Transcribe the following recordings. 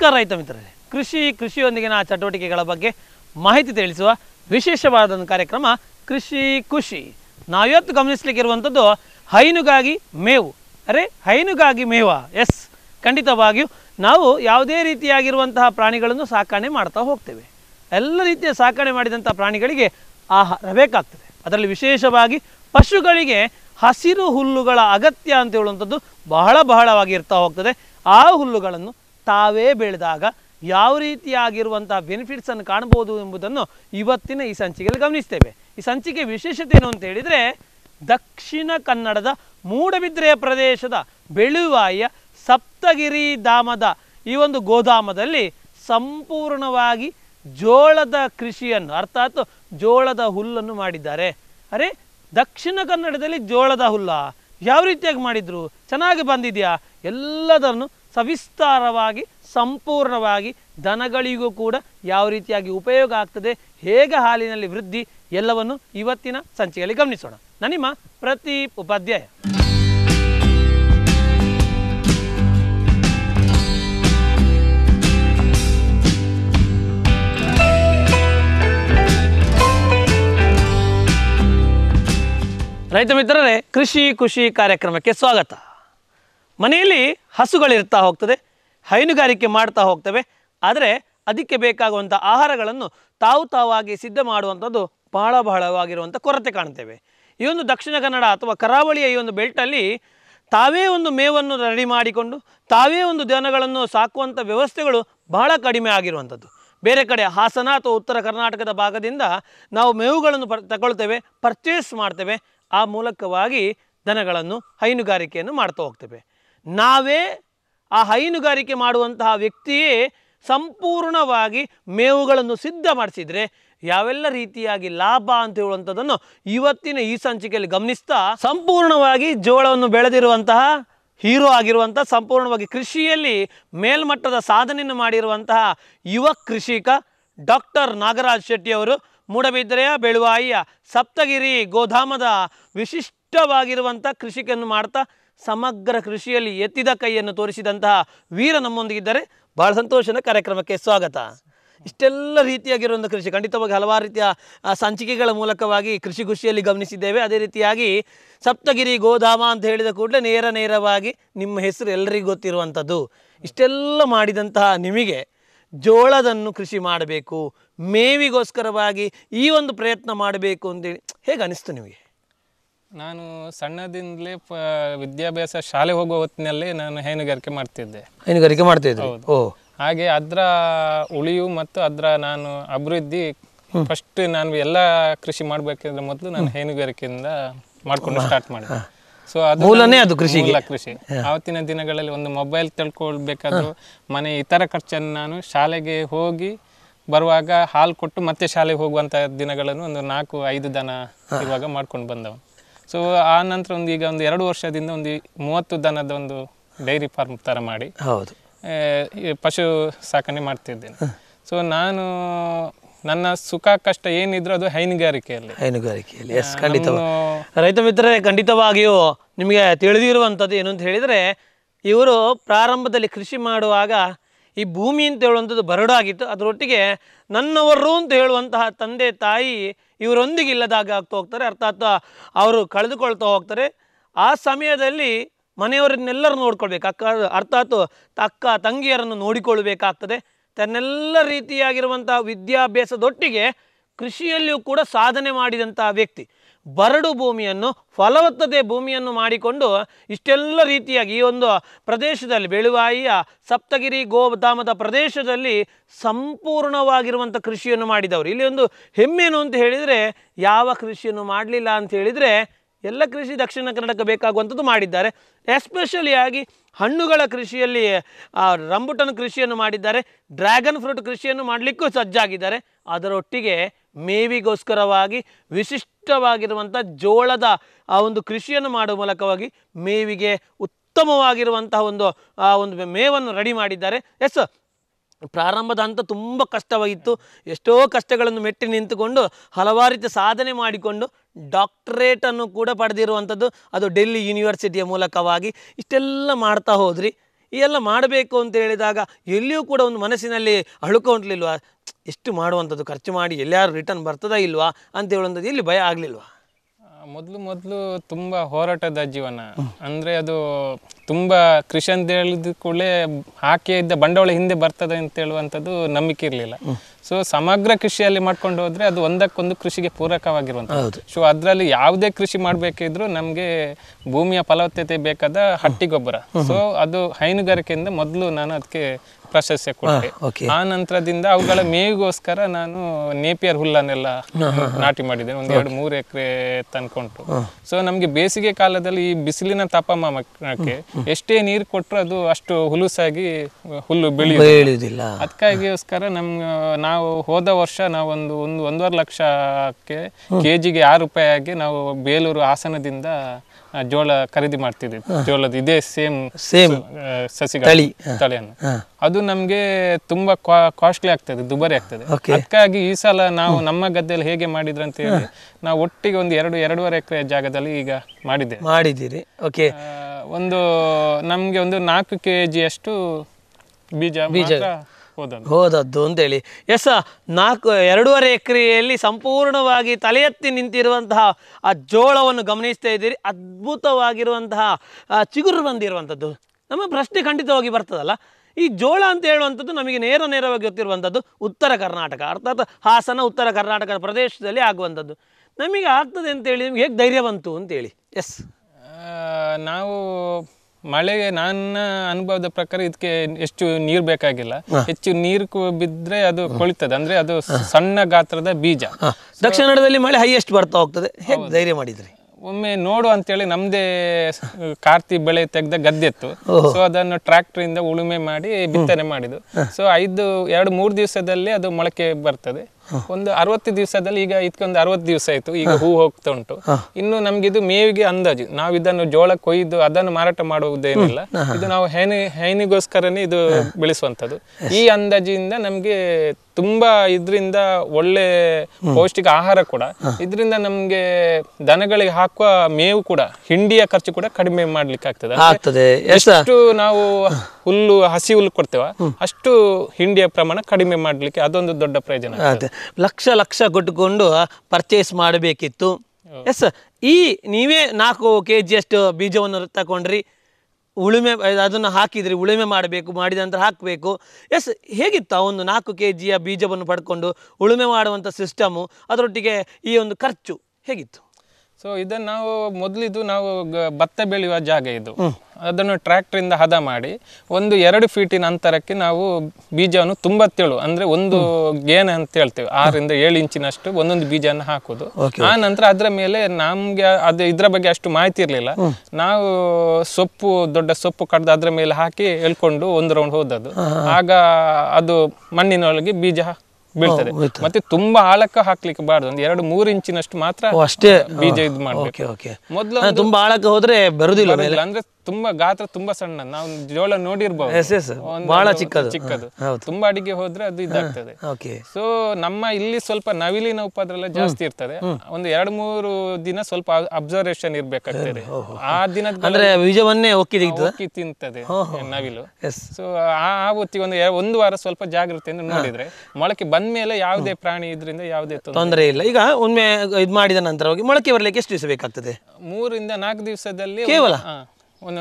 ನಮಸ್ಕಾರ ರೈತ ಮಿತ್ರರೇ ಕೃಷಿ ಕೃಷಿಯೊಂದಿಗಿನ ಚಟುವಟಿಕೆಗಳ ಬಗ್ಗೆ ಮಾಹಿತಿ ತಿಳಿಸುವ ವಿಶೇಷವಾದ ಒಂದು ಕಾರ್ಯಕ್ರಮ ಕೃಷಿ ಖುಷಿ ನಾವಿವತ್ತು ಇರುವಂಥದ್ದು ಹೈನುಗಾಗಿ ಮೇವು ಅರೆ ಹೈನುಗಾಗಿ ಮೇವ ಎಸ್ ಖಂಡಿತವಾಗಿಯೂ ನಾವು ಯಾವುದೇ ರೀತಿಯಾಗಿರುವಂತಹ ಪ್ರಾಣಿಗಳನ್ನು ಸಾಕಾಣೆ ಮಾಡ್ತಾ ಹೋಗ್ತೇವೆ ಎಲ್ಲ ರೀತಿಯ ಸಾಕಣೆ ಮಾಡಿದಂಥ ಪ್ರಾಣಿಗಳಿಗೆ ಆಹಾರ ಬೇಕಾಗ್ತದೆ ಅದರಲ್ಲಿ ವಿಶೇಷವಾಗಿ ಪಶುಗಳಿಗೆ ಹಸಿರು ಹುಲ್ಲುಗಳ ಅಗತ್ಯ ಅಂತ ಹೇಳುವಂಥದ್ದು ಬಹಳ ಬಹಳವಾಗಿ ಇರ್ತಾ ಹೋಗ್ತದೆ ಆ ಹುಲ್ಲುಗಳನ್ನು ತಾವೇ ಬೆಳೆದಾಗ ಯಾವ ರೀತಿಯಾಗಿರುವಂಥ ಬೆನಿಫಿಟ್ಸನ್ನು ಕಾಣ್ಬೋದು ಎಂಬುದನ್ನು ಇವತ್ತಿನ ಈ ಸಂಚಿಕೆಯಲ್ಲಿ ಗಮನಿಸ್ತೇವೆ ಈ ಸಂಚಿಕೆ ವಿಶೇಷತೆ ಏನು ಅಂತ ಹೇಳಿದರೆ ದಕ್ಷಿಣ ಕನ್ನಡದ ಮೂಡಬಿದ್ರೆಯ ಪ್ರದೇಶದ ಬೆಳುವಾಯಿಯ ಸಪ್ತಗಿರಿ ಧಾಮದ ಈ ಒಂದು ಗೋದಾಮದಲ್ಲಿ ಸಂಪೂರ್ಣವಾಗಿ ಜೋಳದ ಕೃಷಿಯನ್ನು ಅರ್ಥಾತ್ ಜೋಳದ ಹುಲ್ಲನ್ನು ಮಾಡಿದ್ದಾರೆ ಅರೆ ದಕ್ಷಿಣ ಕನ್ನಡದಲ್ಲಿ ಜೋಳದ ಹುಲ್ಲ ಯಾವ ರೀತಿಯಾಗಿ ಮಾಡಿದರು ಚೆನ್ನಾಗಿ ಬಂದಿದೆಯಾ ಎಲ್ಲದನ್ನು ಸವಿಸ್ತಾರವಾಗಿ ಸಂಪೂರ್ಣವಾಗಿ ದನಗಳಿಗೂ ಕೂಡ ಯಾವ ರೀತಿಯಾಗಿ ಉಪಯೋಗ ಆಗ್ತದೆ ಹೇಗೆ ಹಾಲಿನಲ್ಲಿ ವೃದ್ಧಿ ಎಲ್ಲವನ್ನು ಇವತ್ತಿನ ಸಂಚಿಕೆಯಲ್ಲಿ ಗಮನಿಸೋಣ ನನಿಮ ಪ್ರತಿ ಉಪಾಧ್ಯಾಯ ರೈತ ಮಿತ್ರರೇ ಕೃಷಿ ಖುಷಿ ಕಾರ್ಯಕ್ರಮಕ್ಕೆ ಸ್ವಾಗತ ಮನೆಯಲ್ಲಿ ಹಸುಗಳಿರ್ತಾ ಹೋಗ್ತದೆ ಹೈನುಗಾರಿಕೆ ಮಾಡ್ತಾ ಹೋಗ್ತವೆ ಆದರೆ ಅದಕ್ಕೆ ಬೇಕಾಗುವಂಥ ಆಹಾರಗಳನ್ನು ತಾವು ತಾವಾಗಿ ಸಿದ್ಧ ಮಾಡುವಂಥದ್ದು ಬಹಳ ಬಹಳವಾಗಿರುವಂಥ ಕೊರತೆ ಕಾಣ್ತೇವೆ ಈ ಒಂದು ದಕ್ಷಿಣ ಕನ್ನಡ ಅಥವಾ ಕರಾವಳಿಯ ಈ ಒಂದು ಬೆಲ್ಟಲ್ಲಿ ತಾವೇ ಒಂದು ಮೇವನ್ನು ರೆಡಿ ಮಾಡಿಕೊಂಡು ತಾವೇ ಒಂದು ದನಗಳನ್ನು ಸಾಕುವಂಥ ವ್ಯವಸ್ಥೆಗಳು ಬಹಳ ಕಡಿಮೆ ಆಗಿರುವಂಥದ್ದು ಬೇರೆ ಕಡೆ ಹಾಸನ ಅಥವಾ ಉತ್ತರ ಕರ್ನಾಟಕದ ಭಾಗದಿಂದ ನಾವು ಮೇವುಗಳನ್ನು ಪರ್ ತಗೊಳ್ತೇವೆ ಪರ್ಚೇಸ್ ಮಾಡ್ತೇವೆ ಆ ಮೂಲಕವಾಗಿ ದನಗಳನ್ನು ಹೈನುಗಾರಿಕೆಯನ್ನು ಮಾಡ್ತಾ ಹೋಗ್ತೇವೆ ನಾವೇ ಆ ಹೈನುಗಾರಿಕೆ ಮಾಡುವಂತಹ ವ್ಯಕ್ತಿಯೇ ಸಂಪೂರ್ಣವಾಗಿ ಮೇವುಗಳನ್ನು ಸಿದ್ಧ ಮಾಡಿಸಿದರೆ ಯಾವೆಲ್ಲ ರೀತಿಯಾಗಿ ಲಾಭ ಅಂತ ಹೇಳುವಂಥದ್ದನ್ನು ಇವತ್ತಿನ ಈ ಸಂಚಿಕೆಯಲ್ಲಿ ಗಮನಿಸ್ತಾ ಸಂಪೂರ್ಣವಾಗಿ ಜೋಳವನ್ನು ಬೆಳೆದಿರುವಂತಹ ಹೀರೋ ಆಗಿರುವಂಥ ಸಂಪೂರ್ಣವಾಗಿ ಕೃಷಿಯಲ್ಲಿ ಮೇಲ್ಮಟ್ಟದ ಸಾಧನೆಯನ್ನು ಮಾಡಿರುವಂತಹ ಯುವ ಕೃಷಿಕ ಡಾಕ್ಟರ್ ನಾಗರಾಜ್ ಶೆಟ್ಟಿಯವರು ಮೂಡಬಿದ್ರೆಯ ಬೆಳುವಾಯಿಯ ಸಪ್ತಗಿರಿ ಗೋಧಾಮದ ವಿಶಿಷ್ಟವಾಗಿರುವಂಥ ಕೃಷಿಕನ್ನು ಮಾಡ್ತಾ ಸಮಗ್ರ ಕೃಷಿಯಲ್ಲಿ ಎತ್ತಿದ ಕೈಯನ್ನು ತೋರಿಸಿದಂತಹ ವೀರ ನಮ್ಮೊಂದಿಗಿದ್ದಾರೆ ಬಹಳ ಸಂತೋಷದ ಕಾರ್ಯಕ್ರಮಕ್ಕೆ ಸ್ವಾಗತ ಇಷ್ಟೆಲ್ಲ ರೀತಿಯಾಗಿರುವಂಥ ಕೃಷಿ ಖಂಡಿತವಾಗಿ ಹಲವಾರು ರೀತಿಯ ಸಂಚಿಕೆಗಳ ಮೂಲಕವಾಗಿ ಕೃಷಿ ಕೃಷಿಯಲ್ಲಿ ಗಮನಿಸಿದ್ದೇವೆ ಅದೇ ರೀತಿಯಾಗಿ ಸಪ್ತಗಿರಿ ಗೋಧಾಮ ಅಂತ ಹೇಳಿದ ಕೂಡಲೇ ನೇರ ನೇರವಾಗಿ ನಿಮ್ಮ ಹೆಸರು ಎಲ್ಲರಿಗೂ ಗೊತ್ತಿರುವಂಥದ್ದು ಇಷ್ಟೆಲ್ಲ ಮಾಡಿದಂತಹ ನಿಮಗೆ ಜೋಳದನ್ನು ಕೃಷಿ ಮಾಡಬೇಕು ಮೇವಿಗೋಸ್ಕರವಾಗಿ ಈ ಒಂದು ಪ್ರಯತ್ನ ಮಾಡಬೇಕು ಅಂತೇಳಿ ಹೇಗೆ ಅನ್ನಿಸ್ತು ನಿಮಗೆ ನಾನು ಸಣ್ಣದಿಂದಲೇ ವಿದ್ಯಾಭ್ಯಾಸ ಶಾಲೆ ಹೋಗುವ ಹೊತ್ತಿನಲ್ಲಿ ನಾನು ಹೈನುಗಾರಿಕೆ ಮಾಡ್ತಿದ್ದೆ ಹೈನುಗಾರಿಕೆ ಮಾಡ್ತಿದ್ದೆ ಓ ಹಾಗೆ ಅದರ ಉಳಿಯು ಮತ್ತು ಅದರ ನಾನು ಅಭಿವೃದ್ಧಿ ಫಸ್ಟ್ ನಾನು ಎಲ್ಲ ಕೃಷಿ ಮಾಡಬೇಕಂದ್ರೆ ಮೊದಲು ನಾನು ಹೈನುಗಾರಿಕೆಯಿಂದ ಮಾಡ್ಕೊಂಡು ಸ್ಟಾರ್ಟ್ ಮಾಡಿದೆ ಸೊ ಅದು ಮೂಲನೇ ಅದು ಕೃಷಿ ಇಲ್ಲ ಕೃಷಿ ಆವತ್ತಿನ ದಿನಗಳಲ್ಲಿ ಒಂದು ಮೊಬೈಲ್ ತಿಳ್ಕೊಳ್ಬೇಕಾದ್ರು ಮನೆ ಇತರ ಖರ್ಚನ್ನು ನಾನು ಶಾಲೆಗೆ ಹೋಗಿ ಬರುವಾಗ ಹಾಲು ಕೊಟ್ಟು ಮತ್ತೆ ಶಾಲೆಗೆ ಹೋಗುವಂಥ ದಿನಗಳನ್ನು ಒಂದು ನಾಲ್ಕು ಐದು ದನ ಇವಾಗ ಮಾಡ್ಕೊಂಡು ಬಂದವನು ಸೊ ಆ ನಂತರ ಒಂದು ಈಗ ಒಂದು ಎರಡು ವರ್ಷದಿಂದ ಒಂದು ಮೂವತ್ತು ದನದ ಒಂದು ಡೈರಿ ಫಾರ್ಮ್ ಥರ ಮಾಡಿ ಹೌದು ಪಶು ಸಾಕಣೆ ಮಾಡ್ತಿದ್ದೇನೆ ಸೊ ನಾನು ನನ್ನ ಸುಖ ಕಷ್ಟ ಏನಿದ್ರು ಅದು ಹೈನುಗಾರಿಕೆಯಲ್ಲಿ ಹೈನುಗಾರಿಕೆಯಲ್ಲಿ ಎಸ್ ಖಂಡಿತ ರೈತ ಮಿತ್ರರೇ ಖಂಡಿತವಾಗಿಯೂ ನಿಮಗೆ ತಿಳಿದಿರುವಂಥದ್ದು ಏನು ಅಂತ ಹೇಳಿದರೆ ಇವರು ಪ್ರಾರಂಭದಲ್ಲಿ ಕೃಷಿ ಮಾಡುವಾಗ ಈ ಭೂಮಿ ಅಂತ ಹೇಳುವಂಥದ್ದು ಬರಡಾಗಿತ್ತು ಅದರೊಟ್ಟಿಗೆ ನನ್ನವರು ಅಂತ ಹೇಳುವಂತಹ ತಂದೆ ತಾಯಿ ಇವರೊಂದಿಗೆ ಇಲ್ಲದಾಗ ಆಗ್ತಾ ಹೋಗ್ತಾರೆ ಅರ್ಥಾತ್ ಅವರು ಕಳೆದುಕೊಳ್ತಾ ಹೋಗ್ತಾರೆ ಆ ಸಮಯದಲ್ಲಿ ಮನೆಯವರನ್ನೆಲ್ಲರೂ ನೋಡ್ಕೊಳ್ಬೇಕು ಅಕ್ಕ ಅರ್ಥಾತ್ ಅಕ್ಕ ತಂಗಿಯರನ್ನು ನೋಡಿಕೊಳ್ಳಬೇಕಾಗ್ತದೆ ತನ್ನೆಲ್ಲ ರೀತಿಯಾಗಿರುವಂಥ ವಿದ್ಯಾಭ್ಯಾಸದೊಟ್ಟಿಗೆ ಕೃಷಿಯಲ್ಲಿಯೂ ಕೂಡ ಸಾಧನೆ ಮಾಡಿದಂತಹ ವ್ಯಕ್ತಿ ಬರಡು ಭೂಮಿಯನ್ನು ಫಲವತ್ತತೆ ಭೂಮಿಯನ್ನು ಮಾಡಿಕೊಂಡು ಇಷ್ಟೆಲ್ಲ ರೀತಿಯಾಗಿ ಈ ಒಂದು ಪ್ರದೇಶದಲ್ಲಿ ಬೆಳುವಾಯಿಯ ಸಪ್ತಗಿರಿ ಗೋಧಾಮದ ಪ್ರದೇಶದಲ್ಲಿ ಸಂಪೂರ್ಣವಾಗಿರುವಂಥ ಕೃಷಿಯನ್ನು ಮಾಡಿದವರು ಇಲ್ಲಿ ಒಂದು ಹೆಮ್ಮೇನು ಅಂತ ಹೇಳಿದರೆ ಯಾವ ಕೃಷಿಯನ್ನು ಮಾಡಲಿಲ್ಲ ಅಂತ ಹೇಳಿದರೆ ಎಲ್ಲ ಕೃಷಿ ದಕ್ಷಿಣ ಕನ್ನಡಕ್ಕೆ ಬೇಕಾಗುವಂಥದ್ದು ಮಾಡಿದ್ದಾರೆ ಎಸ್ಪೆಷಲಿಯಾಗಿ ಹಣ್ಣುಗಳ ಕೃಷಿಯಲ್ಲಿ ರಂಬುಟನ್ ಕೃಷಿಯನ್ನು ಮಾಡಿದ್ದಾರೆ ಡ್ರ್ಯಾಗನ್ ಫ್ರೂಟ್ ಕೃಷಿಯನ್ನು ಮಾಡಲಿಕ್ಕೂ ಸಜ್ಜಾಗಿದ್ದಾರೆ ಅದರೊಟ್ಟಿಗೆ ಮೇವಿಗೋಸ್ಕರವಾಗಿ ವಿಶಿಷ್ಟ ಪೌಷ್ಟಿಕವಾಗಿರುವಂಥ ಜೋಳದ ಆ ಒಂದು ಕೃಷಿಯನ್ನು ಮಾಡುವ ಮೂಲಕವಾಗಿ ಮೇವಿಗೆ ಉತ್ತಮವಾಗಿರುವಂತಹ ಒಂದು ಆ ಒಂದು ಮೇವನ್ನು ರೆಡಿ ಮಾಡಿದ್ದಾರೆ ಎಸ್ ಪ್ರಾರಂಭದ ಹಂತ ತುಂಬ ಕಷ್ಟವಾಗಿತ್ತು ಎಷ್ಟೋ ಕಷ್ಟಗಳನ್ನು ಮೆಟ್ಟಿ ನಿಂತುಕೊಂಡು ಹಲವಾರು ರೀತಿಯ ಸಾಧನೆ ಮಾಡಿಕೊಂಡು ಡಾಕ್ಟ್ರೇಟನ್ನು ಕೂಡ ಪಡೆದಿರುವಂಥದ್ದು ಅದು ಡೆಲ್ಲಿ ಯೂನಿವರ್ಸಿಟಿಯ ಮೂಲಕವಾಗಿ ಇಷ್ಟೆಲ್ಲ ಮಾಡ್ತಾ ಹೋದ್ರಿ ಈ ಎಲ್ಲ ಮಾಡಬೇಕು ಅಂತ ಹೇಳಿದಾಗ ಎಲ್ಲಿಯೂ ಕೂಡ ಒಂದು ಮನಸ್ಸಿನಲ್ಲಿ ಅಳುಕೋ ಎಷ್ಟು ಮಾಡುವಂಥದ್ದು ಖರ್ಚು ಮಾಡಿ ಎಲ್ಲಿಯಾರು ರಿಟರ್ನ್ ಬರ್ತದಾ ಇಲ್ವಾ ಅಂತ ಹೇಳುವಂಥದ್ದು ಇಲ್ಲಿ ಭಯ ಆಗಲಿಲ್ವಾ ಮೊದಲು ಮೊದಲು ತುಂಬಾ ಹೋರಾಟದ ಜೀವನ ಅಂದ್ರೆ ಅದು ತುಂಬಾ ಕೃಷಿ ಅಂತ ಹೇಳಿದ ಕೂಡಲೇ ಹಾಕಿ ಇದ್ದ ಬಂಡವಾಳ ಹಿಂದೆ ಬರ್ತದೆ ಅಂತ ಹೇಳುವಂಥದ್ದು ನಂಬಿಕೆ ಇರಲಿಲ್ಲ ಸೊ ಸಮಗ್ರ ಕೃಷಿಯಲ್ಲಿ ಮಾಡ್ಕೊಂಡು ಹೋದ್ರೆ ಅದು ಒಂದಕ್ಕೊಂದು ಕೃಷಿಗೆ ಪೂರಕವಾಗಿರುವಂತ ಸೊ ಅದರಲ್ಲಿ ಯಾವುದೇ ಕೃಷಿ ಮಾಡ್ಬೇಕಿದ್ರು ನಮಗೆ ಭೂಮಿಯ ಫಲವತ್ತತೆ ಬೇಕಾದ ಹಟ್ಟಿ ಗೊಬ್ಬರ ಸೊ ಅದು ಹೈನುಗಾರಿಕೆಯಿಂದ ಮೊದಲು ನಾನು ಅದಕ್ಕೆ ಪ್ರಶಸ್ತಿ ಕೊಟ್ಟೆ ಆ ನಂತರದಿಂದ ಅವುಗಳ ಮೇವಿಗೋಸ್ಕರ ನಾನು ನೇಪಿಯರ್ ಹುಲ್ಲನ್ನೆಲ್ಲ ನಾಟಿ ಮಾಡಿದೆ ಒಂದು ಎರಡು ಮೂರು ಎಕರೆ ತನ್ಕೊಂಟು ಸೊ ನಮ್ಗೆ ಬೇಸಿಗೆ ಕಾಲದಲ್ಲಿ ಈ ಬಿಸಿಲಿನ ತಾಪಮಾನಕ್ಕೆ ಎಷ್ಟೇ ನೀರು ಕೊಟ್ಟರು ಅದು ಅಷ್ಟು ಹುಲುಸಾಗಿ ಹುಲ್ಲು ಬೆಳೆಯುವುದಿಲ್ಲ ಅದಕ್ಕಾಗಿಗೋಸ್ಕರ ನಮ್ ನಾವು ಹೋದ ವರ್ಷ ನಾವೊಂದು ಒಂದು ಒಂದೂವರೆ ಲಕ್ಷಕ್ಕೆ ಕೆಜಿಗೆ ಆರು ರೂಪಾಯಿ ಆಗಿ ನಾವು ಬೇಲೂರು ಹಾಸನದಿಂದ ಜೋಳ ಖರೀದಿ ಮಾಡ್ತಿದ್ದೆ ಜೋಳದ ಇದೇ ಸೇಮ್ ಸೇಮ್ ಸಸಿಗಳು ತಳಿಯನ್ನು ಅದು ನಮಗೆ ತುಂಬಾ ಕಾಸ್ಟ್ಲಿ ಆಗ್ತದೆ ದುಬಾರಿ ಆಗ್ತದೆ ಅದಕ್ಕಾಗಿ ಈ ಸಲ ನಾವು ನಮ್ಮ ಗದ್ದೆಯಲ್ಲಿ ಹೇಗೆ ಮಾಡಿದ್ರು ಅಂತ ಹೇಳಿ ನಾವು ಒಟ್ಟಿಗೆ ಒಂದು ಎರಡು ಎರಡೂವರೆ ಎಕರೆ ಜಾಗದಲ್ಲಿ ಈಗ ಮಾಡಿದ್ದೆ ಮಾಡಿದ್ದೀರಿ ಓಕೆ ಒಂದು ನಮಗೆ ಒಂದು ನಾಲ್ಕು ಕೆ ಅಷ್ಟು ಬೀಜ ಬೀಜ ಹೋದದ್ದು ಹೋದದ್ದು ಅಂತೇಳಿ ಎಸ್ ನಾಲ್ಕು ಎರಡೂವರೆ ಎಕರೆಯಲ್ಲಿ ಸಂಪೂರ್ಣವಾಗಿ ತಲೆ ಎತ್ತಿ ನಿಂತಿರುವಂತಹ ಆ ಜೋಳವನ್ನು ಗಮನಿಸ್ತಾ ಇದ್ದೀರಿ ಅದ್ಭುತವಾಗಿರುವಂತಹ ಚಿಗುರು ಬಂದಿರುವಂಥದ್ದು ನಮ್ಮ ಪ್ರಶ್ನೆ ಖಂಡಿತವಾಗಿ ಬರ್ತದಲ್ಲ ಈ ಜೋಳ ಅಂತ ಹೇಳುವಂಥದ್ದು ನಮಗೆ ನೇರ ನೇರವಾಗಿ ಗೊತ್ತಿರುವಂಥದ್ದು ಉತ್ತರ ಕರ್ನಾಟಕ ಅರ್ಥಾತ್ ಹಾಸನ ಉತ್ತರ ಕರ್ನಾಟಕದ ಪ್ರದೇಶದಲ್ಲಿ ಆಗುವಂಥದ್ದು ನಮಗೆ ಆಗ್ತದೆ ಅಂತೇಳಿ ನಿಮ್ಗೆ ಹೇಗೆ ಧೈರ್ಯ ಬಂತು ಅಂತೇಳಿ ಎಸ್ ನಾವು ಮಳೆಗೆ ನನ್ನ ಅನುಭವದ ಪ್ರಕಾರ ಇದಕ್ಕೆ ಎಷ್ಟು ನೀರು ಬೇಕಾಗಿಲ್ಲ ಹೆಚ್ಚು ನೀರು ಬಿದ್ರೆ ಅದು ಕೊಳಿತದೆ ಅಂದ್ರೆ ಅದು ಸಣ್ಣ ಗಾತ್ರದ ಬೀಜ ದಕ್ಷಿಣ ಕನ್ನಡದಲ್ಲಿ ಮಳೆ ಹೈಯೆಸ್ಟ್ ಬರ್ತಾ ಹೋಗ್ತದೆ ಹೇಗೆ ಧೈರ್ಯ ಮಾಡಿದ್ರಿ ಒಮ್ಮೆ ನೋಡು ಅಂತೇಳಿ ನಮ್ದೇ ಕಾರ್ತಿ ಬೆಳೆ ತೆಗೆದ ಗದ್ದೆತ್ತು ಸೊ ಅದನ್ನು ಇಂದ ಉಳುಮೆ ಮಾಡಿ ಬಿತ್ತನೆ ಮಾಡಿದ್ದು ಸೊ ಐದು ಎರಡು ಮೂರು ದಿವಸದಲ್ಲಿ ಅದು ಮೊಳಕೆ ಬರ್ತದೆ ಒಂದು ಅರವತ್ತು ದಿವಸದಲ್ಲಿ ಈಗ ಇದಕ್ಕೊಂದು ಅರವತ್ತು ದಿವಸ ಆಯ್ತು ಈಗ ಹೂ ಹೋಗ್ತಾ ಉಂಟು ಇನ್ನು ನಮ್ಗೆ ಇದು ಮೇವಿಗೆ ಅಂದಾಜು ನಾವು ಇದನ್ನು ಜೋಳ ಕೊಯ್ದು ಅದನ್ನು ಮಾರಾಟ ಮಾಡುವುದೇನಿಲ್ಲ ಇದು ನಾವು ಹೈನಿ ಹೈನಿಗೋಸ್ಕರನೇ ಇದು ಬೆಳೆಸುವಂತದ್ದು ಈ ಅಂದಾಜಿಯಿಂದ ನಮ್ಗೆ ತುಂಬಾ ಇದರಿಂದ ಒಳ್ಳೆ ಪೌಷ್ಟಿಕ ಆಹಾರ ಕೂಡ ಇದರಿಂದ ನಮಗೆ ದನಗಳಿಗೆ ಹಾಕುವ ಮೇವು ಕೂಡ ಹಿಂಡಿಯ ಖರ್ಚು ಕೂಡ ಕಡಿಮೆ ಮಾಡ್ಲಿಕ್ಕೆ ಆಗ್ತದೆ ಆಗ್ತದೆ ಎಷ್ಟು ನಾವು ಹುಲ್ಲು ಹಸಿ ಹುಲ್ಲು ಕೊಡ್ತೇವ ಅಷ್ಟು ಹಿಂಡಿಯ ಪ್ರಮಾಣ ಕಡಿಮೆ ಮಾಡ್ಲಿಕ್ಕೆ ಅದೊಂದು ದೊಡ್ಡ ಪ್ರಯೋಜನ ಲಕ್ಷ ಲಕ್ಷ ಕೊಟ್ಟುಕೊಂಡು ಪರ್ಚೇಸ್ ಮಾಡಬೇಕಿತ್ತು ಎಸ್ ಈ ನೀವೇ ನಾಲ್ಕು ಕೆ ಅಷ್ಟು ಬೀಜವನ್ನು ತಗೊಂಡ್ರಿ ಉಳುಮೆ ಅದನ್ನು ಹಾಕಿದರೆ ಉಳುಮೆ ಮಾಡಬೇಕು ಮಾಡಿದ ನಂತರ ಹಾಕಬೇಕು ಎಸ್ ಹೇಗಿತ್ತು ಆ ಒಂದು ನಾಲ್ಕು ಕೆ ಜಿಯ ಬೀಜವನ್ನು ಪಡ್ಕೊಂಡು ಉಳುಮೆ ಮಾಡುವಂಥ ಸಿಸ್ಟಮು ಅದರೊಟ್ಟಿಗೆ ಈ ಒಂದು ಖರ್ಚು ಹೇಗಿತ್ತು ಸೊ ಇದನ್ನು ನಾವು ಮೊದಲಿದ್ದು ನಾವು ಭತ್ತ ಬೆಳೆಯುವ ಜಾಗ ಇದು ಅದನ್ನು ಟ್ರ್ಯಾಕ್ಟ್ರಿಂದ ಹದ ಮಾಡಿ ಒಂದು ಎರಡು ಫೀಟಿನ ಅಂತರಕ್ಕೆ ನಾವು ಬೀಜವನ್ನು ತುಂಬ ತೆಳು ಅಂದರೆ ಒಂದು ಗೇನ್ ಅಂತ ಹೇಳ್ತೇವೆ ಆರಿಂದ ಏಳು ಇಂಚಿನಷ್ಟು ಒಂದೊಂದು ಬೀಜವನ್ನು ಹಾಕೋದು ಆ ನಂತರ ಅದರ ಮೇಲೆ ನಮಗೆ ಅದು ಇದರ ಬಗ್ಗೆ ಅಷ್ಟು ಮಾಹಿತಿ ಇರಲಿಲ್ಲ ನಾವು ಸೊಪ್ಪು ದೊಡ್ಡ ಸೊಪ್ಪು ಕಡ್ದು ಅದರ ಮೇಲೆ ಹಾಕಿ ಎಳ್ಕೊಂಡು ಒಂದು ರೌಂಡ್ ಹೋದದ್ದು ಆಗ ಅದು ಮಣ್ಣಿನೊಳಗೆ ಬೀಜ ಬೀಳ್ತದೆ ಮತ್ತೆ ತುಂಬಾ ಆಳಕ್ಕೆ ಹಾಕ್ಲಿಕ್ಕೆ ಬಾರ್ದು ಒಂದು ಎರಡು ಮೂರು ಇಂಚಿನಷ್ಟು ಮಾತ್ರ ಅಷ್ಟೇ ಬೀಜ ಇದು ಮಾಡ್ಬೇಕು ಮೊದಲು ತುಂಬಾ ಆಳಕ್ಕೆ ಹೋದ್ರೆ ಬರುದಿಲ್ಲ ಅಂದ್ರೆ ತುಂಬಾ ಗಾತ್ರ ತುಂಬಾ ಸಣ್ಣ ನಾವು ಜೋಳ ನೋಡಿರ್ಬಹುದು ಚಿಕ್ಕದು ಚಿಕ್ಕದು ತುಂಬಾ ಅಡಿಗೆ ಹೋದ್ರೆ ಅದು ಇದಾಗ್ತದೆ ಸೊ ನಮ್ಮ ಇಲ್ಲಿ ಸ್ವಲ್ಪ ನವಿಲಿನ ಉಪದ್ರಲ್ಲ ಜಾಸ್ತಿ ಇರ್ತದೆ ಒಂದು ಎರಡ್ ಮೂರು ದಿನ ಸ್ವಲ್ಪ ಅಬ್ಸರ್ವೇಷನ್ ಇರ್ಬೇಕಾಗ್ತದೆ ಆ ದಿನ ಬೀಜವನ್ನೇ ಒಕ್ಕಿ ತಿಂತದೆ ನವಿಲು ಸೊ ಆ ಹೊತ್ತಿಗೆ ಒಂದು ಒಂದು ವಾರ ಸ್ವಲ್ಪ ಜಾಗ್ರತೆಯಿಂದ ನೋಡಿದ್ರೆ ಮೊಳಕೆ ಬಂದ ಮೇಲೆ ಯಾವುದೇ ಪ್ರಾಣಿ ಇದ್ರಿಂದ ಯಾವುದೇ ತೊಂದರೆ ಇಲ್ಲ ಈಗ ಒಮ್ಮೆ ಇದು ಮಾಡಿದ ನಂತರ ಹೋಗಿ ಮೊಳಕೆ ಬರ್ಲಿಕ್ಕೆ ಎಷ್ಟು ದಿವಸ ಬೇಕಾಗ್ತದೆ ಮೂರಿಂದ ನಾಲ್ಕು ದಿವಸದಲ್ಲಿ ಕೇವಲ ಒಂದು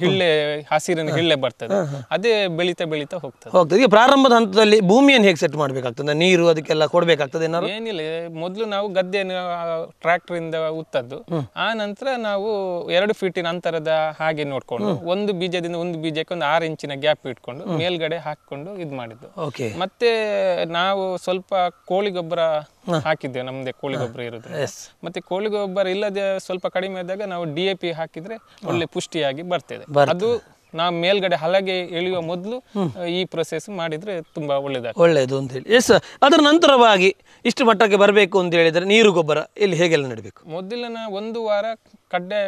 ಹಿಳ್ಳೆ ಹಸಿರಿನ ಹಿಳ್ಳೆ ಬರ್ತದೆ ಅದೇ ಬೆಳೀತಾ ಬೆಳೀತಾ ಹೋಗ್ತದೆ ಹೋಗ್ತದೆ ಈಗ ಪ್ರಾರಂಭದ ಹಂತದಲ್ಲಿ ಭೂಮಿಯನ್ನು ಹೇಗೆ ಸೆಟ್ ಮಾಡಬೇಕಾಗ್ತದೆ ನೀರು ಅದಕ್ಕೆಲ್ಲ ಕೊಡಬೇಕಾಗ್ತದೆ ಏನಾದ್ರು ಏನಿಲ್ಲ ಮೊದಲು ನಾವು ಗದ್ದೆಯನ್ನು ಟ್ರ್ಯಾಕ್ಟ್ರಿಂದ ಉತ್ತದ್ದು ಆ ನಂತರ ನಾವು ಎರಡು ಫೀಟಿನ ಅಂತರದ ಹಾಗೆ ನೋಡ್ಕೊಂಡು ಒಂದು ಬೀಜದಿಂದ ಒಂದು ಬೀಜಕ್ಕೆ ಒಂದು ಆರು ಇಂಚಿನ ಗ್ಯಾಪ್ ಇಟ್ಕೊಂಡು ಮೇಲ್ಗಡೆ ಹಾಕಿಕೊಂಡು ಇದು ಮಾಡಿದ್ದು ಮತ್ತೆ ನಾವು ಸ್ವಲ್ಪ ಕೋಳಿ ಗೊಬ್ಬರ ಹಾಕಿದ್ದೇವೆ ನಮ್ದೆ ಕೋಳಿ ಗೊಬ್ಬರ ಇರುತ್ತೆ ಮತ್ತೆ ಕೋಳಿ ಗೊಬ್ಬರ ಇಲ್ಲದೆ ಸ್ವಲ್ಪ ಕಡಿಮೆ ಆದಾಗ ನಾವು ಡಿ ಎ ಪಿ ಹಾಕಿದ್ರೆ ಒಳ್ಳೆ ಪುಷ್ಟಿಯಾಗಿ ಬರ್ತದೆ ಅದು ನಾವು ಮೇಲ್ಗಡೆ ಹಲಗೆ ಎಳೆಯುವ ಮೊದಲು ಈ ಪ್ರೊಸೆಸ್ ಮಾಡಿದ್ರೆ ತುಂಬಾ ಒಳ್ಳೇದಾಗ ಒಳ್ಳೇದು ಅಂತ ಹೇಳಿ ಎಸ್ ಅದರ ನಂತರವಾಗಿ ಇಷ್ಟು ಮಟ್ಟಕ್ಕೆ ಬರಬೇಕು ಅಂತ ಹೇಳಿದ್ರೆ ನೀರು ಗೊಬ್ಬರ ಇಲ್ಲಿ ಹೇಗೆಲ್ಲ ನಡಬೇಕು ಮೊದಲಿನ ಒಂದು ವಾರ ಕಡ್ಡಾಯ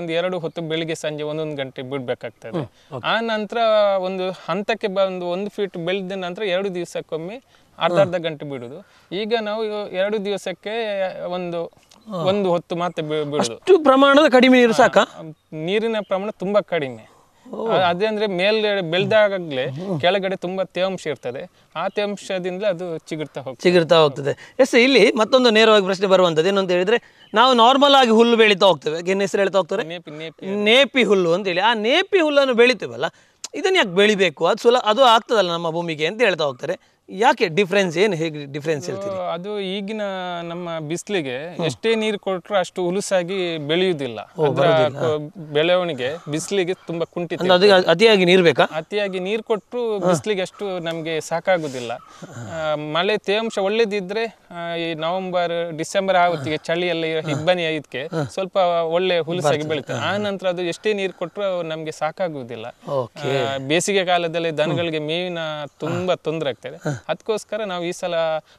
ಒಂದು ಎರಡು ಹೊತ್ತು ಬೆಳಿಗ್ಗೆ ಸಂಜೆ ಒಂದೊಂದು ಗಂಟೆ ಬಿಡ್ಬೇಕಾಗ್ತದೆ ಆ ನಂತರ ಒಂದು ಹಂತಕ್ಕೆ ಬಂದು ಒಂದು ಫೀಟ್ ಬೆಳೆದ ನಂತರ ಎರಡು ದಿವಸಕ್ಕೊಮ್ಮೆ ಅರ್ಧ ಅರ್ಧ ಗಂಟೆ ಬಿಡುದು ಈಗ ನಾವು ಎರಡು ದಿವಸಕ್ಕೆ ಒಂದು ಒಂದು ಹೊತ್ತು ಮಾತ್ರ ಬಿಡುದು ಪ್ರಮಾಣದ ಕಡಿಮೆ ನೀರು ಸಾಕ ನೀರಿನ ಪ್ರಮಾಣ ತುಂಬಾ ಕಡಿಮೆ ಅದೇ ಅಂದ್ರೆ ಮೇಲ್ಗಡೆ ಬೆಳೆದಾಗಲೇ ಕೆಳಗಡೆ ತುಂಬಾ ತೇವಾಂಶ ಇರ್ತದೆ ಆ ತೇವಾಂಶದಿಂದ ಅದು ಚಿಗುರ್ತಾ ಹೋಗ್ತದೆ ಚಿಗಿರ್ತಾ ಹೋಗ್ತದೆ ಎಸ್ ಇಲ್ಲಿ ಮತ್ತೊಂದು ನೇರವಾಗಿ ಪ್ರಶ್ನೆ ಬರುವಂತದ್ದು ಏನಂತ ಹೇಳಿದ್ರೆ ನಾವು ನಾರ್ಮಲ್ ಆಗಿ ಹುಲ್ಲು ಬೆಳೀತಾ ಹೋಗ್ತೇವೆ ಏನು ಹೆಸರು ಹೇಳ್ತಾ ಹೋಗ್ತಾರೆ ನೇಪಿ ಹುಲ್ಲು ಅಂತ ಹುಲ್ಲು ಆ ನೇಪಿ ಹುಲ್ಲನ್ನು ಬೆಳಿತೇವಲ್ಲ ಇದನ್ನ ಯಾಕೆ ಬೆಳಿಬೇಕು ಅದು ಸುಲ ಅದು ಆಗ್ತದಲ್ಲ ನಮ್ಮ ಭೂಮಿಗೆ ಅಂತ ಹೇಳ್ತಾ ಹೋಗ್ತಾರೆ ಯಾಕೆ ಡಿಫ್ರೆನ್ಸ್ ಏನು ಹೇಗೆ ಡಿಫ್ರೆನ್ಸ್ ಹೇಳ್ತೀರಿ ಅದು ಈಗಿನ ನಮ್ಮ ಬಿಸಿಲಿಗೆ ಎಷ್ಟೇ ನೀರು ಕೊಟ್ಟರು ಅಷ್ಟು ಹುಲುಸಾಗಿ ಬೆಳೆಯುವುದಿಲ್ಲ ಬೆಳವಣಿಗೆ ಬಿಸಿಲಿಗೆ ತುಂಬಾ ಕುಂಟಿ ಅತಿಯಾಗಿ ನೀರು ಬೇಕಾ ಅತಿಯಾಗಿ ನೀರು ಕೊಟ್ಟರು ಬಿಸಿಲಿಗೆ ಅಷ್ಟು ನಮಗೆ ಸಾಕಾಗುದಿಲ್ಲ ಮಳೆ ತೇವಾಂಶ ಒಳ್ಳೇದಿದ್ರೆ ಈ ನವೆಂಬರ್ ಡಿಸೆಂಬರ್ ಆವತ್ತಿಗೆ ಚಳಿಯಲ್ಲಿ ಇಬ್ಬನಿ ಇದಕ್ಕೆ ಸ್ವಲ್ಪ ಒಳ್ಳೆ ಹುಲುಸಾಗಿ ಬೆಳೀತದೆ ಆ ನಂತರ ಅದು ಎಷ್ಟೇ ನೀರು ಕೊಟ್ಟರು ನಮಗೆ ಸಾಕಾಗುವುದಿಲ್ಲ ಬೇಸಿಗೆ ಕಾಲದಲ್ಲಿ ದನಗಳಿಗೆ ಮೇವಿನ ತುಂಬಾ ತೊಂದರೆ ಆಗ್ತದೆ ಅದಕ್ಕೋಸ್ಕರ ನಾವು ಈ ಸಲ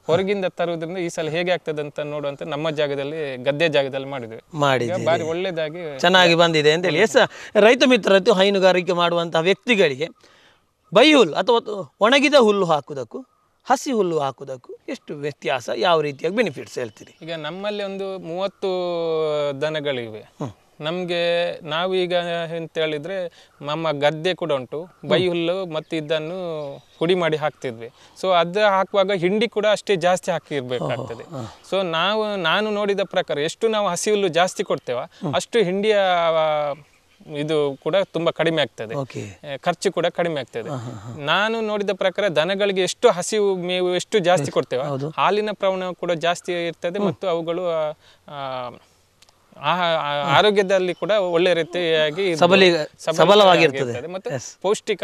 ಹೊರಗಿಂದ ತರುವುದರಿಂದ ಈ ಸಲ ಹೇಗೆ ಆಗ್ತದೆ ಅಂತ ನೋಡುವಂತ ನಮ್ಮ ಜಾಗದಲ್ಲಿ ಗದ್ದೆ ಜಾಗದಲ್ಲಿ ಮಾಡಿದ್ವಿ ಮಾಡಿ ಬಾರಿ ಒಳ್ಳೇದಾಗಿ ಚೆನ್ನಾಗಿ ಬಂದಿದೆ ಅಂತ ಹೇಳಿ ಎಸ್ ರೈತ ಮಿತ್ರದ್ದು ಹೈನುಗಾರಿಕೆ ಮಾಡುವಂತಹ ವ್ಯಕ್ತಿಗಳಿಗೆ ಬೈ ಹುಲ್ಲು ಅಥವಾ ಒಣಗಿದ ಹುಲ್ಲು ಹಾಕುವುದಕ್ಕೂ ಹಸಿ ಹುಲ್ಲು ಹಾಕುವುದಕ್ಕೂ ಎಷ್ಟು ವ್ಯತ್ಯಾಸ ಯಾವ ರೀತಿಯಾಗಿ ಬೆನಿಫಿಟ್ಸ್ ಹೇಳ್ತೀರಿ ಈಗ ನಮ್ಮಲ್ಲಿ ಒಂದು ಮೂವತ್ತು ದನಗಳಿವೆ ನಮಗೆ ನಾವೀಗ ಅಂತೇಳಿದರೆ ನಮ್ಮ ಗದ್ದೆ ಕೂಡ ಉಂಟು ಬೈ ಹುಲ್ಲು ಮತ್ತು ಇದನ್ನು ಪುಡಿ ಮಾಡಿ ಹಾಕ್ತಿದ್ವಿ ಸೊ ಅದು ಹಾಕುವಾಗ ಹಿಂಡಿ ಕೂಡ ಅಷ್ಟೇ ಜಾಸ್ತಿ ಹಾಕಿರ್ಬೇಕಾಗ್ತದೆ ಸೊ ನಾವು ನಾನು ನೋಡಿದ ಪ್ರಕಾರ ಎಷ್ಟು ನಾವು ಹಸಿ ಹುಲ್ಲು ಜಾಸ್ತಿ ಕೊಡ್ತೇವೆ ಅಷ್ಟು ಹಿಂಡಿಯ ಇದು ಕೂಡ ತುಂಬ ಕಡಿಮೆ ಆಗ್ತದೆ ಖರ್ಚು ಕೂಡ ಕಡಿಮೆ ಆಗ್ತದೆ ನಾನು ನೋಡಿದ ಪ್ರಕಾರ ದನಗಳಿಗೆ ಎಷ್ಟು ಹಸಿವು ಮೇವು ಎಷ್ಟು ಜಾಸ್ತಿ ಕೊಡ್ತೇವೆ ಹಾಲಿನ ಪ್ರಮಾಣ ಕೂಡ ಜಾಸ್ತಿ ಇರ್ತದೆ ಮತ್ತು ಅವುಗಳು ಆರೋಗ್ಯದಲ್ಲಿ ಕೂಡ ಒಳ್ಳೆ ರೀತಿಯಾಗಿ ಸಬಲವಾಗಿರ್ತದೆ ಮತ್ತೆ ಪೌಷ್ಟಿಕ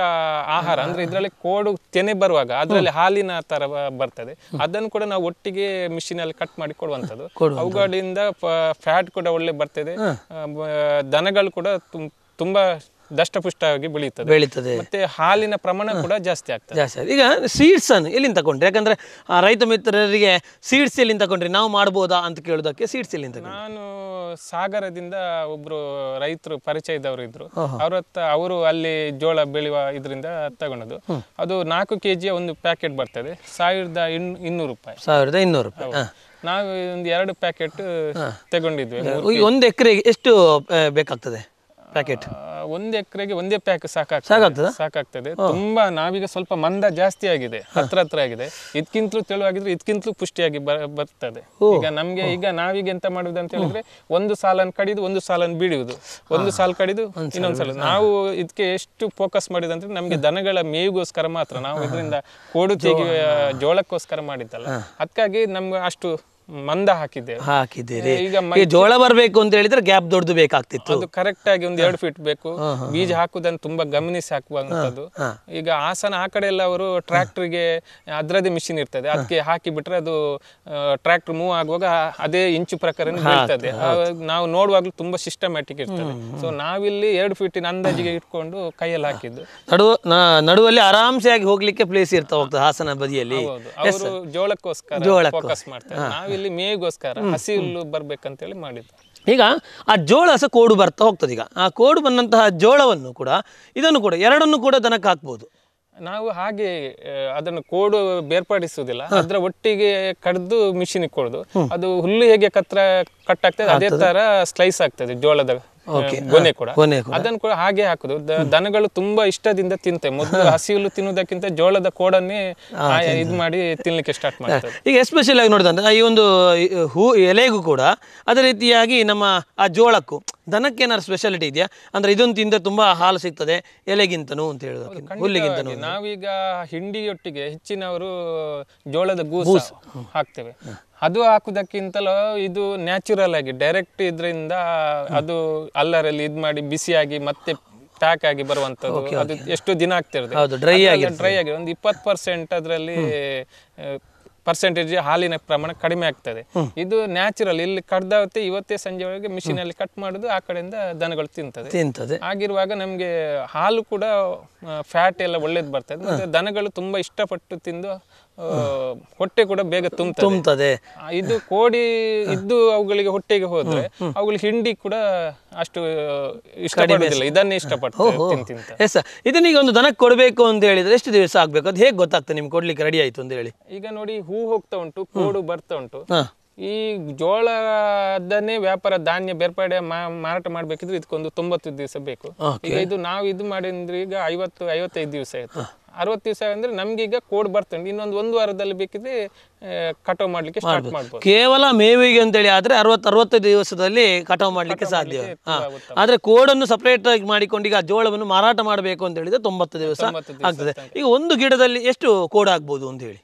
ಆಹಾರ ಅಂದ್ರೆ ಇದರಲ್ಲಿ ಕೋಡು ತೆನೆ ಬರುವಾಗ ಅದರಲ್ಲಿ ಹಾಲಿನ ತರ ಬರ್ತದೆ ಅದನ್ನು ಕೂಡ ನಾವು ಒಟ್ಟಿಗೆ ಮಿಷಿನ್ ಅಲ್ಲಿ ಕಟ್ ಮಾಡಿ ಕೊಡುವಂತದ್ದು ಅವುಗಳಿಂದ ಫ್ಯಾಟ್ ಕೂಡ ಒಳ್ಳೆ ಬರ್ತದೆ ದನಗಳು ಕೂಡ ತುಂಬಾ ದಷ್ಟಪುಷ್ಟವಾಗಿ ಬೆಳೀತದೆ ಬೆಳೀತದೆ ಮತ್ತೆ ಹಾಲಿನ ಪ್ರಮಾಣ ಕೂಡ ಜಾಸ್ತಿ ಆಗ್ತದೆ ಜಾಸ್ತಿ ಈಗ ಸೀಡ್ಸ್ ಅನ್ನು ಎಲ್ಲಿಂದ ತಗೊಂಡ್ರಿ ಯಾಕಂದ್ರೆ ರೈತ ಮಿತ್ರರಿಗೆ ಸೀಡ್ಸ್ ಎಲ್ಲಿಂದ ತಗೊಂಡ್ರಿ ನಾವು ಮಾಡ್ಬೋದಾ ಅಂತ ಕೇಳೋದಕ್ಕೆ ಸೀಡ್ಸ್ ಎಲ್ಲಿಂದ ನಾನು ಸಾಗರದಿಂದ ಒಬ್ರು ರೈತರು ಪರಿಚಯದವರು ಇದ್ರು ಅವ್ರ ಅವರು ಅಲ್ಲಿ ಜೋಳ ಬೆಳೆಯುವ ಇದರಿಂದ ತಗೊಂಡದ್ದು ಅದು ನಾಲ್ಕು ಕೆ ಜಿಯ ಒಂದು ಪ್ಯಾಕೆಟ್ ಬರ್ತದೆ ಸಾವಿರದ ಇನ್ನೂರು ರೂಪಾಯಿ ಸಾವಿರದ ಇನ್ನೂರು ರೂಪಾಯಿ ನಾವು ಒಂದು ಎರಡು ಪ್ಯಾಕೆಟ್ ತಗೊಂಡಿದ್ವಿ ಒಂದು ಎಕರೆಗೆ ಎಷ್ಟು ಬೇಕಾಗ್ತದೆ ಪ್ಯಾಕೆಟ್ ಒಂದು ಎಕರೆಗೆ ಒಂದೇ ಪ್ಯಾಕ್ ಸಾಕಾಗ್ತದೆ ಸಾಕಾಗ್ತದೆ ತುಂಬಾ ನಾವೀಗ ಸ್ವಲ್ಪ ಮಂದ ಜಾಸ್ತಿ ಆಗಿದೆ ಹತ್ರ ಹತ್ರ ಆಗಿದೆ ಇದಕ್ಕಿಂತಲೂ ತೆಳುವಾಗಿದ್ರೆ ಇದಕ್ಕಿಂತಲೂ ಪುಷ್ಟಿಯಾಗಿ ಬರ್ತದೆ ಈಗ ನಮ್ಗೆ ಈಗ ನಾವೀಗ ಎಂತ ಮಾಡುದು ಅಂತ ಹೇಳಿದ್ರೆ ಒಂದು ಸಾಲನ್ ಕಡಿದು ಒಂದು ಸಾಲನ್ನು ಬಿಡುವುದು ಒಂದು ಸಾಲ ಕಡಿದು ಇನ್ನೊಂದು ಸಾಲ ನಾವು ಇದಕ್ಕೆ ಎಷ್ಟು ಫೋಕಸ್ ಮಾಡಿದ ಅಂದ್ರೆ ನಮಗೆ ದನಗಳ ಮೇವಿಗೋಸ್ಕರ ಮಾತ್ರ ನಾವು ಇದರಿಂದ ಕೋಡು ತೆಗೆಯುವ ಜೋಳಕ್ಕೋಸ್ಕರ ಮಾಡಿದ್ದಲ್ಲ ಅದಕ್ಕಾಗಿ ನಮ್ಗೆ ಅಷ್ಟು ಮಂದ ಹಾಕಿದ್ದೇವೆ ಹಾಕಿದ್ದೀರಿ ಈಗ ಜೋಳ ಬರಬೇಕು ಅಂತ ಹೇಳಿದ್ರೆ ಗ್ಯಾಪ್ ದೊಡ್ಡದು ಬೇಕಾಗ್ತಿತ್ತು ಅದು ಕರೆಕ್ಟ್ ಆಗಿ ಒಂದು ಎರಡು ಫೀಟ್ ಬೇಕು ಬೀಜ ಹಾಕುದನ್ನು ತುಂಬಾ ಗಮನಿಸಿ ಹಾಕುವಂತದ್ದು ಈಗ ಹಾಸನ ಆ ಕಡೆ ಎಲ್ಲ ಅವರು ಗೆ ಅದರದೇ ಮಿಷಿನ್ ಇರ್ತದೆ ಅದಕ್ಕೆ ಹಾಕಿ ಬಿಟ್ರೆ ಅದು ಟ್ರ್ಯಾಕ್ಟರ್ ಮೂವ್ ಆಗುವಾಗ ಅದೇ ಇಂಚು ಪ್ರಕಾರ ಬೀಳ್ತದೆ ನಾವು ನೋಡುವಾಗ್ಲೂ ತುಂಬಾ ಸಿಸ್ಟಮ್ಯಾಟಿಕ್ ಇರ್ತದೆ ಸೊ ನಾವಿಲ್ಲಿ ಎರಡು ಫೀಟಿನ ಅಂದಾಜಿಗೆ ಇಟ್ಕೊಂಡು ಕೈಯಲ್ಲಿ ಹಾಕಿದ್ದು ನಡುವೆ ನಡುವಲ್ಲಿ ಆರಾಮ್ಸೆ ಆಗಿ ಹೋಗ್ಲಿಕ್ಕೆ ಪ್ಲೇಸ್ ಇರ್ತಾ ಹೋಗ್ತದೆ ಹಾಸನ ಬದಿಯಲ್ಲಿ ಜೋಳಕ್ಕೋಸ್ಕರ ಫೋಕಸ್ ಮಾಡ್ತಾರೆ ಇಲ್ಲಿ ಮೇಗೋಸ್ಕರ ಹಸಿ ಹುಲ್ಲು ಹೇಳಿ ಮಾಡಿದ್ದು ಈಗ ಆ ಜೋಳ ಸಹ ಕೋಡು ಬರ್ತಾ ಹೋಗ್ತದೆ ಈಗ ಆ ಕೋಡು ಬಂದಂತಹ ಜೋಳವನ್ನು ಕೂಡ ಇದನ್ನು ಕೂಡ ಎರಡನ್ನು ಕೂಡ ದನಕ್ಕೆ ಹಾಕ್ಬೋದು ನಾವು ಹಾಗೆ ಅದನ್ನು ಕೋಡು ಬೇರ್ಪಡಿಸುವುದಿಲ್ಲ ಅದರ ಒಟ್ಟಿಗೆ ಕಡ್ದು ಮಿಷಿನ್ ಕೊಡುದು ಅದು ಹುಲ್ಲು ಹೇಗೆ ಕತ್ರ ಕಟ್ ಆಗ್ತದೆ ಅದೇ ತರ ಸ್ಲೈಸ್ ಆಗ್ತದೆ ಜೋಳದ ಕೂಡ ಅದನ್ನು ಕೂಡ ಹಾಗೆ ಹಾಕುದು ದನಗಳು ತುಂಬಾ ಇಷ್ಟದಿಂದ ತಿಂತೆ ಮೊದಲು ಹಸಿಲು ತಿನ್ನುವುದಕ್ಕಿಂತ ಜೋಳದ ಕೋಡನ್ನೇ ಇದು ಮಾಡಿ ತಿನ್ಲಿಕ್ಕೆ ಸ್ಟಾರ್ಟ್ ಮಾಡ್ತಾರೆ ಈಗ ಎಸ್ಪೆಷಲ್ ಆಗಿ ನೋಡಿದಂತ ಈ ಒಂದು ಹೂ ಎಲೆಗೂ ಕೂಡ ಅದೇ ರೀತಿಯಾಗಿ ನಮ್ಮ ಆ ಜೋಳಕ್ಕೂ ದನಕ್ಕೆ ಏನಾದ್ರು ಸ್ಪೆಷಾಲಿಟಿ ಇದೆಯಾ ಅಂದ್ರೆ ಇದೊಂದು ತಿಂದ ತುಂಬಾ ಹಾಲು ಸಿಗ್ತದೆ ಎಲೆಗಿಂತನೂ ಅಂತ ಹೇಳಿದ್ರು ಹುಲ್ಲಿಗಿಂತನು ನಾವೀಗ ಹಿಂಡಿಯೊಟ್ಟಿಗೆ ಹೆಚ್ಚಿನವರು ಜೋಳದ ಗೂಸು ಹಾಕ್ತೇವೆ ಅದು ಹಾಕುದಕ್ಕಿಂತಲೂ ಇದು ನ್ಯಾಚುರಲ್ ಆಗಿ ಡೈರೆಕ್ಟ್ ಇದರಿಂದ ಅದು ಅಲ್ಲರಲ್ಲಿ ಇದು ಮಾಡಿ ಬಿಸಿಯಾಗಿ ಮತ್ತೆ ಪ್ಯಾಕ್ ಆಗಿ ಬರುವಂತದ್ದು ಅದು ಎಷ್ಟು ದಿನ ಆಗ್ತಿರೋದು ಡ್ರೈ ಆಗಿ ಡ್ರೈ ಆಗಿ ಒಂದು ಇಪ್ಪತ್ತು ಪರ್ಸೆಂಟ್ ಅದರಲ್ಲಿ ಪರ್ಸೆಂಟೇಜ್ ಹಾಲಿನ ಪ್ರಮಾಣ ಕಡಿಮೆ ಆಗ್ತದೆ ಇದು ನ್ಯಾಚುರಲ್ ಇಲ್ಲಿ ಕಡ್ದಾವತ್ತೆ ಇವತ್ತೇ ಸಂಜೆ ಒಳಗೆ ಮಿಷಿನ್ ಅಲ್ಲಿ ಕಟ್ ಮಾಡುದು ಆ ಕಡೆಯಿಂದ ದನಗಳು ತಿಂತದೆ ತಿಂತದೆ ಆಗಿರುವಾಗ ನಮ್ಗೆ ಹಾಲು ಕೂಡ ಫ್ಯಾಟ್ ಎಲ್ಲ ಒಳ್ಳೇದು ಬರ್ತದೆ ದನಗಳು ತುಂಬಾ ಇಷ್ಟಪಟ್ಟು ತಿಂದು ಹೊಟ್ಟೆ ಕೂಡ ಬೇಗ ತುಂಬುತ್ತದೆ ಇದು ಕೋಡಿ ಇದ್ದು ಅವುಗಳಿಗೆ ಹೊಟ್ಟೆಗೆ ಹೋದ್ರೆ ಅವುಗಳಿಗೆ ಹಿಂಡಿ ಕೂಡ ಅಷ್ಟು ಇಷ್ಟಪಡೋದಿಲ್ಲ ಇದನ್ನೇ ಇಷ್ಟಪಡ್ತಾರೆ ಎಸ್ ಇದನ್ನ ಒಂದು ದನಕ್ಕೆ ಕೊಡಬೇಕು ಅಂತ ಹೇಳಿದ್ರೆ ಎಷ್ಟು ದಿವಸ ಆಗ್ಬೇಕು ಅದು ಹೇಗೆ ಗೊತ್ತಾಗ್ತದೆ ನಿಮ್ಗೆ ಕೊಡ್ಲಿಕ್ಕೆ ರೆಡಿ ಆಯ್ತು ಅಂತ ಹೇಳಿ ಈಗ ನೋಡಿ ಹೂ ಹೋಗ್ತಾ ಉಂಟು ಕೋಡು ಬರ್ತಾ ಉಂಟು ಈ ಜೋಳದನ್ನೇ ವ್ಯಾಪಾರ ಧಾನ್ಯ ಬೇರ್ಪಡೆ ಮಾರಾಟ ಮಾಡ್ಬೇಕಿದ್ರೆ ಇದಕ್ಕೊಂದು ತೊಂಬತ್ತು ದಿವಸ ಬೇಕು ಈಗ ಇದು ನಾವು ಇದು ಮಾಡಿದ್ರೆ ಈಗ ಐವತ್ತು ಐವತ್ತೈದು ದಿವಸ ಆಯ್ತು ಅರವತ್ತು ದಿವಸ ಅಂದ್ರೆ ನಮ್ಗೆ ಈಗ ಕೋಡ್ ಬರ್ತದೆ ಇನ್ನೊಂದು ಒಂದು ವಾರದಲ್ಲಿ ಬೇಕಿದ್ರೆ ಕಟೌ ಮಾಡ್ಲಿಕ್ಕೆ ಸ್ಟಾರ್ಟ್ ಮಾಡ್ಬೋದು ಕೇವಲ ಮೇವಿಗೆ ಅಂತ ಹೇಳಿ ಆದ್ರೆ ಅರವತ್ ಅರವತ್ತು ದಿವಸದಲ್ಲಿ ಕಟಾವ್ ಮಾಡ್ಲಿಕ್ಕೆ ಸಾಧ್ಯ ಕೋಡ್ ಕೋಡನ್ನು ಸಪರೇಟ್ ಆಗಿ ಮಾಡಿಕೊಂಡು ಈಗ ಜೋಳವನ್ನು ಮಾರಾಟ ಮಾಡಬೇಕು ಅಂತ ಹೇಳಿದ್ರೆ ತೊಂಬತ್ತು ದಿವಸ ಆಗ್ತದೆ ಈಗ ಒಂದು ಗಿಡದಲ್ಲಿ ಎಷ್ಟು ಕೋಡ್ ಆಗ್ಬೋದು ಅಂತ ಹೇಳಿ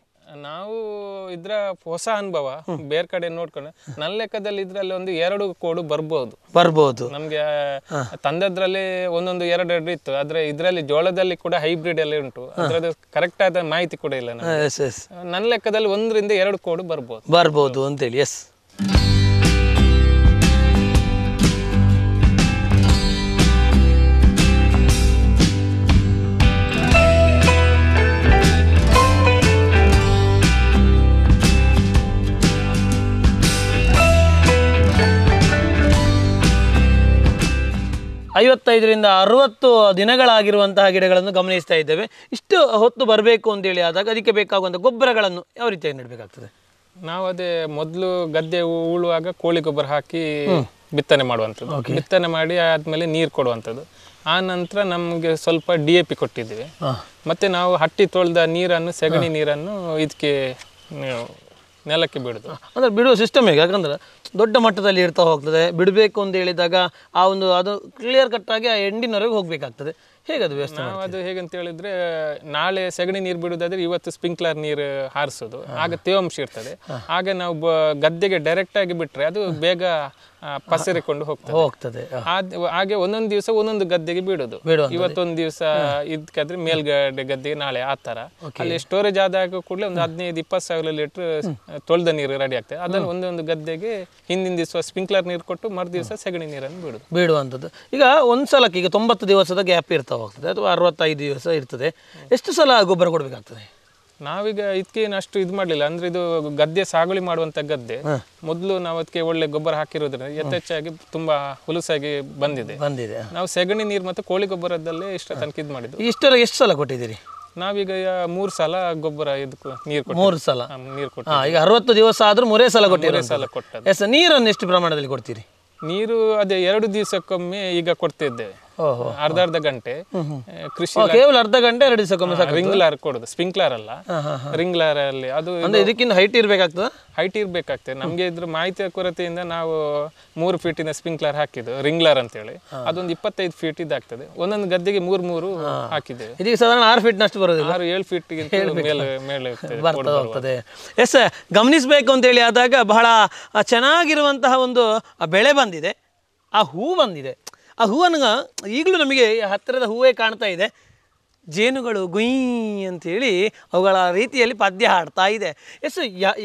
ನಾವು ಇದ್ರ ಹೊಸ ಅನುಭವ ಬೇರೆ ಕಡೆ ನೋಡ್ಕೊಂಡು ನನ್ನ ಲೆಕ್ಕದಲ್ಲಿ ಇದ್ರಲ್ಲಿ ಒಂದು ಎರಡು ಕೋಡು ಬರ್ಬೋದು ಬರ್ಬೋದು ನಮ್ಗೆ ತಂದದ್ರಲ್ಲಿ ಒಂದೊಂದು ಎರಡು ಎರಡು ಇತ್ತು ಆದ್ರೆ ಇದ್ರಲ್ಲಿ ಜೋಳದಲ್ಲಿ ಕೂಡ ಹೈಬ್ರಿಡ್ ಎಲ್ಲ ಉಂಟು ಅದ್ರದ್ದು ಕರೆಕ್ಟ್ ಆದ ಮಾಹಿತಿ ಕೂಡ ಇಲ್ಲ ನನ್ನ ಲೆಕ್ಕದಲ್ಲಿ ಒಂದರಿಂದ ಎರಡು ಕೋಡು ಬರ್ಬೋದು ಬರ್ಬೋದು ಅಂತೇಳಿ ಎಸ್ ಐವತ್ತೈದರಿಂದ ಅರುವತ್ತು ದಿನಗಳಾಗಿರುವಂತಹ ಗಿಡಗಳನ್ನು ಗಮನಿಸ್ತಾ ಇದ್ದೇವೆ ಇಷ್ಟು ಹೊತ್ತು ಬರಬೇಕು ಅಂತೇಳಿ ಆದಾಗ ಅದಕ್ಕೆ ಬೇಕಾಗುವಂಥ ಗೊಬ್ಬರಗಳನ್ನು ಯಾವ ರೀತಿಯಾಗಿ ನೆಡಬೇಕಾಗ್ತದೆ ನಾವು ಅದೇ ಮೊದಲು ಗದ್ದೆ ಉಳುವಾಗ ಕೋಳಿ ಗೊಬ್ಬರ ಹಾಕಿ ಬಿತ್ತನೆ ಮಾಡುವಂಥದ್ದು ಬಿತ್ತನೆ ಮಾಡಿ ಆದಮೇಲೆ ನೀರು ಕೊಡುವಂಥದ್ದು ಆ ನಂತರ ನಮಗೆ ಸ್ವಲ್ಪ ಡಿ ಎ ಪಿ ಕೊಟ್ಟಿದ್ದೀವಿ ಮತ್ತೆ ನಾವು ಹಟ್ಟಿ ತೊಳೆದ ನೀರನ್ನು ಸೆಗಣಿ ನೀರನ್ನು ಇದಕ್ಕೆ ನೆಲಕ್ಕೆ ಬಿಡುದು ಅಂದರೆ ಬಿಡುವ ಸಿಸ್ಟಮ್ ಹೇಗೆ ಯಾಕಂದ್ರೆ ದೊಡ್ಡ ಮಟ್ಟದಲ್ಲಿ ಇರ್ತಾ ಹೋಗ್ತದೆ ಬಿಡಬೇಕು ಅಂತ ಹೇಳಿದಾಗ ಆ ಒಂದು ಅದು ಕ್ಲಿಯರ್ ಕಟ್ಟಾಗಿ ಆ ಎಂಡಿನವರೆಗೆ ಹೋಗಬೇಕಾಗ್ತದೆ ಹೇಗದು ವ್ಯವಸ್ಥೆ ನಾವು ಅದು ಹೇಗಂತ ಹೇಳಿದ್ರೆ ನಾಳೆ ಸಗಣಿ ನೀರು ಬಿಡುವುದಾದ್ರೆ ಇವತ್ತು ಸ್ಪ್ರಿಂಕ್ಲರ್ ನೀರು ಹಾರಿಸೋದು ಆಗ ತೇವಾಂಶ ಇರ್ತದೆ ಹಾಗೆ ನಾವು ಗದ್ದೆಗೆ ಡೈರೆಕ್ಟ್ ಆಗಿ ಬಿಟ್ರೆ ಅದು ಬೇಗ ಪಸರಿಕೊಂಡು ಹೋಗ್ತದೆ ಹೋಗ್ತದೆ ಹಾಗೆ ಒಂದೊಂದು ದಿವಸ ಒಂದೊಂದು ಗದ್ದೆಗೆ ಬಿಡೋದು ಇವತ್ತೊಂದು ದಿವಸ ಇದಕ್ಕಾದ್ರೆ ಮೇಲ್ಗಡೆ ಗದ್ದೆಗೆ ನಾಳೆ ಆ ಅಲ್ಲಿ ಸ್ಟೋರೇಜ್ ಆದಾಗ ಕೂಡಲೇ ಒಂದು ಹದಿನೈದು ಇಪ್ಪತ್ತು ಸಾವಿರ ಲೀಟರ್ ತೊಳೆದ ನೀರು ರೆಡಿ ಆಗ್ತದೆ ಅದನ್ನು ಒಂದೊಂದು ಗದ್ದೆಗೆ ಹಿಂದಿನ ದಿವಸ ಸ್ಪ್ರಿಂಕ್ಲರ್ ನೀರು ಕೊಟ್ಟು ಮರು ದಿವಸ ಸಗಣಿ ನೀರನ್ನು ಬಿಡೋದು ಬಿಡುವಂಥದ್ದು ಈಗ ಒಂದ್ಸಲಕ್ಕೆ ಈಗ ತೊಂಬತ್ತು ದಿವಸದ ಗ್ಯಾಪ್ ಇರ್ತದೆ ಬರ್ತಾ ಹೋಗ್ತದೆ ಅಥವಾ ಅರವತ್ತೈದು ದಿವಸ ಇರ್ತದೆ ಎಷ್ಟು ಸಲ ಗೊಬ್ಬರ ಕೊಡಬೇಕಾಗ್ತದೆ ನಾವೀಗ ಇದಕ್ಕೇನು ಅಷ್ಟು ಇದು ಮಾಡಲಿಲ್ಲ ಅಂದ್ರೆ ಇದು ಗದ್ದೆ ಸಾಗುವಳಿ ಮಾಡುವಂತ ಗದ್ದೆ ಮೊದಲು ನಾವು ಅದಕ್ಕೆ ಒಳ್ಳೆ ಗೊಬ್ಬರ ಹಾಕಿರೋದ್ರಿಂದ ಯಥೇಚ್ಛಾಗಿ ತುಂಬಾ ಹುಲುಸಾಗಿ ಬಂದಿದೆ ಬಂದಿದೆ ನಾವು ಸೆಗಣಿ ನೀರು ಮತ್ತು ಕೋಳಿ ಗೊಬ್ಬರದಲ್ಲೇ ಇಷ್ಟ ತನಕ ಇದು ಮಾಡಿದ್ದು ಇಷ್ಟೆಲ್ಲ ಎಷ್ಟು ಸಲ ಕೊಟ್ಟಿದ್ದೀರಿ ನಾವೀಗ ಮೂರು ಸಲ ಗೊಬ್ಬರ ಇದಕ್ಕೆ ನೀರು ಮೂರು ಸಲ ನೀರು ಕೊಟ್ಟು ಈಗ ಅರವತ್ತು ದಿವಸ ಆದ್ರೂ ಮೂರೇ ಸಲ ಕೊಟ್ಟಿರೋ ಸಲ ಕೊಟ್ಟು ಎಸ್ ನೀರನ್ನು ಎಷ್ಟು ಪ್ರಮಾಣದಲ್ಲಿ ಕೊಡ್ತೀರಿ ನೀರು ಅದೇ ಎರಡು ದಿವಸಕ್ಕೊಮ್ಮೆ ಈಗ ಕೊಡ್ತಿದ್ದೇವೆ ಅರ್ಧ ಅರ್ಧ ಗಂಟೆ ಕೃಷಿ ಕೇವಲ ಅರ್ಧ ಗಂಟೆ ಎರಡು ರಿಂಗ್ಲರ್ ಕೊಡುದು ಸ್ಪ್ರಿಂಕ್ಲರ್ ಅಲ್ಲ ರಿಂಗ್ಲರ್ ಅಲ್ಲಿ ಅದು ಇದಕ್ಕಿಂತ ಹೈಟ್ ಇರ್ಬೇಕಾಗ್ತದೆ ಹೈಟ್ ಇರ್ಬೇಕಾಗ್ತದೆ ನಮ್ಗೆ ಇದ್ರ ಮಾಹಿತಿಯ ಕೊರತೆಯಿಂದ ನಾವು ಮೂರು ಇಂದ ಸ್ಪ್ರಿಂಕ್ಲರ್ ಹಾಕಿದ್ದು ರಿಂಗ್ಲರ್ ಅಂತ ಹೇಳಿ ಅದೊಂದು ಇಪ್ಪತ್ತೈದು ಫೀಟ್ ಇದಾಗ್ತದೆ ಒಂದೊಂದು ಗದ್ದೆಗೆ ಮೂರ್ ಮೂರು ಹಾಕಿದ್ದೇವೆ ಇದೀಗ ಸಾಧಾರಣ ಆರು ಫೀಟ್ ನಷ್ಟು ಬರೋದು ಆರು ಏಳು ಫೀಟ್ ಮೇಲೆ ಮೇಲೆ ಬರ್ತದೆ ಎಸ್ ಗಮನಿಸಬೇಕು ಹೇಳಿ ಆದಾಗ ಬಹಳ ಚೆನ್ನಾಗಿರುವಂತಹ ಒಂದು ಬೆಳೆ ಬಂದಿದೆ ಆ ಹೂ ಬಂದಿದೆ ಆ ಹೂವನ್ನು ಈಗಲೂ ನಮಗೆ ಹತ್ತಿರದ ಹೂವೇ ಕಾಣ್ತಾ ಇದೆ ಜೇನುಗಳು ಗುಯ್ ಅಂಥೇಳಿ ಅವುಗಳ ರೀತಿಯಲ್ಲಿ ಪದ್ಯ ಹಾಡ್ತಾ ಇದೆ ಎಸ್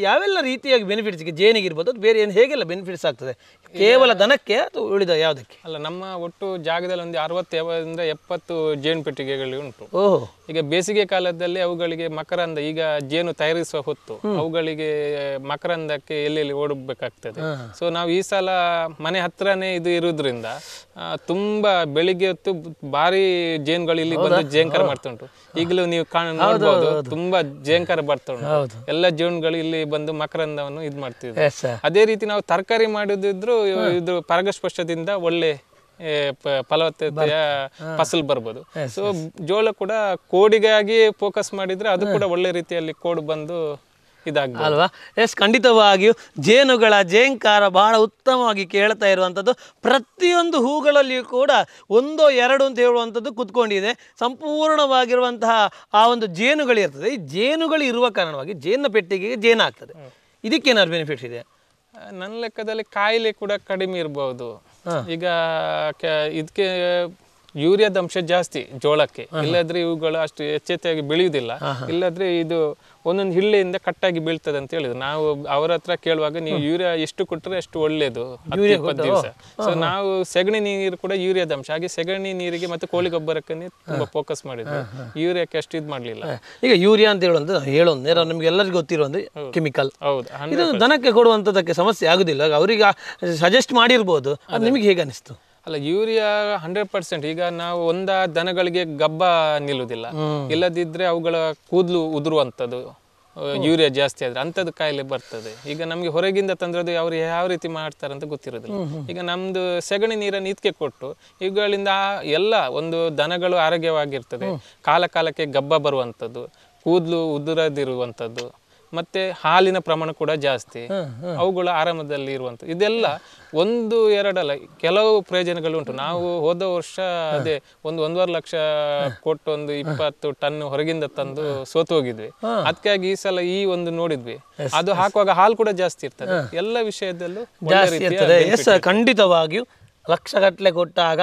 ಯಾವೆಲ್ಲ ರೀತಿಯಾಗಿ ಬೆನಿಫಿಟ್ಸ್ ಜೇನಿಗೆ ಜೇನಿಗಿರ್ಬೋದು ಅದು ಬೇರೆ ಏನು ಹೇಗೆಲ್ಲ ಬೆನಿಫಿಟ್ಸ್ ಆಗ್ತದೆ ಕೇವಲ ದನಕ್ಕೆ ಅದು ಉಳಿದ ಯಾವುದಕ್ಕೆ ಅಲ್ಲ ನಮ್ಮ ಒಟ್ಟು ಜಾಗದಲ್ಲಿ ಒಂದು ಅರವತ್ತರಿಂದ ಎಪ್ಪತ್ತು ಜೇನು ಪೆಟ್ಟಿಗೆಗಳು ಉಂಟು ಈಗ ಬೇಸಿಗೆ ಕಾಲದಲ್ಲಿ ಅವುಗಳಿಗೆ ಮಕರಂದ ಈಗ ಜೇನು ತಯಾರಿಸುವ ಹೊತ್ತು ಅವುಗಳಿಗೆ ಮಕರಂದಕ್ಕೆ ಎಲ್ಲೆಲ್ಲಿ ಓಡಬೇಕಾಗ್ತದೆ ಸೊ ನಾವು ಈ ಸಲ ಮನೆ ಹತ್ರನೇ ಇದು ಇರುವುದ್ರಿಂದ ತುಂಬಾ ಬೆಳಿಗ್ಗೆ ಹೊತ್ತು ಭಾರಿ ಜೇನುಗಳು ಇಲ್ಲಿ ಬಂದು ಜೇಂಕರ ಮಾಡ್ತಾ ಉಂಟು ಈಗಲೂ ನೀವು ಕಾಣ ನೋಡಬಹುದು ತುಂಬಾ ಜೇಂಕರ ಬರ್ತಾ ಉಂಟು ಎಲ್ಲ ಜೇನುಗಳು ಇಲ್ಲಿ ಬಂದು ಮಕರಂದವನ್ನು ಇದು ಮಾಡ್ತಿದ್ವಿ ಅದೇ ರೀತಿ ನಾವು ತರಕಾರಿ ಮಾಡಿದ್ರು ಇದು ಪರಾಗಸ್ಪರ್ಶದಿಂದ ಒಳ್ಳೆ ಫಲವತ್ತತೆಯ ಫಸಲು ಬರ್ಬೋದು ಸೊ ಜೋಳ ಕೂಡ ಕೋಡಿಗಾಗಿ ಫೋಕಸ್ ಮಾಡಿದ್ರೆ ಅದು ಕೂಡ ಒಳ್ಳೆ ರೀತಿಯಲ್ಲಿ ಕೋಡು ಬಂದು ಇದಾಗ್ಬೋದು ಅಲ್ವಾ ಎಸ್ ಖಂಡಿತವಾಗಿಯೂ ಜೇನುಗಳ ಜೇಂಕಾರ ಬಹಳ ಉತ್ತಮವಾಗಿ ಕೇಳ್ತಾ ಇರುವಂಥದ್ದು ಪ್ರತಿಯೊಂದು ಹೂಗಳಲ್ಲಿಯೂ ಕೂಡ ಒಂದೋ ಎರಡು ಅಂತ ಹೇಳುವಂಥದ್ದು ಕುತ್ಕೊಂಡಿದೆ ಸಂಪೂರ್ಣವಾಗಿರುವಂತಹ ಆ ಒಂದು ಜೇನುಗಳಿರ್ತದೆ ಈ ಜೇನುಗಳು ಇರುವ ಕಾರಣವಾಗಿ ಜೇನ ಪೆಟ್ಟಿಗೆಗೆ ಜೇನು ಆಗ್ತದೆ ಇದಕ್ಕೇನಾದ್ರು ಬೆನಿಫಿಟ್ಸ್ ಇದೆ ನನ್ನ ಲೆಕ್ಕದಲ್ಲಿ ಕಾಯಿಲೆ ಕೂಡ ಕಡಿಮೆ ಇರ್ಬೋದು ಈಗ ಇದಕ್ಕೆ ಯೂರಿಯಾದ ಅಂಶ ಜಾಸ್ತಿ ಜೋಳಕ್ಕೆ ಇಲ್ಲಾದ್ರೆ ಇವುಗಳು ಅಷ್ಟು ಎಚ್ಚೆತ್ತಾಗಿ ಬೆಳೆಯುವುದಿಲ್ಲ ಇಲ್ಲಾದ್ರೆ ಇದು ಒಂದೊಂದು ಹಿಳ್ಳೆಯಿಂದ ಕಟ್ಟಾಗಿ ಬೀಳ್ತದೆ ಅಂತ ಹೇಳಿದ್ರು ನಾವು ಅವರ ಹತ್ರ ಕೇಳುವಾಗ ನೀವು ಯೂರಿಯಾ ಎಷ್ಟು ಕೊಟ್ಟರೆ ಅಷ್ಟು ಒಳ್ಳೇದು ಸೊ ನಾವು ಸೆಗಣಿ ನೀರು ಕೂಡ ಯೂರಿಯಾದ ಅಂಶ ಹಾಗೆ ಸೆಗಣಿ ನೀರಿಗೆ ಮತ್ತೆ ಕೋಳಿ ಗೊಬ್ಬರಕ್ಕೆ ತುಂಬಾ ಫೋಕಸ್ ಮಾಡಿದ್ರು ಯೂರಿಯಾಕ್ಕೆ ಅಷ್ಟು ಇದು ಮಾಡಲಿಲ್ಲ ಈಗ ಯೂರಿಯಾ ಅಂತ ಹೇಳೋದು ಹೇಳೋದು ನೇರ ನಮ್ಗೆ ಎಲ್ಲರಿಗೂ ಗೊತ್ತಿರೋ ಕೆಮಿಕಲ್ ಹೌದು ಇದು ದನಕ್ಕೆ ಕೊಡುವಂತದಕ್ಕೆ ಸಮಸ್ಯೆ ಆಗುದಿಲ್ಲ ಅವರಿಗೆ ಸಜೆಸ್ಟ್ ಮಾಡಿರ್ಬೋದು ಅದು ನಿಮಗೆ ಹೇಗೆ ಅನಿಸ್ತು ಅಲ್ಲ ಯೂರಿಯಾ ಹಂಡ್ರೆಡ್ ಪರ್ಸೆಂಟ್ ಈಗ ನಾವು ಒಂದ ದನಗಳಿಗೆ ಗಬ್ಬ ನಿಲ್ಲುವುದಿಲ್ಲ ಇಲ್ಲದಿದ್ರೆ ಅವುಗಳ ಕೂದಲು ಉದುರುವಂಥದ್ದು ಯೂರಿಯಾ ಜಾಸ್ತಿ ಆದ್ರೆ ಅಂಥದ್ದು ಕಾಯಿಲೆ ಬರ್ತದೆ ಈಗ ನಮಗೆ ಹೊರಗಿಂದ ತಂದ್ರದ್ದು ಅವ್ರು ಯಾವ ರೀತಿ ಮಾಡ್ತಾರೆ ಅಂತ ಗೊತ್ತಿರೋದಿಲ್ಲ ಈಗ ನಮ್ದು ಸೆಗಣಿ ನೀರನ್ನು ಇದಕ್ಕೆ ಕೊಟ್ಟು ಇವುಗಳಿಂದ ಎಲ್ಲ ಒಂದು ದನಗಳು ಆರೋಗ್ಯವಾಗಿರ್ತದೆ ಕಾಲ ಕಾಲಕ್ಕೆ ಗಬ್ಬ ಬರುವಂಥದ್ದು ಕೂದಲು ಉದುರದಿರುವಂಥದ್ದು ಮತ್ತೆ ಹಾಲಿನ ಪ್ರಮಾಣ ಕೂಡ ಜಾಸ್ತಿ ಅವುಗಳ ಆರಂಭದಲ್ಲಿ ಇರುವಂತ ಇದೆಲ್ಲ ಒಂದು ಎರಡಲ್ಲ ಕೆಲವು ಪ್ರಯೋಜನಗಳು ಉಂಟು ನಾವು ಹೋದ ವರ್ಷ ಅದೇ ಒಂದು ಒಂದೂವರೆ ಲಕ್ಷ ಕೊಟ್ಟು ಒಂದು ಇಪ್ಪತ್ತು ಟನ್ ಹೊರಗಿಂದ ತಂದು ಸೋತು ಹೋಗಿದ್ವಿ ಅದಕ್ಕಾಗಿ ಈ ಸಲ ಈ ಒಂದು ನೋಡಿದ್ವಿ ಅದು ಹಾಕುವಾಗ ಹಾಲು ಕೂಡ ಜಾಸ್ತಿ ಇರ್ತದೆ ಎಲ್ಲ ವಿಷಯದಲ್ಲೂ ಖಂಡಿತವಾಗಿಯೂ ಲಕ್ಷಗಟ್ಟಲೆ ಕೊಟ್ಟಾಗ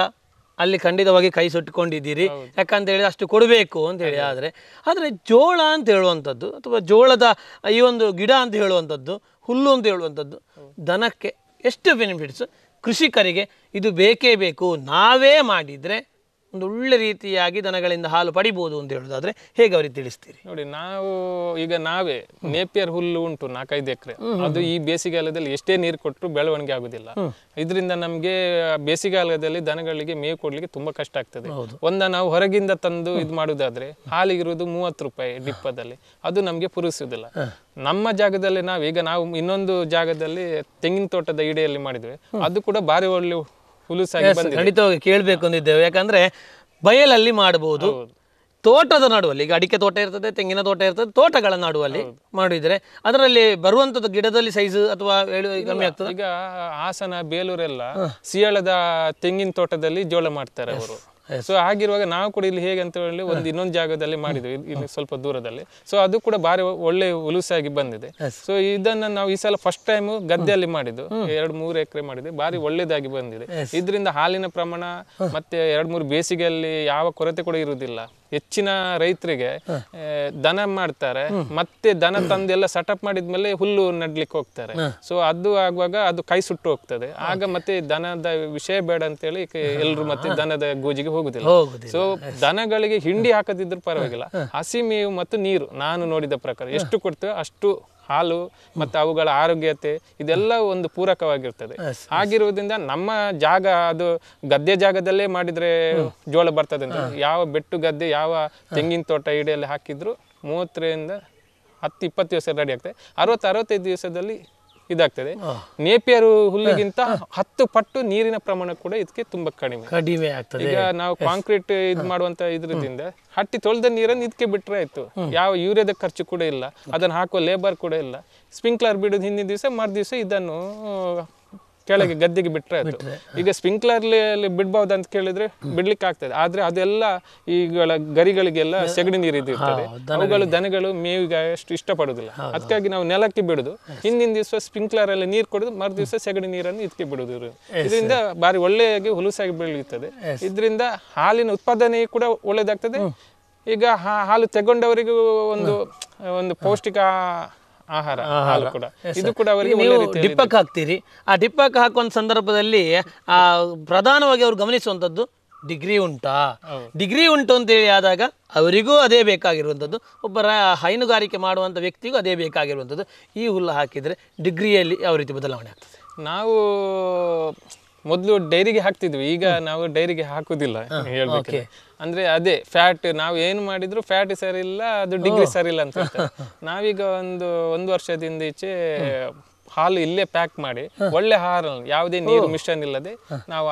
ಅಲ್ಲಿ ಖಂಡಿತವಾಗಿ ಕೈ ಸುಟ್ಕೊಂಡಿದ್ದೀರಿ ಯಾಕಂತ ಹೇಳಿದ್ರೆ ಅಷ್ಟು ಕೊಡಬೇಕು ಅಂತ ಹೇಳಿ ಆದರೆ ಆದರೆ ಜೋಳ ಅಂತ ಹೇಳುವಂಥದ್ದು ಅಥವಾ ಜೋಳದ ಈ ಒಂದು ಗಿಡ ಅಂತ ಹೇಳುವಂಥದ್ದು ಹುಲ್ಲು ಅಂತ ಹೇಳುವಂಥದ್ದು ದನಕ್ಕೆ ಎಷ್ಟು ಬೆನಿಫಿಟ್ಸು ಕೃಷಿಕರಿಗೆ ಇದು ಬೇಕೇ ಬೇಕು ನಾವೇ ಮಾಡಿದರೆ ಒಂದು ಒಳ್ಳೆ ರೀತಿಯಾಗಿ ದನಗಳಿಂದ ಹಾಲು ಪಡಿಬೋದು ಅಂತ ಹೇಳೋದಾದ್ರೆ ಹೇಗೆ ಅವ್ರಿಗೆ ತಿಳಿಸ್ತೀರಿ ನೋಡಿ ನಾವು ಈಗ ನಾವೇ ನೇಪಿಯರ್ ಹುಲ್ಲು ಉಂಟು ನಾಲ್ಕೈದು ಎಕರೆ ಅದು ಈ ಬೇಸಿಗೆಗಾಲದಲ್ಲಿ ಎಷ್ಟೇ ನೀರು ಕೊಟ್ಟರು ಬೆಳವಣಿಗೆ ಆಗುದಿಲ್ಲ ಇದರಿಂದ ನಮಗೆ ಬೇಸಿಗೆಗಾಲದಲ್ಲಿ ದನಗಳಿಗೆ ಮೇವು ಕೊಡ್ಲಿಕ್ಕೆ ತುಂಬಾ ಕಷ್ಟ ಆಗ್ತದೆ ಒಂದ ನಾವು ಹೊರಗಿಂದ ತಂದು ಇದು ಮಾಡುದಾದ್ರೆ ಹಾಲಿಗಿರುವುದು ಮೂವತ್ತು ರೂಪಾಯಿ ಡಿಪ್ಪದಲ್ಲಿ ಅದು ನಮಗೆ ಪುರುಸುದಿಲ್ಲ ನಮ್ಮ ಜಾಗದಲ್ಲಿ ನಾವು ಈಗ ನಾವು ಇನ್ನೊಂದು ಜಾಗದಲ್ಲಿ ತೆಂಗಿನ ತೋಟದ ಇಡೆಯಲ್ಲಿ ಮಾಡಿದ್ವಿ ಅದು ಕೂಡ ಬಾರಿ ಒಳ್ಳೆ ಖಂಡಿತವಾಗಿ ಕೇಳಬೇಕು ಅಂದಿದ್ದೇವೆ ಯಾಕಂದ್ರೆ ಬಯಲಲ್ಲಿ ಮಾಡಬಹುದು ತೋಟದ ನಡುವಲ್ಲಿ ಈಗ ಅಡಿಕೆ ತೋಟ ಇರ್ತದೆ ತೆಂಗಿನ ತೋಟ ಇರ್ತದೆ ತೋಟಗಳ ನಡುವಲ್ಲಿ ಮಾಡಿದ್ರೆ ಅದರಲ್ಲಿ ಬರುವಂತದ್ದು ಗಿಡದಲ್ಲಿ ಸೈಜ್ ಅಥವಾ ಕಮ್ಮಿ ಆಗ್ತದೆ ಈಗ ಹಾಸನ ಬೇಲೂರೆಲ್ಲ ಸಿಯಳದ ತೆಂಗಿನ ತೋಟದಲ್ಲಿ ಜೋಳ ಮಾಡ್ತಾರೆ ಅವರು ಸೊ ಆಗಿರುವಾಗ ನಾವು ಕೂಡ ಇಲ್ಲಿ ಹೇಗೆ ಅಂತ ಹೇಳಿ ಒಂದು ಇನ್ನೊಂದು ಜಾಗದಲ್ಲಿ ಮಾಡಿದ್ವಿ ಇಲ್ಲಿ ಸ್ವಲ್ಪ ದೂರದಲ್ಲಿ ಸೊ ಅದು ಕೂಡ ಭಾರಿ ಒಳ್ಳೆ ಉಲುಸಾಗಿ ಬಂದಿದೆ ಸೊ ಇದನ್ನ ನಾವು ಈ ಸಲ ಫಸ್ಟ್ ಟೈಮ್ ಗದ್ದೆಯಲ್ಲಿ ಮಾಡಿದ್ದು ಎರಡ್ ಮೂರು ಎಕರೆ ಮಾಡಿದೆ ಭಾರಿ ಒಳ್ಳೇದಾಗಿ ಬಂದಿದೆ ಇದರಿಂದ ಹಾಲಿನ ಪ್ರಮಾಣ ಮತ್ತೆ ಎರಡ್ ಮೂರು ಬೇಸಿಗೆಯಲ್ಲಿ ಯಾವ ಕೊರತೆ ಕೂಡ ಇರುವುದಿಲ್ಲ ಹೆಚ್ಚಿನ ರೈತರಿಗೆ ದನ ಮಾಡ್ತಾರೆ ಮತ್ತೆ ದನ ತಂದೆಲ್ಲ ಸೆಟಪ್ ಮಾಡಿದ್ಮೇಲೆ ಹುಲ್ಲು ನಡ್ಲಿಕ್ಕೆ ಹೋಗ್ತಾರೆ ಸೊ ಅದು ಆಗುವಾಗ ಅದು ಕೈ ಸುಟ್ಟು ಹೋಗ್ತದೆ ಆಗ ಮತ್ತೆ ದನದ ವಿಷಯ ಬೇಡ ಅಂತೇಳಿ ಎಲ್ರು ಮತ್ತೆ ದನದ ಗೋಜಿಗೆ ಹೋಗುದಿಲ್ಲ ಸೊ ದನಗಳಿಗೆ ಹಿಂಡಿ ಹಾಕದಿದ್ರು ಪರವಾಗಿಲ್ಲ ಹಸಿ ಮೇವು ಮತ್ತು ನೀರು ನಾನು ನೋಡಿದ ಪ್ರಕಾರ ಎಷ್ಟು ಕೊಡ್ತೇವೆ ಅಷ್ಟು ಹಾಲು ಮತ್ತು ಅವುಗಳ ಆರೋಗ್ಯತೆ ಇದೆಲ್ಲ ಒಂದು ಪೂರಕವಾಗಿರ್ತದೆ ಆಗಿರುವುದರಿಂದ ನಮ್ಮ ಜಾಗ ಅದು ಗದ್ದೆ ಜಾಗದಲ್ಲೇ ಮಾಡಿದರೆ ಜೋಳ ಬರ್ತದೆ ಅಂತ ಯಾವ ಬೆಟ್ಟು ಗದ್ದೆ ಯಾವ ತೆಂಗಿನ ತೋಟ ಇಡೆಯಲ್ಲಿ ಹಾಕಿದ್ರು ಮೂವತ್ತರಿಂದ ಹತ್ತು ಇಪ್ಪತ್ತು ದಿವಸ ರೆಡಿ ಆಗ್ತದೆ ಅರವತ್ತು ಅರವತ್ತೈದು ದಿವಸದಲ್ಲಿ ಇದಾಗ್ತದೆ ನೇಪಿಯರು ಹುಲ್ಲಿಗಿಂತ ಹತ್ತು ಪಟ್ಟು ನೀರಿನ ಪ್ರಮಾಣ ಕೂಡ ಇದಕ್ಕೆ ತುಂಬಾ ಕಡಿಮೆ ಕಡಿಮೆ ಆಗ್ತದೆ ಈಗ ನಾವು ಕಾಂಕ್ರೀಟ್ ಇದ್ ಮಾಡುವಂತ ಇದ್ರಿಂದ ಹಟ್ಟಿ ತೊಳೆದ ನೀರನ್ನು ಇದಕ್ಕೆ ಬಿಟ್ರೆ ಆಯ್ತು ಯಾವ ಯೂರಿಯಾದ ಖರ್ಚು ಕೂಡ ಇಲ್ಲ ಅದನ್ನ ಹಾಕುವ ಲೇಬರ್ ಕೂಡ ಇಲ್ಲ ಸ್ಪ್ರಿಂಕ್ಲರ್ ಬಿಡೋದು ಹಿಂದಿನ ದಿವಸ ಮರು ದಿವಸ ಇದನ್ನು ಕೆಳಗೆ ಗದ್ದೆಗೆ ಬಿಟ್ಟರೆ ಅದು ಈಗ ಸ್ಪಿಂಕ್ಲರ್ ಬಿಡ್ಬಹುದು ಅಂತ ಕೇಳಿದ್ರೆ ಬಿಡ್ಲಿಕ್ಕೆ ಆಗ್ತದೆ ಆದ್ರೆ ಅದೆಲ್ಲ ಈಗಳ ಗರಿಗಳಿಗೆಲ್ಲ ಸೆಗಣಿ ನೀರು ಇದ್ದಿರ್ತದೆ ಅವುಗಳು ದನಗಳು ಮೇವಿಗೆ ಅಷ್ಟು ಇಷ್ಟಪಡೋದಿಲ್ಲ ಅದಕ್ಕಾಗಿ ನಾವು ನೆಲಕ್ಕೆ ಬಿಡುದು ಹಿಂದಿನ ದಿವಸ ಸ್ಪ್ರಿಂಕ್ಲರ್ ಅಲ್ಲಿ ನೀರು ಕೊಡುದು ಮರು ದಿವಸ ಸೆಗಣಿ ನೀರನ್ನು ಇದಕ್ಕೆ ಬಿಡುದು ಇದರಿಂದ ಬಾರಿ ಒಳ್ಳೆಯಾಗಿ ಹುಲುಸಾಗಿ ಬೆಳೆಯುತ್ತದೆ ಇದರಿಂದ ಹಾಲಿನ ಉತ್ಪಾದನೆ ಕೂಡ ಒಳ್ಳೇದಾಗ್ತದೆ ಈಗ ಹಾಲು ತಗೊಂಡವರಿಗೂ ಒಂದು ಒಂದು ಪೌಷ್ಟಿಕ ಆಹಾರ ಹಾಲು ಇದು ಕೂಡ ಅವರಿಗೆ ಡಿಪ್ಪಕ್ಕೆ ಹಾಕ್ತೀರಿ ಆ ಡಿಪ್ಪಕ್ಕೆ ಹಾಕುವಂತ ಸಂದರ್ಭದಲ್ಲಿ ಆ ಪ್ರಧಾನವಾಗಿ ಅವ್ರು ಗಮನಿಸುವಂಥದ್ದು ಡಿಗ್ರಿ ಉಂಟಾ ಡಿಗ್ರಿ ಉಂಟು ಅಂತೇಳಿ ಆದಾಗ ಅವರಿಗೂ ಅದೇ ಬೇಕಾಗಿರುವಂಥದ್ದು ಒಬ್ಬರ ಹೈನುಗಾರಿಕೆ ಮಾಡುವಂಥ ವ್ಯಕ್ತಿಗೂ ಅದೇ ಬೇಕಾಗಿರುವಂಥದ್ದು ಈ ಹುಲ್ಲು ಹಾಕಿದರೆ ಡಿಗ್ರಿಯಲ್ಲಿ ಯಾವ ರೀತಿ ಬದಲಾವಣೆ ಆಗ್ತದೆ ನಾವು ಮೊದಲು ಡೈರಿಗೆ ಹಾಕ್ತಿದ್ವಿ ಈಗ ನಾವು ಡೈರಿಗೆ ಹಾಕುದಿಲ್ಲ ಹೇಳ್ಬೇಕು ಅಂದ್ರೆ ಅದೇ ಫ್ಯಾಟ್ ನಾವು ಏನು ಮಾಡಿದ್ರು ಫ್ಯಾಟ್ ಸರಿ ಇಲ್ಲ ಅದು ಡಿಗ್ರಿ ಸರಿ ಇಲ್ಲ ಅಂತ ನಾವೀಗ ಒಂದು ಒಂದು ವರ್ಷದಿಂದ ಈಚೆ ಹಾಲು ಇಲ್ಲೇ ಪ್ಯಾಕ್ ಮಾಡಿ ಒಳ್ಳೆ ಹಾಲು ಯಾವುದೇ ನೀರು ಮಿಶ್ರಣ ಇಲ್ಲದೆ ನಾವು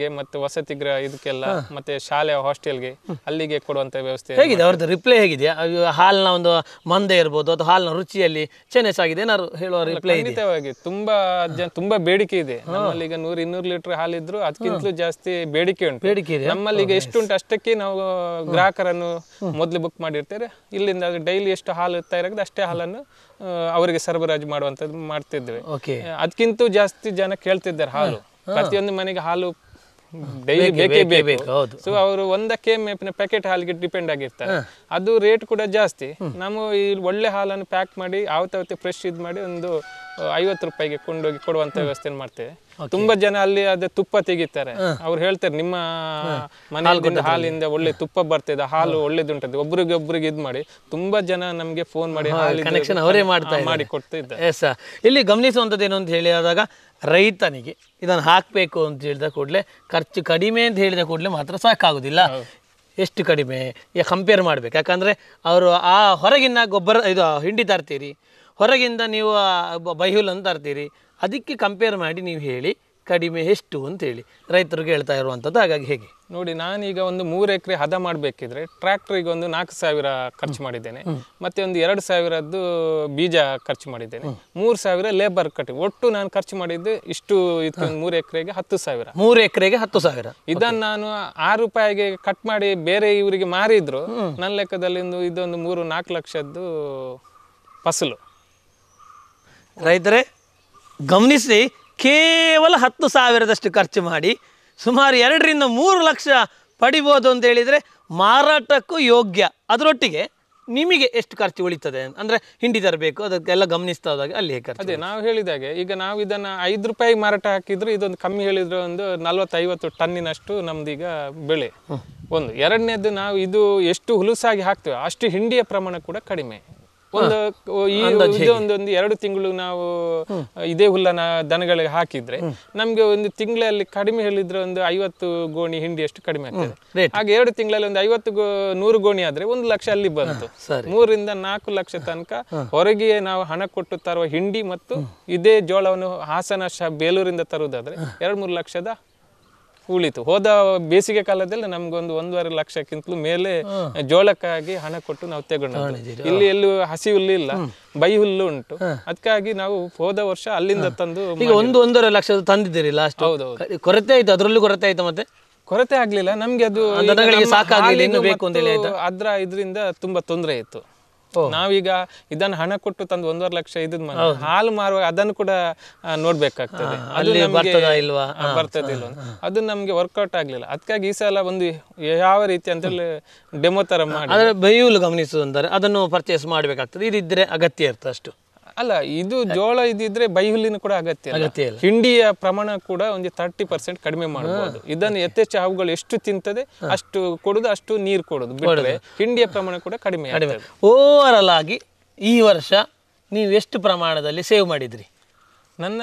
ಗೆ ಮತ್ತೆ ವಸತಿ ಗೃಹ ಇದಕ್ಕೆಲ್ಲ ಮತ್ತೆ ಶಾಲೆ ಹಾಸ್ಟೆಲ್ಗೆ ಅಲ್ಲಿಗೆ ಕೊಡುವಂತ ವ್ಯವಸ್ಥೆ ಹೇಗಿದೆ ಅವ್ರದ್ದು ರಿಪ್ಲೈ ಹೇಗಿದೆ ಹಾಲಿನ ಒಂದು ಮಂದೆ ಇರ್ಬೋದು ಅಥವಾ ಹಾಲ್ನ ರುಚಿಯಲ್ಲಿ ಚೇಂಜಸ್ ಆಗಿದೆ ಏನಾದ್ರು ಹೇಳುವ ರಿಪ್ಲೈ ಖಂಡಿತವಾಗಿ ತುಂಬಾ ತುಂಬಾ ಬೇಡಿಕೆ ಇದೆ ನಮ್ಮಲ್ಲಿ ಈಗ ನೂರು ಇನ್ನೂರು ಲೀಟರ್ ಹಾಲಿದ್ರು ಅದಕ್ಕಿಂತಲೂ ಜಾಸ್ತಿ ಬೇಡಿಕೆ ಉಂಟು ಬೇಡಿಕೆ ಇದೆ ನಮ್ಮಲ್ಲಿ ಈಗ ಉಂಟು ಅಷ್ಟಕ್ಕೆ ನಾವು ಗ್ರಾಹಕರನ್ನು ಮೊದಲು ಬುಕ್ ಮಾಡಿರ್ತೇವೆ ಇಲ್ಲಿಂದ ಡೈಲಿ ಎಷ್ಟು ಹಾಲು ಇರ್ತಾ ತಯಾರಾಗಿದೆ ಅಷ್ಟೇ ಹಾಲನ್ನು ಅವರಿಗೆ ಸರಬರಾಜು ಮಾಡುವಂಥದ್ದು ಮಾಡ್ತಿದ್ವಿ ಅದಕ್ಕಿಂತ ಜಾಸ್ತಿ ಜನ ಕೇಳ್ತಿದ್ದಾರೆ ಹಾಲು ಪ್ರತಿಯೊಂದು ಮನೆಗೆ ಹಾಲು ಡೈಲಿ ಬೇಕೇ ಬೇಕು ಸೊ ಅವರು ಒಂದಕ್ಕೆ ಮೇಪಿನ ಪ್ಯಾಕೆಟ್ ಹಾಲಿಗೆ ಡಿಪೆಂಡ್ ಆಗಿರ್ತಾರೆ ಅದು ರೇಟ್ ಕೂಡ ಜಾಸ್ತಿ ನಾವು ಈ ಒಳ್ಳೆ ಹಾಲನ್ನು ಪ್ಯಾಕ್ ಮಾಡಿ ಆವತ್ತಾವತ್ತೆ ಫ್ರೆಶ್ ಇದು ಮಾಡಿ ಒಂದು ಐವತ್ತು ರೂಪಾಯಿಗೆ ಕೊಂಡೋಗಿ ಕೊಡುವಂಥ ವ್ಯವಸ್ಥೆ ಮಾಡ್ತೇವೆ ತುಂಬಾ ಜನ ಅಲ್ಲಿ ಅದೇ ತುಪ್ಪ ತೆಗಿತಾರೆ ಅವ್ರು ಹೇಳ್ತಾರೆ ನಿಮ್ಮ ಮನೆಯಲ್ಲಿ ಹಾಲಿಂದ ಒಳ್ಳೆ ತುಪ್ಪ ಬರ್ತದೆ ಹಾಲು ಒಳ್ಳೇದುಂಟದೆ ಒಬ್ರಿಗೆ ಒಬ್ರಿಗೆ ಇದ್ ಮಾಡಿ ತುಂಬಾ ಜನ ನಮ್ಗೆ ಫೋನ್ ಮಾಡಿ ಕನೆಕ್ಷನ್ ಅವರೇ ಮಾಡ್ತಾ ಮಾಡಿ ಕೊಡ್ತಿದ್ದೆ ಎಸ್ ಇಲ್ಲಿ ಗಮನಿಸುವಂಥದ್ದು ಏನು ಅಂತ ಹೇಳಿದಾಗ ರೈತನಿಗೆ ಇದನ್ನು ಹಾಕ್ಬೇಕು ಅಂತ ಹೇಳಿದ ಕೂಡಲೇ ಖರ್ಚು ಕಡಿಮೆ ಅಂತ ಹೇಳಿದ ಕೂಡಲೇ ಮಾತ್ರ ಸಾಕಾಗೋದಿಲ್ಲ ಎಷ್ಟು ಕಡಿಮೆ ಕಂಪೇರ್ ಮಾಡ್ಬೇಕು ಯಾಕಂದ್ರೆ ಅವರು ಆ ಹೊರಗಿನ ಗೊಬ್ಬರ ಇದು ಹಿಂಡಿ ತರ್ತೀರಿ ಹೊರಗಿಂದ ನೀವು ಬೈಹುಲ್ ಅಂತ ತರ್ತೀರಿ ಅದಕ್ಕೆ ಕಂಪೇರ್ ಮಾಡಿ ನೀವು ಹೇಳಿ ಕಡಿಮೆ ಎಷ್ಟು ಅಂತೇಳಿ ರೈತರು ಹೇಳ್ತಾ ಇರುವಂಥದ್ದು ಹಾಗಾಗಿ ಹೇಗೆ ನೋಡಿ ನಾನೀಗ ಒಂದು ಮೂರು ಎಕರೆ ಹದ ಮಾಡಬೇಕಿದ್ರೆ ಟ್ರ್ಯಾಕ್ಟ್ರಿಗೆ ಒಂದು ನಾಲ್ಕು ಸಾವಿರ ಖರ್ಚು ಮಾಡಿದ್ದೇನೆ ಮತ್ತೆ ಒಂದು ಎರಡು ಸಾವಿರದ್ದು ಬೀಜ ಖರ್ಚು ಮಾಡಿದ್ದೇನೆ ಮೂರು ಸಾವಿರ ಲೇಬರ್ ಕಟ್ಟಿ ಒಟ್ಟು ನಾನು ಖರ್ಚು ಮಾಡಿದ್ದು ಇಷ್ಟು ಇದೊಂದು ಮೂರು ಎಕರೆಗೆ ಹತ್ತು ಸಾವಿರ ಮೂರು ಎಕರೆಗೆ ಹತ್ತು ಸಾವಿರ ಇದನ್ನು ನಾನು ಆರು ರೂಪಾಯಿಗೆ ಕಟ್ ಮಾಡಿ ಬೇರೆ ಇವರಿಗೆ ಮಾರಿದ್ರು ನನ್ನ ಲೆಕ್ಕದಲ್ಲಿ ಒಂದು ಇದೊಂದು ಮೂರು ನಾಲ್ಕು ಲಕ್ಷದ್ದು ಫಸಲು ರೈತರೇ ಗಮನಿಸಿ ಕೇವಲ ಹತ್ತು ಸಾವಿರದಷ್ಟು ಖರ್ಚು ಮಾಡಿ ಸುಮಾರು ಎರಡರಿಂದ ಮೂರು ಲಕ್ಷ ಪಡಿಬೋದು ಅಂತ ಹೇಳಿದರೆ ಮಾರಾಟಕ್ಕೂ ಯೋಗ್ಯ ಅದರೊಟ್ಟಿಗೆ ನಿಮಗೆ ಎಷ್ಟು ಖರ್ಚು ಉಳಿತದೆ ಅಂದರೆ ಹಿಂಡಿ ತರಬೇಕು ಅದಕ್ಕೆಲ್ಲ ಗಮನಿಸ್ತಾ ಹೋದಾಗ ಅಲ್ಲಿ ಖರ್ಚು ಅದೇ ನಾವು ಹೇಳಿದಾಗೆ ಈಗ ನಾವು ಇದನ್ನು ಐದು ರೂಪಾಯಿಗೆ ಮಾರಾಟ ಹಾಕಿದ್ರು ಇದೊಂದು ಕಮ್ಮಿ ಹೇಳಿದ್ರೆ ಒಂದು ನಲ್ವತ್ತೈವತ್ತು ಟನ್ನಿನಷ್ಟು ನಮ್ದು ಈಗ ಬೆಳೆ ಒಂದು ಎರಡನೇದು ನಾವು ಇದು ಎಷ್ಟು ಹುಲುಸಾಗಿ ಹಾಕ್ತೇವೆ ಅಷ್ಟು ಹಿಂಡಿಯ ಪ್ರಮಾಣ ಕೂಡ ಕಡಿಮೆ ಒಂದು ಈ ಒಂದು ಒಂದು ಎರಡು ತಿಂಗಳು ನಾವು ಇದೇ ಹುಲ್ಲನ ದನಗಳಿಗೆ ಹಾಕಿದ್ರೆ ನಮ್ಗೆ ಒಂದು ತಿಂಗಳಲ್ಲಿ ಕಡಿಮೆ ಹೇಳಿದ್ರೆ ಒಂದು ಐವತ್ತು ಗೋಣಿ ಹಿಂಡಿ ಅಷ್ಟು ಕಡಿಮೆ ಆಗ್ತದೆ ಹಾಗೆ ಎರಡು ತಿಂಗಳಲ್ಲಿ ಒಂದು ಐವತ್ತು ನೂರು ಗೋಣಿ ಆದ್ರೆ ಒಂದು ಲಕ್ಷ ಅಲ್ಲಿ ಬಂತು ಮೂರರಿಂದ ನಾಲ್ಕು ಲಕ್ಷ ತನಕ ಹೊರಗೆ ನಾವು ಹಣ ಕೊಟ್ಟು ತರುವ ಹಿಂಡಿ ಮತ್ತು ಇದೇ ಜೋಳವನ್ನು ಹಾಸನ ಬೇಲೂರಿಂದ ತರುವುದಾದ್ರೆ ಎರಡು ಮೂರು ಲಕ್ಷದ ಉಳಿತು ಹೋದ ಬೇಸಿಗೆ ಕಾಲದಲ್ಲಿ ನಮ್ಗೊಂದು ಒಂದೂವರೆ ಲಕ್ಷಕ್ಕಿಂತಲೂ ಮೇಲೆ ಜೋಳಕ್ಕಾಗಿ ಹಣ ಕೊಟ್ಟು ನಾವು ತೆಗೊಂಡ ಇಲ್ಲಿ ಎಲ್ಲೂ ಹಸಿ ಹುಲ್ಲು ಇಲ್ಲ ಬೈ ಹುಲ್ಲು ಉಂಟು ಅದಕ್ಕಾಗಿ ನಾವು ಹೋದ ವರ್ಷ ಅಲ್ಲಿಂದ ತಂದು ಒಂದು ಒಂದೂವರೆ ಲಕ್ಷ ತಂದಿದ್ದೀರಿ ಲಾಸ್ಟ್ ಹೌದು ಕೊರತೆ ಆಯ್ತು ಅದರಲ್ಲೂ ಕೊರತೆ ಆಯ್ತು ಮತ್ತೆ ಕೊರತೆ ಆಗ್ಲಿಲ್ಲ ನಮ್ಗೆ ಅದು ಅದ್ರ ಇದರಿಂದ ತುಂಬಾ ತೊಂದರೆ ಇತ್ತು ನಾವೀಗ ಇದನ್ನ ಹಣ ಕೊಟ್ಟು ತಂದು ಒಂದೂವರೆ ಲಕ್ಷ ಇದ್ ಹಾಲು ಮಾರುವಾಗ ಅದನ್ನು ಕೂಡ ನೋಡ್ಬೇಕಾಗ್ತದೆ ಬರ್ತದೆ ಇಲ್ವಾ ಅದು ನಮ್ಗೆ ವರ್ಕೌಟ್ ಆಗ್ಲಿಲ್ಲ ಅದಕ್ಕಾಗಿ ಈ ಸಲ ಒಂದು ಯಾವ ರೀತಿ ಅಂತ ಹೇಳಿ ಡೆಮೋ ತರ ಮಾಡಿ ಬೈಯುಲು ಗಮನಿಸುವುದಂತಾರೆ ಅದನ್ನು ಪರ್ಚೇಸ್ ಮಾಡ್ಬೇಕಾಗ್ತದೆ ಇದಿದ್ರೆ ಅಗತ್ಯ ಇರ್ತದೆ ಅಷ್ಟು ಅಲ್ಲ ಇದು ಜೋಳ ಇದಿದ್ರೆ ಬೈಹುಲ್ಲಿನ ಕೂಡ ಅಗತ್ಯ ಹಿಂಡಿಯ ಪ್ರಮಾಣ ಕೂಡ ಒಂದು ತರ್ಟಿ ಪರ್ಸೆಂಟ್ ಕಡಿಮೆ ಮಾಡಬಹುದು ಇದನ್ನು ಯಥೇಚ್ಛ ಅವುಗಳು ಎಷ್ಟು ತಿಂತದೆ ಅಷ್ಟು ಕೊಡುದು ಅಷ್ಟು ನೀರು ಕೊಡುದು ಬಿಟ್ಟರೆ ಹಿಂಡಿಯ ಪ್ರಮಾಣ ಕೂಡ ಕಡಿಮೆ ಓವರ್ ಆಗಿ ಈ ವರ್ಷ ನೀವು ಎಷ್ಟು ಪ್ರಮಾಣದಲ್ಲಿ ಸೇವ್ ಮಾಡಿದ್ರಿ ನನ್ನ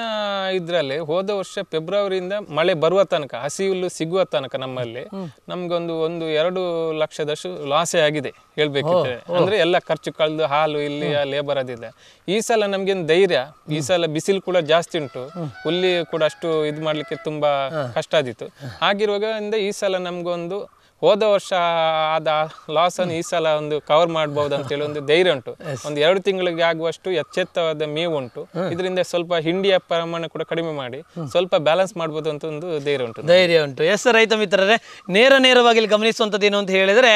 ಇದರಲ್ಲಿ ಹೋದ ವರ್ಷ ಫೆಬ್ರವರಿಯಿಂದ ಮಳೆ ಬರುವ ತನಕ ಹುಲ್ಲು ಸಿಗುವ ತನಕ ನಮ್ಮಲ್ಲಿ ನಮ್ಗೊಂದು ಒಂದು ಎರಡು ಲಕ್ಷದಷ್ಟು ಲಾಸೇ ಆಗಿದೆ ಹೇಳ್ಬೇಕಿದ್ರೆ ಅಂದ್ರೆ ಎಲ್ಲ ಖರ್ಚು ಕಳೆದು ಹಾಲು ಇಲ್ಲಿ ಲೇಬರ್ ಅದಿದೆ ಈ ಸಲ ನಮ್ಗೇನು ಧೈರ್ಯ ಈ ಸಲ ಬಿಸಿಲು ಕೂಡ ಜಾಸ್ತಿ ಉಂಟು ಹುಲ್ಲಿ ಕೂಡ ಅಷ್ಟು ಇದು ಮಾಡ್ಲಿಕ್ಕೆ ತುಂಬಾ ಕಷ್ಟ ಆದಿತ್ತು ಆಗಿರುವಾಗ ಈ ಸಲ ನಮ್ಗೊಂದು ಹೋದ ವರ್ಷ ಆದ ಅನ್ನು ಈ ಸಲ ಒಂದು ಕವರ್ ಮಾಡಬಹುದು ಹೇಳಿ ಒಂದು ಧೈರ್ಯ ಉಂಟು ಒಂದು ಎರಡು ತಿಂಗಳಿಗೆ ಆಗುವಷ್ಟು ಎಚ್ಚೆತ್ತವಾದ ಮೇವು ಉಂಟು ಇದರಿಂದ ಸ್ವಲ್ಪ ಹಿಂಡಿಯ ಪ್ರಮಾಣ ಕೂಡ ಕಡಿಮೆ ಮಾಡಿ ಸ್ವಲ್ಪ ಬ್ಯಾಲೆನ್ಸ್ ಮಾಡಬಹುದು ಅಂತ ಒಂದು ಧೈರ್ಯ ಉಂಟು ಧೈರ್ಯ ಉಂಟು ಎಸ್ ರೈತ ಮಿತ್ರರೇ ನೇರ ನೇರವಾಗಿ ಗಮನಿಸುವಂತದ್ದು ಏನು ಅಂತ ಹೇಳಿದ್ರೆ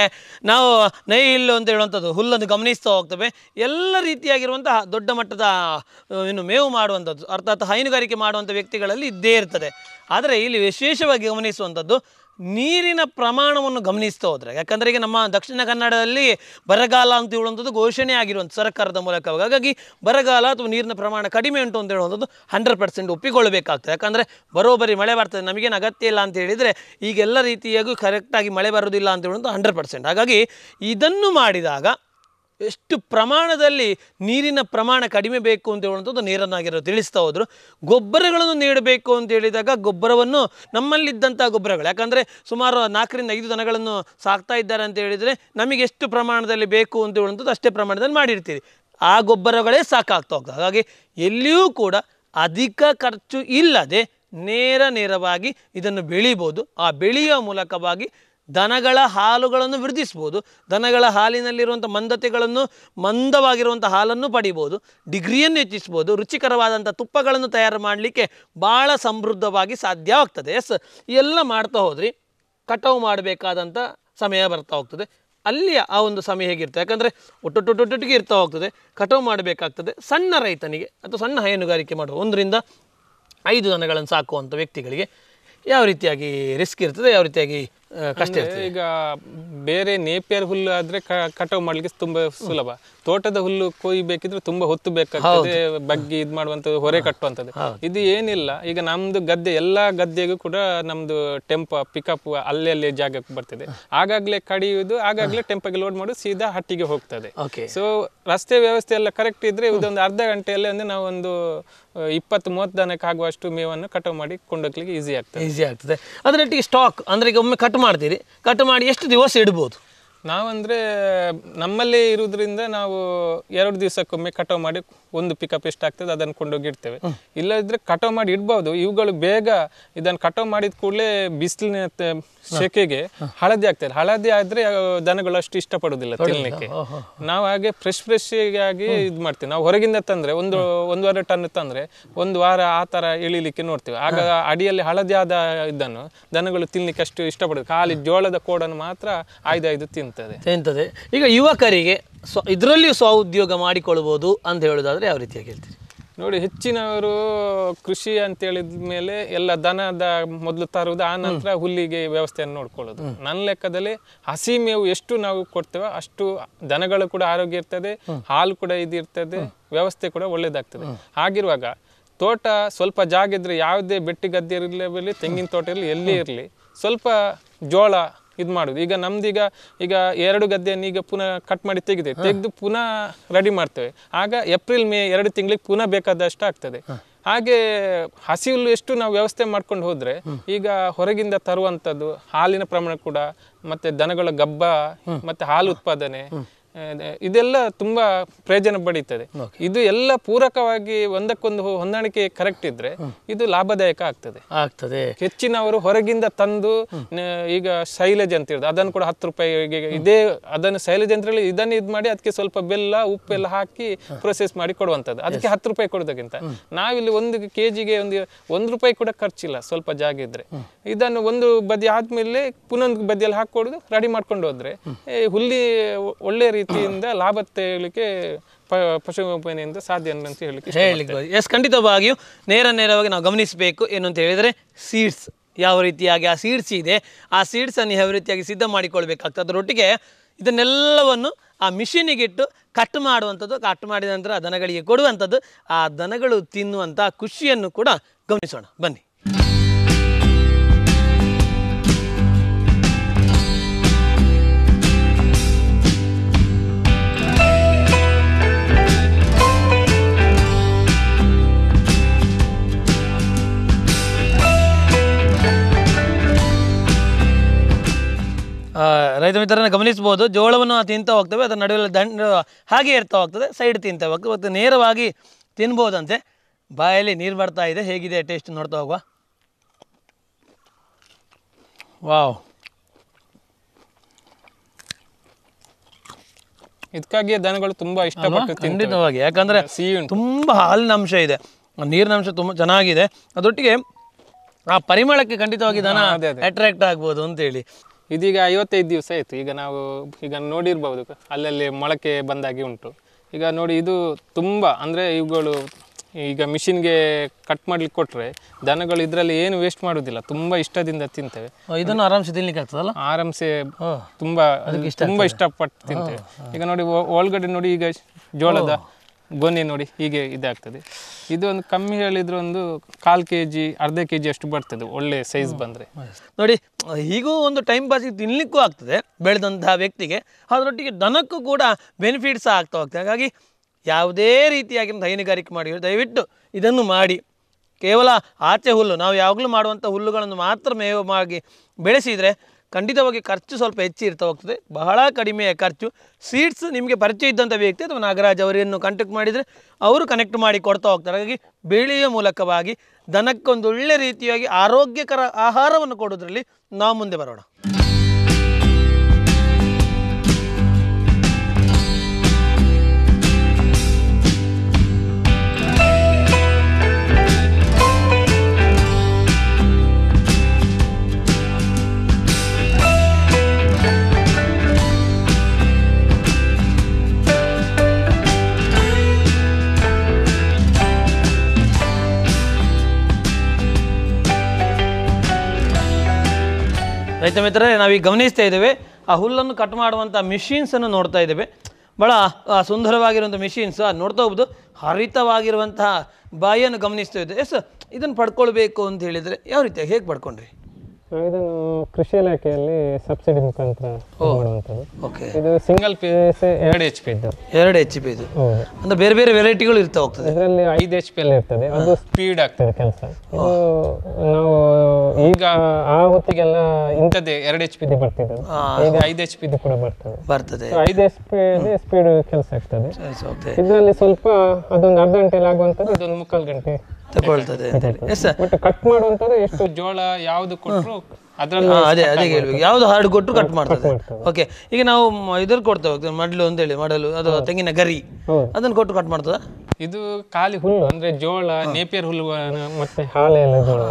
ನಾವು ನೈ ಇಲ್ಲು ಅಂತ ಹೇಳುವಂಥದ್ದು ಹುಲ್ಲನ್ನು ಗಮನಿಸ್ತಾ ಹೋಗ್ತವೆ ಎಲ್ಲ ರೀತಿಯಾಗಿರುವಂತಹ ದೊಡ್ಡ ಮಟ್ಟದ ಏನು ಮೇವು ಮಾಡುವಂಥದ್ದು ಅರ್ಥಾತ್ ಹೈನುಗಾರಿಕೆ ಮಾಡುವಂಥ ವ್ಯಕ್ತಿಗಳಲ್ಲಿ ಇದ್ದೇ ಇರ್ತದೆ ಆದರೆ ಇಲ್ಲಿ ವಿಶೇಷವಾಗಿ ಗಮನಿಸುವಂಥದ್ದು ನೀರಿನ ಪ್ರಮಾಣವನ್ನು ಗಮನಿಸ್ತಾ ಹೋದ್ರೆ ಯಾಕಂದರೆ ಈಗ ನಮ್ಮ ದಕ್ಷಿಣ ಕನ್ನಡದಲ್ಲಿ ಬರಗಾಲ ಅಂತ ಹೇಳುವಂಥದ್ದು ಘೋಷಣೆ ಆಗಿರುವಂಥ ಸರ್ಕಾರದ ಮೂಲಕ ಹಾಗಾಗಿ ಬರಗಾಲ ಅಥವಾ ನೀರಿನ ಪ್ರಮಾಣ ಕಡಿಮೆ ಉಂಟು ಅಂತ ಹೇಳುವಂಥದ್ದು ಹಂಡ್ರೆಡ್ ಪರ್ಸೆಂಟ್ ಒಪ್ಪಿಕೊಳ್ಳಬೇಕಾಗ್ತದೆ ಯಾಕಂದರೆ ಬರೋಬರಿ ಮಳೆ ಬರ್ತದೆ ನಮಗೇನು ಅಗತ್ಯ ಇಲ್ಲ ಅಂತ ಹೇಳಿದರೆ ಈಗೆಲ್ಲ ರೀತಿಯಾಗೂ ಕರೆಕ್ಟಾಗಿ ಮಳೆ ಬರೋದಿಲ್ಲ ಅಂತ ಹೇಳುವಂಥ ಹಂಡ್ರೆಡ್ ಪರ್ಸೆಂಟ್ ಹಾಗಾಗಿ ಇದನ್ನು ಮಾಡಿದಾಗ ಎಷ್ಟು ಪ್ರಮಾಣದಲ್ಲಿ ನೀರಿನ ಪ್ರಮಾಣ ಕಡಿಮೆ ಬೇಕು ಅಂತ ಹೇಳುವಂಥದ್ದು ನೀರನ್ನಾಗಿರೋ ತಿಳಿಸ್ತಾ ಹೋದರು ಗೊಬ್ಬರಗಳನ್ನು ನೀಡಬೇಕು ಅಂತ ಹೇಳಿದಾಗ ಗೊಬ್ಬರವನ್ನು ನಮ್ಮಲ್ಲಿದ್ದಂಥ ಗೊಬ್ಬರಗಳು ಯಾಕಂದರೆ ಸುಮಾರು ನಾಲ್ಕರಿಂದ ಐದು ದನಗಳನ್ನು ಸಾಕ್ತಾ ಇದ್ದಾರೆ ಅಂತ ಹೇಳಿದರೆ ನಮಗೆ ಎಷ್ಟು ಪ್ರಮಾಣದಲ್ಲಿ ಬೇಕು ಅಂತ ಹೇಳುವಂಥದ್ದು ಅಷ್ಟೇ ಪ್ರಮಾಣದಲ್ಲಿ ಮಾಡಿರ್ತೀರಿ ಆ ಗೊಬ್ಬರಗಳೇ ಸಾಕಾಗ್ತಾ ಹೋಗ್ತದೆ ಹಾಗಾಗಿ ಎಲ್ಲಿಯೂ ಕೂಡ ಅಧಿಕ ಖರ್ಚು ಇಲ್ಲದೆ ನೇರ ನೇರವಾಗಿ ಇದನ್ನು ಬೆಳೀಬೋದು ಆ ಬೆಳೆಯುವ ಮೂಲಕವಾಗಿ ದನಗಳ ಹಾಲುಗಳನ್ನು ವೃದ್ಧಿಸ್ಬೋದು ದನಗಳ ಹಾಲಿನಲ್ಲಿರುವಂಥ ಮಂದತೆಗಳನ್ನು ಮಂದವಾಗಿರುವಂಥ ಹಾಲನ್ನು ಪಡಿಬೋದು ಡಿಗ್ರಿಯನ್ನು ಹೆಚ್ಚಿಸ್ಬೋದು ರುಚಿಕರವಾದಂಥ ತುಪ್ಪಗಳನ್ನು ತಯಾರು ಮಾಡಲಿಕ್ಕೆ ಭಾಳ ಸಮೃದ್ಧವಾಗಿ ಸಾಧ್ಯವಾಗ್ತದೆ ಎಸ್ ಎಲ್ಲ ಮಾಡ್ತಾ ಹೋದ್ರಿ ಕಟಾವು ಮಾಡಬೇಕಾದಂಥ ಸಮಯ ಬರ್ತಾ ಹೋಗ್ತದೆ ಅಲ್ಲಿ ಆ ಒಂದು ಸಮಯ ಹೇಗಿರ್ತದೆ ಯಾಕಂದರೆ ಒಟ್ಟೊಟ್ಟೊಟ್ಟೊಟ್ಟಿಗೆ ಇರ್ತಾ ಹೋಗ್ತದೆ ಕಟಾವು ಮಾಡಬೇಕಾಗ್ತದೆ ಸಣ್ಣ ರೈತನಿಗೆ ಅಥವಾ ಸಣ್ಣ ಹೈನುಗಾರಿಕೆ ಮಾಡುವ ಒಂದರಿಂದ ಐದು ದನಗಳನ್ನು ಸಾಕುವಂಥ ವ್ಯಕ್ತಿಗಳಿಗೆ ಯಾವ ರೀತಿಯಾಗಿ ರಿಸ್ಕ್ ಇರ್ತದೆ ಯಾವ ರೀತಿಯಾಗಿ ಕಷ್ಟ ಈಗ ಬೇರೆ ನೇಪಿಯರ್ ಹುಲ್ಲು ಆದ್ರೆ ಕಟಾವ್ ಮಾಡ್ಲಿಕ್ಕೆ ತುಂಬಾ ಸುಲಭ ತೋಟದ ಹುಲ್ಲು ಕೊಯ್ಬೇಕಿದ್ರೆ ತುಂಬಾ ಹೊತ್ತು ಬೇಕಾಗ್ತದೆ ಬಗ್ಗಿ ಇದ್ ಮಾಡುವಂಥದ್ದು ಹೊರೆ ಕಟ್ಟುವಂಥದ್ದು ಇದು ಏನಿಲ್ಲ ಈಗ ನಮ್ದು ಗದ್ದೆ ಎಲ್ಲಾ ಗದ್ದೆಗೂ ಕೂಡ ನಮ್ದು ಟೆಂಪ ಪಿಕಪ್ ಅಲ್ಲೇ ಅಲ್ಲೇ ಜಾಗಕ್ಕೆ ಬರ್ತದೆ ಆಗಾಗ್ಲೇ ಕಡಿಯುವುದು ಆಗಾಗ್ಲೇ ಟೆಂಪಗೆ ಲೋಡ್ ಮಾಡುದು ಸೀದಾ ಹಟ್ಟಿಗೆ ಹೋಗ್ತದೆ ಸೊ ರಸ್ತೆ ವ್ಯವಸ್ಥೆ ಎಲ್ಲ ಕರೆಕ್ಟ್ ಇದ್ರೆ ಇದೊಂದು ಅರ್ಧ ಗಂಟೆಯಲ್ಲಿ ಅಂದ್ರೆ ನಾವೊಂದು ಇಪ್ಪತ್ತು ಮೂವತ್ತು ದನಕ್ಕೆ ಆಗುವಷ್ಟು ಮೇವನ್ನು ಕಟಾವು ಮಾಡಿ ಕೊಂಡೋಗ್ಲಿಕ್ಕೆ ಈಸಿ ಆಗ್ತದೆ ಈಸಿ ಆಗ್ತದೆ ಅದರೊಟ್ಟಿಗೆ ಸ್ಟಾಕ್ ಅಂದರೆ ಈಗ ಒಮ್ಮೆ ಕಟ್ ಮಾಡ್ತೀರಿ ಕಟ್ ಮಾಡಿ ಎಷ್ಟು ದಿವಸ ಇಡ್ಬೋದು ನಾವಂದ್ರೆ ನಮ್ಮಲ್ಲೇ ಇರೋದ್ರಿಂದ ನಾವು ಎರಡು ದಿವಸಕ್ಕೊಮ್ಮೆ ಕಟಾವ್ ಮಾಡಿ ಒಂದು ಪಿಕಪ್ ಎಷ್ಟಾಗ್ತದೆ ಅದನ್ನು ಕೊಂಡೋಗಿ ಇಡ್ತೇವೆ ಇಲ್ಲದಿದ್ದರೆ ಕಟಾವು ಮಾಡಿ ಇಡ್ಬೋದು ಇವುಗಳು ಬೇಗ ಇದನ್ನು ಕಟಾವು ಮಾಡಿದ ಕೂಡಲೇ ಬಿಸಿಲಿನ ಶೆಕೆಗೆ ಹಳದಿ ಆಗ್ತದೆ ಹಳದಿ ಆದರೆ ದನಗಳು ಅಷ್ಟು ಇಷ್ಟಪಡೋದಿಲ್ಲ ತಿನ್ನಲಿಕ್ಕೆ ನಾವು ಹಾಗೆ ಫ್ರೆಶ್ ಫ್ರೆಶ್ ಆಗಿ ಇದು ಮಾಡ್ತೀವಿ ನಾವು ಹೊರಗಿಂದ ತಂದ್ರೆ ಒಂದು ವಾರ ಟನ್ ತಂದ್ರೆ ಒಂದು ವಾರ ಆ ಥರ ಇಳಿಲಿಕ್ಕೆ ನೋಡ್ತೇವೆ ಆಗ ಅಡಿಯಲ್ಲಿ ಹಳದಿ ಆದ ಇದನ್ನು ದನಗಳು ತಿನ್ನಲಿಕ್ಕೆ ಅಷ್ಟು ಇಷ್ಟಪಡೋದು ಖಾಲಿ ಜೋಳದ ಕೋಡನ್ನು ಮಾತ್ರ ಆಯ್ದಾಯ್ದು ತಿಂತ ಆಗ್ತದೆ ಎಂತದೆ ಈಗ ಯುವಕರಿಗೆ ಸ್ವ ಇದರಲ್ಲಿಯೂ ಉದ್ಯೋಗ ಮಾಡಿಕೊಳ್ಬೋದು ಅಂತ ಹೇಳೋದಾದರೆ ಯಾವ ರೀತಿಯಾಗಿ ಹೇಳ್ತೀರಿ ನೋಡಿ ಹೆಚ್ಚಿನವರು ಕೃಷಿ ಅಂತ ಹೇಳಿದ ಮೇಲೆ ಎಲ್ಲ ದನದ ಮೊದಲು ತರುವುದು ಆ ನಂತರ ಹುಲ್ಲಿಗೆ ವ್ಯವಸ್ಥೆಯನ್ನು ನೋಡ್ಕೊಳ್ಳೋದು ನನ್ನ ಲೆಕ್ಕದಲ್ಲಿ ಹಸಿ ಮೇವು ಎಷ್ಟು ನಾವು ಕೊಡ್ತೇವೋ ಅಷ್ಟು ದನಗಳು ಕೂಡ ಆರೋಗ್ಯ ಇರ್ತದೆ ಹಾಲು ಕೂಡ ಇದಿರ್ತದೆ ವ್ಯವಸ್ಥೆ ಕೂಡ ಒಳ್ಳೇದಾಗ್ತದೆ ಹಾಗಿರುವಾಗ ತೋಟ ಸ್ವಲ್ಪ ಜಾಗ ಇದ್ರೆ ಯಾವುದೇ ಬೆಟ್ಟಿ ಗದ್ದೆ ಇರಲಿ ತೆಂಗಿನ ತೋಟ ಇರಲಿ ಎಲ್ಲಿ ಇರಲಿ ಸ್ವಲ್ಪ ಜೋಳ ಇದು ಮಾಡುದು ಈಗ ನಮ್ದೀಗ ಈಗ ಎರಡು ಗದ್ದೆಯನ್ನು ಈಗ ಪುನಃ ಕಟ್ ಮಾಡಿ ತೆಗೆದೆ ತೆಗೆದು ಪುನಃ ರೆಡಿ ಮಾಡ್ತೇವೆ ಆಗ ಏಪ್ರಿಲ್ ಮೇ ಎರಡು ತಿಂಗಳಿಗೆ ಪುನಃ ಬೇಕಾದಷ್ಟು ಆಗ್ತದೆ ಹಾಗೆ ಹಸಿಲು ಎಷ್ಟು ನಾವು ವ್ಯವಸ್ಥೆ ಮಾಡ್ಕೊಂಡು ಹೋದ್ರೆ ಈಗ ಹೊರಗಿಂದ ತರುವಂತದ್ದು ಹಾಲಿನ ಪ್ರಮಾಣ ಕೂಡ ಮತ್ತೆ ದನಗಳ ಗಬ್ಬ ಮತ್ತೆ ಹಾಲು ಉತ್ಪಾದನೆ ಇದೆಲ್ಲ ತುಂಬಾ ಪ್ರಯೋಜನ ಪಡೀತದೆ ಇದು ಎಲ್ಲ ಪೂರಕವಾಗಿ ಒಂದಕ್ಕೊಂದು ಹೊಂದಾಣಿಕೆ ಕರೆಕ್ಟ್ ಇದ್ರೆ ಇದು ಲಾಭದಾಯಕ ಆಗ್ತದೆ ಆಗ್ತದೆ ಹೆಚ್ಚಿನವರು ಹೊರಗಿಂದ ತಂದು ಈಗ ಶೈಲಜ್ ಅಂತ ಹೇಳುದು ಅದನ್ನು ಕೂಡ ಹತ್ತು ರೂಪಾಯಿಗೆ ಇದೇ ಅದನ್ನು ಶೈಲಜ್ ಅಂತ ಹೇಳಿ ಇದನ್ನು ಇದು ಮಾಡಿ ಅದಕ್ಕೆ ಸ್ವಲ್ಪ ಬೆಲ್ಲ ಉಪ್ಪು ಎಲ್ಲ ಹಾಕಿ ಪ್ರೊಸೆಸ್ ಮಾಡಿ ಕೊಡುವಂಥದ್ದು ಅದಕ್ಕೆ ಹತ್ತು ರೂಪಾಯಿ ಕೊಡೋದಕ್ಕಿಂತ ನಾವಿಲ್ಲಿ ಒಂದು ಕೆ ಜಿಗೆ ಒಂದು ಒಂದು ರೂಪಾಯಿ ಕೂಡ ಖರ್ಚಿಲ್ಲ ಸ್ವಲ್ಪ ಜಾಗ ಇದ್ರೆ ಇದನ್ನು ಒಂದು ಬದಿ ಆದ್ಮೇಲೆ ಪುನೊಂದು ಬದಿಯಲ್ಲಿ ಹಾಕೊಡುದು ರೆಡಿ ಮಾಡ್ಕೊಂಡು ಹೋದ್ರೆ ಹುಲ್ಲಿ ಒಳ್ಳೆ ರೀತಿ ರೀತಿಯಿಂದ ಲಾಭ ತೆಗಿಲಿಕ್ಕೆ ಪಶುಗೋಪನೆಯಿಂದ ಸಾಧ್ಯ ಅಂತ ಹೇಳಲಿಕ್ಕೆ ಎಸ್ ಖಂಡಿತವಾಗಿಯೂ ನೇರ ನೇರವಾಗಿ ನಾವು ಗಮನಿಸಬೇಕು ಏನು ಅಂತ ಹೇಳಿದರೆ ಸೀಡ್ಸ್ ಯಾವ ರೀತಿಯಾಗಿ ಆ ಸೀಡ್ಸ್ ಇದೆ ಆ ಸೀಡ್ಸನ್ನು ಯಾವ ರೀತಿಯಾಗಿ ಸಿದ್ಧ ಮಾಡಿಕೊಳ್ಬೇಕಾಗ್ತದೆ ಅದರೊಟ್ಟಿಗೆ ಇದನ್ನೆಲ್ಲವನ್ನು ಆ ಮಿಷಿನಿಗಿಟ್ಟು ಕಟ್ ಮಾಡುವಂಥದ್ದು ಕಟ್ ಮಾಡಿದ ನಂತರ ದನಗಳಿಗೆ ಕೊಡುವಂಥದ್ದು ಆ ದನಗಳು ತಿನ್ನುವಂಥ ಖುಷಿಯನ್ನು ಕೂಡ ಗಮನಿಸೋಣ ಬನ್ನಿ ರೈತ ಮಿತ್ರನ ಗಮನಿಸಬಹುದು ಜೋಳವನ್ನು ತಿಂತ ಹೋಗ್ತವೆ ಅದರ ನಡುವೆ ದಂಡ ಹಾಗೆ ಇರ್ತಾ ಹೋಗ್ತದೆ ಸೈಡ್ ತಿಂತ ಹೋಗ್ತದೆ ಮತ್ತು ನೇರವಾಗಿ ತಿನ್ಬೋದಂತೆ ಬಾಯಲ್ಲಿ ನೀರು ಬರ್ತಾ ಇದೆ ಹೇಗಿದೆ ಟೇಸ್ಟ್ ನೋಡ್ತಾ ಹೋಗುವ ವಾವ್ ಇದಕ್ಕಾಗಿ ದನಗಳು ತುಂಬಾ ಇಷ್ಟಪಟ್ಟು ಖಂಡಿತವಾಗಿ ಯಾಕಂದ್ರೆ ತುಂಬಾ ಹಾಲಿನ ಅಂಶ ಇದೆ ನೀರಿನ ಅಂಶ ತುಂಬಾ ಚೆನ್ನಾಗಿದೆ ಅದೊಟ್ಟಿಗೆ ಆ ಪರಿಮಳಕ್ಕೆ ಖಂಡಿತವಾಗಿ ದನ ಅಟ್ರಾಕ್ಟ್ ಆಗ್ಬೋದು ಹೇಳಿ ಇದೀಗ ಐವತ್ತೈದು ದಿವಸ ಆಯಿತು ಈಗ ನಾವು ಈಗ ನೋಡಿರ್ಬೋದು ಅಲ್ಲಲ್ಲಿ ಮೊಳಕೆ ಬಂದಾಗಿ ಉಂಟು ಈಗ ನೋಡಿ ಇದು ತುಂಬ ಅಂದರೆ ಇವುಗಳು ಈಗ ಮಿಷಿನ್ಗೆ ಕಟ್ ಮಾಡ್ಲಿಕ್ಕೆ ಕೊಟ್ಟರೆ ದನಗಳು ಇದರಲ್ಲಿ ಏನು ವೇಸ್ಟ್ ಮಾಡೋದಿಲ್ಲ ತುಂಬ ಇಷ್ಟದಿಂದ ತಿಂತೇವೆ ಇದನ್ನು ಆರಾಮ್ಸೆ ತಿನ್ಲಿಕ್ಕೆ ಆಗ್ತದಲ್ಲ ಆರಾಮ್ಸೆ ತುಂಬ ತುಂಬ ಇಷ್ಟಪಟ್ಟು ತಿಂತೇವೆ ಈಗ ನೋಡಿ ಒಳಗಡೆ ನೋಡಿ ಈಗ ಜೋಳದ ಬನ್ನಿ ನೋಡಿ ಹೀಗೆ ಇದಾಗ್ತದೆ ಇದು ಒಂದು ಕಮ್ಮಿ ಹೇಳಿದ್ರೆ ಒಂದು ಕಾಲು ಕೆ ಜಿ ಅರ್ಧ ಕೆ ಜಿ ಅಷ್ಟು ಬರ್ತದೆ ಒಳ್ಳೆ ಸೈಜ್ ಬಂದರೆ ನೋಡಿ ಹೀಗೂ ಒಂದು ಟೈಮ್ ಪಾಸಿಗೆ ತಿನ್ನಲಿಕ್ಕೂ ಆಗ್ತದೆ ಬೆಳೆದಂತಹ ವ್ಯಕ್ತಿಗೆ ಅದರೊಟ್ಟಿಗೆ ದನಕ್ಕೂ ಕೂಡ ಬೆನಿಫಿಟ್ ಆಗ್ತಾ ಹೋಗ್ತದೆ ಹಾಗಾಗಿ ಯಾವುದೇ ರೀತಿಯಾಗಿ ಹೈನುಗಾರಿಕೆ ಮಾಡಿ ದಯವಿಟ್ಟು ಇದನ್ನು ಮಾಡಿ ಕೇವಲ ಆಚೆ ಹುಲ್ಲು ನಾವು ಯಾವಾಗಲೂ ಮಾಡುವಂಥ ಹುಲ್ಲುಗಳನ್ನು ಮಾತ್ರ ಮೇವಾಗಿ ಬೆಳೆಸಿದರೆ ಖಂಡಿತವಾಗಿ ಖರ್ಚು ಸ್ವಲ್ಪ ಹೆಚ್ಚು ಇರ್ತಾ ಹೋಗ್ತದೆ ಬಹಳ ಕಡಿಮೆ ಖರ್ಚು ಸೀಟ್ಸ್ ನಿಮಗೆ ಪರಿಚಯ ಇದ್ದಂಥ ವ್ಯಕ್ತಿ ಅಥವಾ ನಾಗರಾಜ್ ಅವರನ್ನು ಕಾಂಟ್ಯಾಕ್ಟ್ ಮಾಡಿದರೆ ಅವರು ಕನೆಕ್ಟ್ ಮಾಡಿ ಕೊಡ್ತಾ ಹೋಗ್ತಾರೆ ಹಾಗಾಗಿ ಬೆಳೆಯ ಮೂಲಕವಾಗಿ ದನಕ್ಕೊಂದು ಒಳ್ಳೆ ರೀತಿಯಾಗಿ ಆರೋಗ್ಯಕರ ಆಹಾರವನ್ನು ಕೊಡೋದ್ರಲ್ಲಿ ನಾವು ಮುಂದೆ ಬರೋಣ ವಿದ್ಯಾರ್ಥಿ ಮಿತ್ರರೇ ನಾವೀಗ ಗಮನಿಸ್ತಾ ಇದ್ದೇವೆ ಆ ಹುಲ್ಲನ್ನು ಕಟ್ ಮಾಡುವಂಥ ಮಿಷಿನ್ಸನ್ನು ನೋಡ್ತಾ ಇದ್ದೇವೆ ಭಾಳ ಸುಂದರವಾಗಿರುವಂಥ ಮಿಷಿನ್ಸ್ ನೋಡ್ತಾ ಹೋಗ್ಬೋದು ಹರಿತವಾಗಿರುವಂತಹ ಬಾಯಿಯನ್ನು ಗಮನಿಸ್ತಾ ಇದ್ದೇವೆ ಎಸ್ ಇದನ್ನು ಪಡ್ಕೊಳ್ಬೇಕು ಅಂತ ಹೇಳಿದರೆ ಯಾವ ರೀತಿಯಾಗಿ ಹೇಗೆ ಪಡ್ಕೊಂಡ್ರಿ ಇದು ಕೃಷಿ ಇಲಾಖೆಯಲ್ಲಿ ಸಬ್ಸಿಡಿ ಮುಖಾಂತರ ಓಕೆ ಇದು ಸಿಂಗಲ್ ಪೀಸ್ ಎರಡು ಎಚ್ ಪಿ ಇದ್ದು ಎರಡು ಎಚ್ ಪಿ ಇದು ಅಂದ್ರೆ ಬೇರೆ ಬೇರೆ ವೆರೈಟಿಗಳು ಇರ್ತಾ ಹೋಗ್ತದೆ ಇದರಲ್ಲಿ ಐದು ಎಚ್ ಪಿ ಎಲ್ಲ ಇರ್ತದೆ ಅದು ಸ್ಪೀಡ್ ಆಗ್ತದೆ ಕೆಲಸ ನಾವು ಈಗ ಆ ಹೊತ್ತಿಗೆಲ್ಲ ಇಂಥದ್ದೇ ಎರಡು ಎಚ್ ಪಿ ಬರ್ತಿದ್ದು ಈಗ ಐದು ಎಚ್ ಪಿ ಕೂಡ ಬರ್ತದೆ ಬರ್ತದೆ ಐದು ಎಚ್ ಪಿ ಸ್ಪೀಡ್ ಕೆಲಸ ಆಗ್ತದೆ ಇದರಲ್ಲಿ ಸ್ವಲ್ಪ ಅದೊಂದು ಅರ್ಧ ಗಂಟೆಯಲ್ಲಿ ಆಗುವಂಥದ್ದು ಇದೊಂದು ಮುಕ್ಕಾಲು ಗಂಟೆ ತಗೊಳ್ತದೆ ಕಟ್ ಎಷ್ಟು ಜೋಳ ಯಾವ್ದು ಕೊಟ್ಟರು ಅದೇ ಅದೇ ಹೇಳ್ಬೇಕು ಯಾವ್ದು ಹಾರ್ಡ್ ಕೊಟ್ಟರು ಕಟ್ ಮಾಡ್ತದೆ ಓಕೆ ಈಗ ನಾವು ಇದ್ರ ಕೊಡ್ತಾ ಹೋಗ್ತೇವೆ ಅಂತ ಹೇಳಿ ಮಡಲು ಅದು ತೆಂಗಿನ ಗರಿ ಅದನ್ನು ಕೊಟ್ಟು ಕಟ್ ಮಾಡ್ತದ ಇದು ಖಾಲಿ ಹುಲ್ಲು ಅಂದ್ರೆ ಜೋಳ ನೇಪಿಯರ್ ಹುಲ್ಲು ಮತ್ತೆ ಹಾಳೆ ಜೋಳ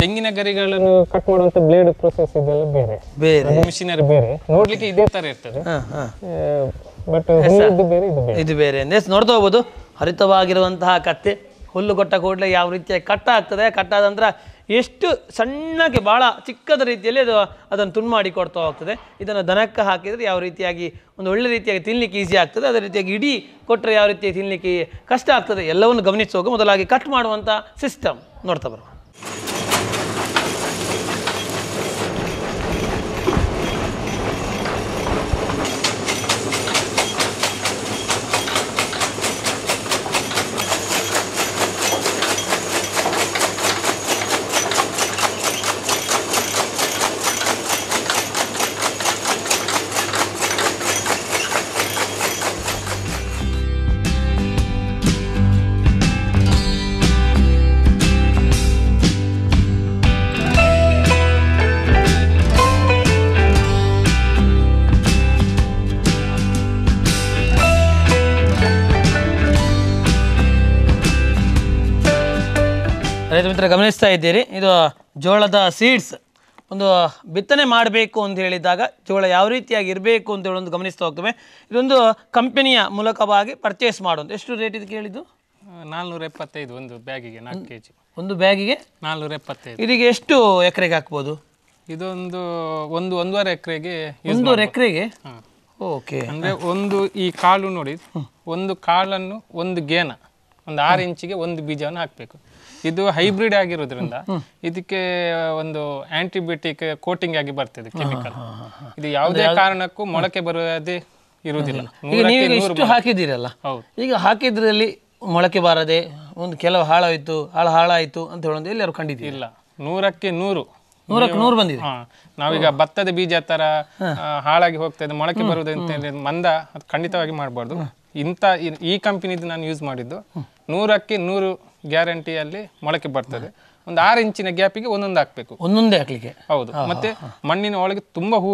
ತೆಂಗಿನ ಗರಿಗಳನ್ನು ಕಟ್ ಮಾಡುವಂತ ಬ್ಲೇಡ್ ಪ್ರೊಸೆಸ್ ಇದೆಲ್ಲ ಬೇರೆ ಬೇರೆ ಮಿಷಿನರಿ ಬೇರೆ ನೋಡ್ಲಿಕ್ಕೆ ಇದೇ ತರ ಇರ್ತದೆ ಬಟ್ ಇದು ಬೇರೆ ಇದು ಬೇರೆ ನೋಡ್ತಾ ಹೋಗ್ಬೋದು ಹರಿತವಾಗಿರುವಂತಹ ಕತ್ತೆ ಕೊಟ್ಟ ಕೂಡಲೇ ಯಾವ ರೀತಿಯಾಗಿ ಕಟ್ಟಾಗ್ತದೆ ಆಗ್ತದೆ ಕಟ್ಟಾದ ನಂತರ ಎಷ್ಟು ಸಣ್ಣಗೆ ಭಾಳ ಚಿಕ್ಕದ ರೀತಿಯಲ್ಲಿ ಅದು ಅದನ್ನು ತುಂಡು ಮಾಡಿ ಕೊಡ್ತಾ ಹೋಗ್ತದೆ ಇದನ್ನು ದನಕ್ಕೆ ಹಾಕಿದರೆ ಯಾವ ರೀತಿಯಾಗಿ ಒಂದು ಒಳ್ಳೆ ರೀತಿಯಾಗಿ ತಿನ್ನಲಿಕ್ಕೆ ಈಸಿ ಆಗ್ತದೆ ಅದೇ ರೀತಿಯಾಗಿ ಇಡೀ ಕೊಟ್ಟರೆ ಯಾವ ರೀತಿಯಾಗಿ ತಿನ್ನಲಿಕ್ಕೆ ಕಷ್ಟ ಆಗ್ತದೆ ಎಲ್ಲವನ್ನು ಗಮನಿಸೋಕೆ ಮೊದಲಾಗಿ ಕಟ್ ಮಾಡುವಂಥ ಸಿಸ್ಟಮ್ ನೋಡ್ತಾ ಬರೋ ಮಿತ್ರ ಗಮನಿಸ್ತಾ ಇದ್ದೀರಿ ಇದು ಜೋಳದ ಸೀಡ್ಸ್ ಒಂದು ಬಿತ್ತನೆ ಮಾಡಬೇಕು ಅಂತ ಹೇಳಿದಾಗ ಜೋಳ ಯಾವ ರೀತಿಯಾಗಿ ಇರಬೇಕು ಅಂತ ಒಂದು ಗಮನಿಸ್ತಾ ಹೋಗ್ತವೆ ಇದೊಂದು ಕಂಪನಿಯ ಮೂಲಕವಾಗಿ ಪರ್ಚೇಸ್ ಮಾಡೋದು ಎಷ್ಟು ರೇಟ್ ಇದು ಕೇಳಿದ್ದು ನಾಲ್ನೂರ ಎಪ್ಪತ್ತೈದು ಒಂದು ಬ್ಯಾಗಿಗೆ ನಾಲ್ಕು ಕೆ ಜಿ ಒಂದು ಬ್ಯಾಗಿಗೆ ನಾಲ್ನೂರ ಎಪ್ಪತ್ತೈದು ಇದೀಗ ಎಷ್ಟು ಎಕರೆಗೆ ಹಾಕ್ಬೋದು ಇದೊಂದು ಒಂದು ಒಂದೂವರೆ ಎಕರೆಗೆ ಒಂದೂವರೆ ಎಕರೆಗೆ ಓಕೆ ಅಂದರೆ ಒಂದು ಈ ಕಾಳು ನೋಡಿ ಒಂದು ಕಾಳನ್ನು ಒಂದು ಗೇನ ಒಂದು ಆರು ಇಂಚಿಗೆ ಒಂದು ಬೀಜವನ್ನು ಹಾಕಬೇಕು ಇದು ಹೈಬ್ರಿಡ್ ಆಗಿರೋದ್ರಿಂದ ಇದಕ್ಕೆ ಒಂದು ಆಂಟಿಬಯೋಟಿಕ್ ಕೋಟಿಂಗ್ ಆಗಿ ಬರ್ತದೆ ಕೆಮಿಕಲ್ ಇದು ಯಾವುದೇ ಕಾರಣಕ್ಕೂ ಮೊಳಕೆ ಬರೋದೇ ಇರುವುದಿಲ್ಲ ಇಷ್ಟು ಹಾಕಿದ್ದೀರಲ್ಲ ಈಗ ಹಾಕಿದ್ರಲ್ಲಿ ಮೊಳಕೆ ಬಾರದೆ ಒಂದು ಕೆಲವು ಹಾಳಾಯಿತು ಹಾಳು ಹಾಳಾಯಿತು ಅಂತ ಹೇಳೋದು ಎಲ್ಲರೂ ಕಂಡಿದ್ದೀವಿ ಇಲ್ಲ ನೂರಕ್ಕೆ ನೂರು ನೂರಕ್ಕೆ ನೂರು ಬಂದಿದೆ ನಾವೀಗ ಭತ್ತದ ಬೀಜ ತರ ಹಾಳಾಗಿ ಹೋಗ್ತದೆ ಮೊಳಕೆ ಬರುವುದು ಅಂತ ಮಂದ ಅದು ಖಂಡಿತವಾಗಿ ಮಾಡಬಾರ್ದು ಇಂಥ ಈ ಕಂಪನಿದು ನಾನು ಯೂಸ್ ಮಾಡಿದ್ದು ನೂರಕ್ಕೆ ನೂರು ಗ್ಯಾರಂಟಿಯಲ್ಲಿ ಮೊಳಕೆ ಬರ್ತದೆ ಒಂದು ಆರು ಇಂಚಿನ ಗ್ಯಾಪಿಗೆ ಒಂದೊಂದು ಹಾಕ್ಬೇಕು ಒಂದೊಂದೇ ಹಾಕ್ಲಿಕ್ಕೆ ಹೌದು ಮತ್ತೆ ಮಣ್ಣಿನ ಒಳಗೆ ತುಂಬ ಹೂ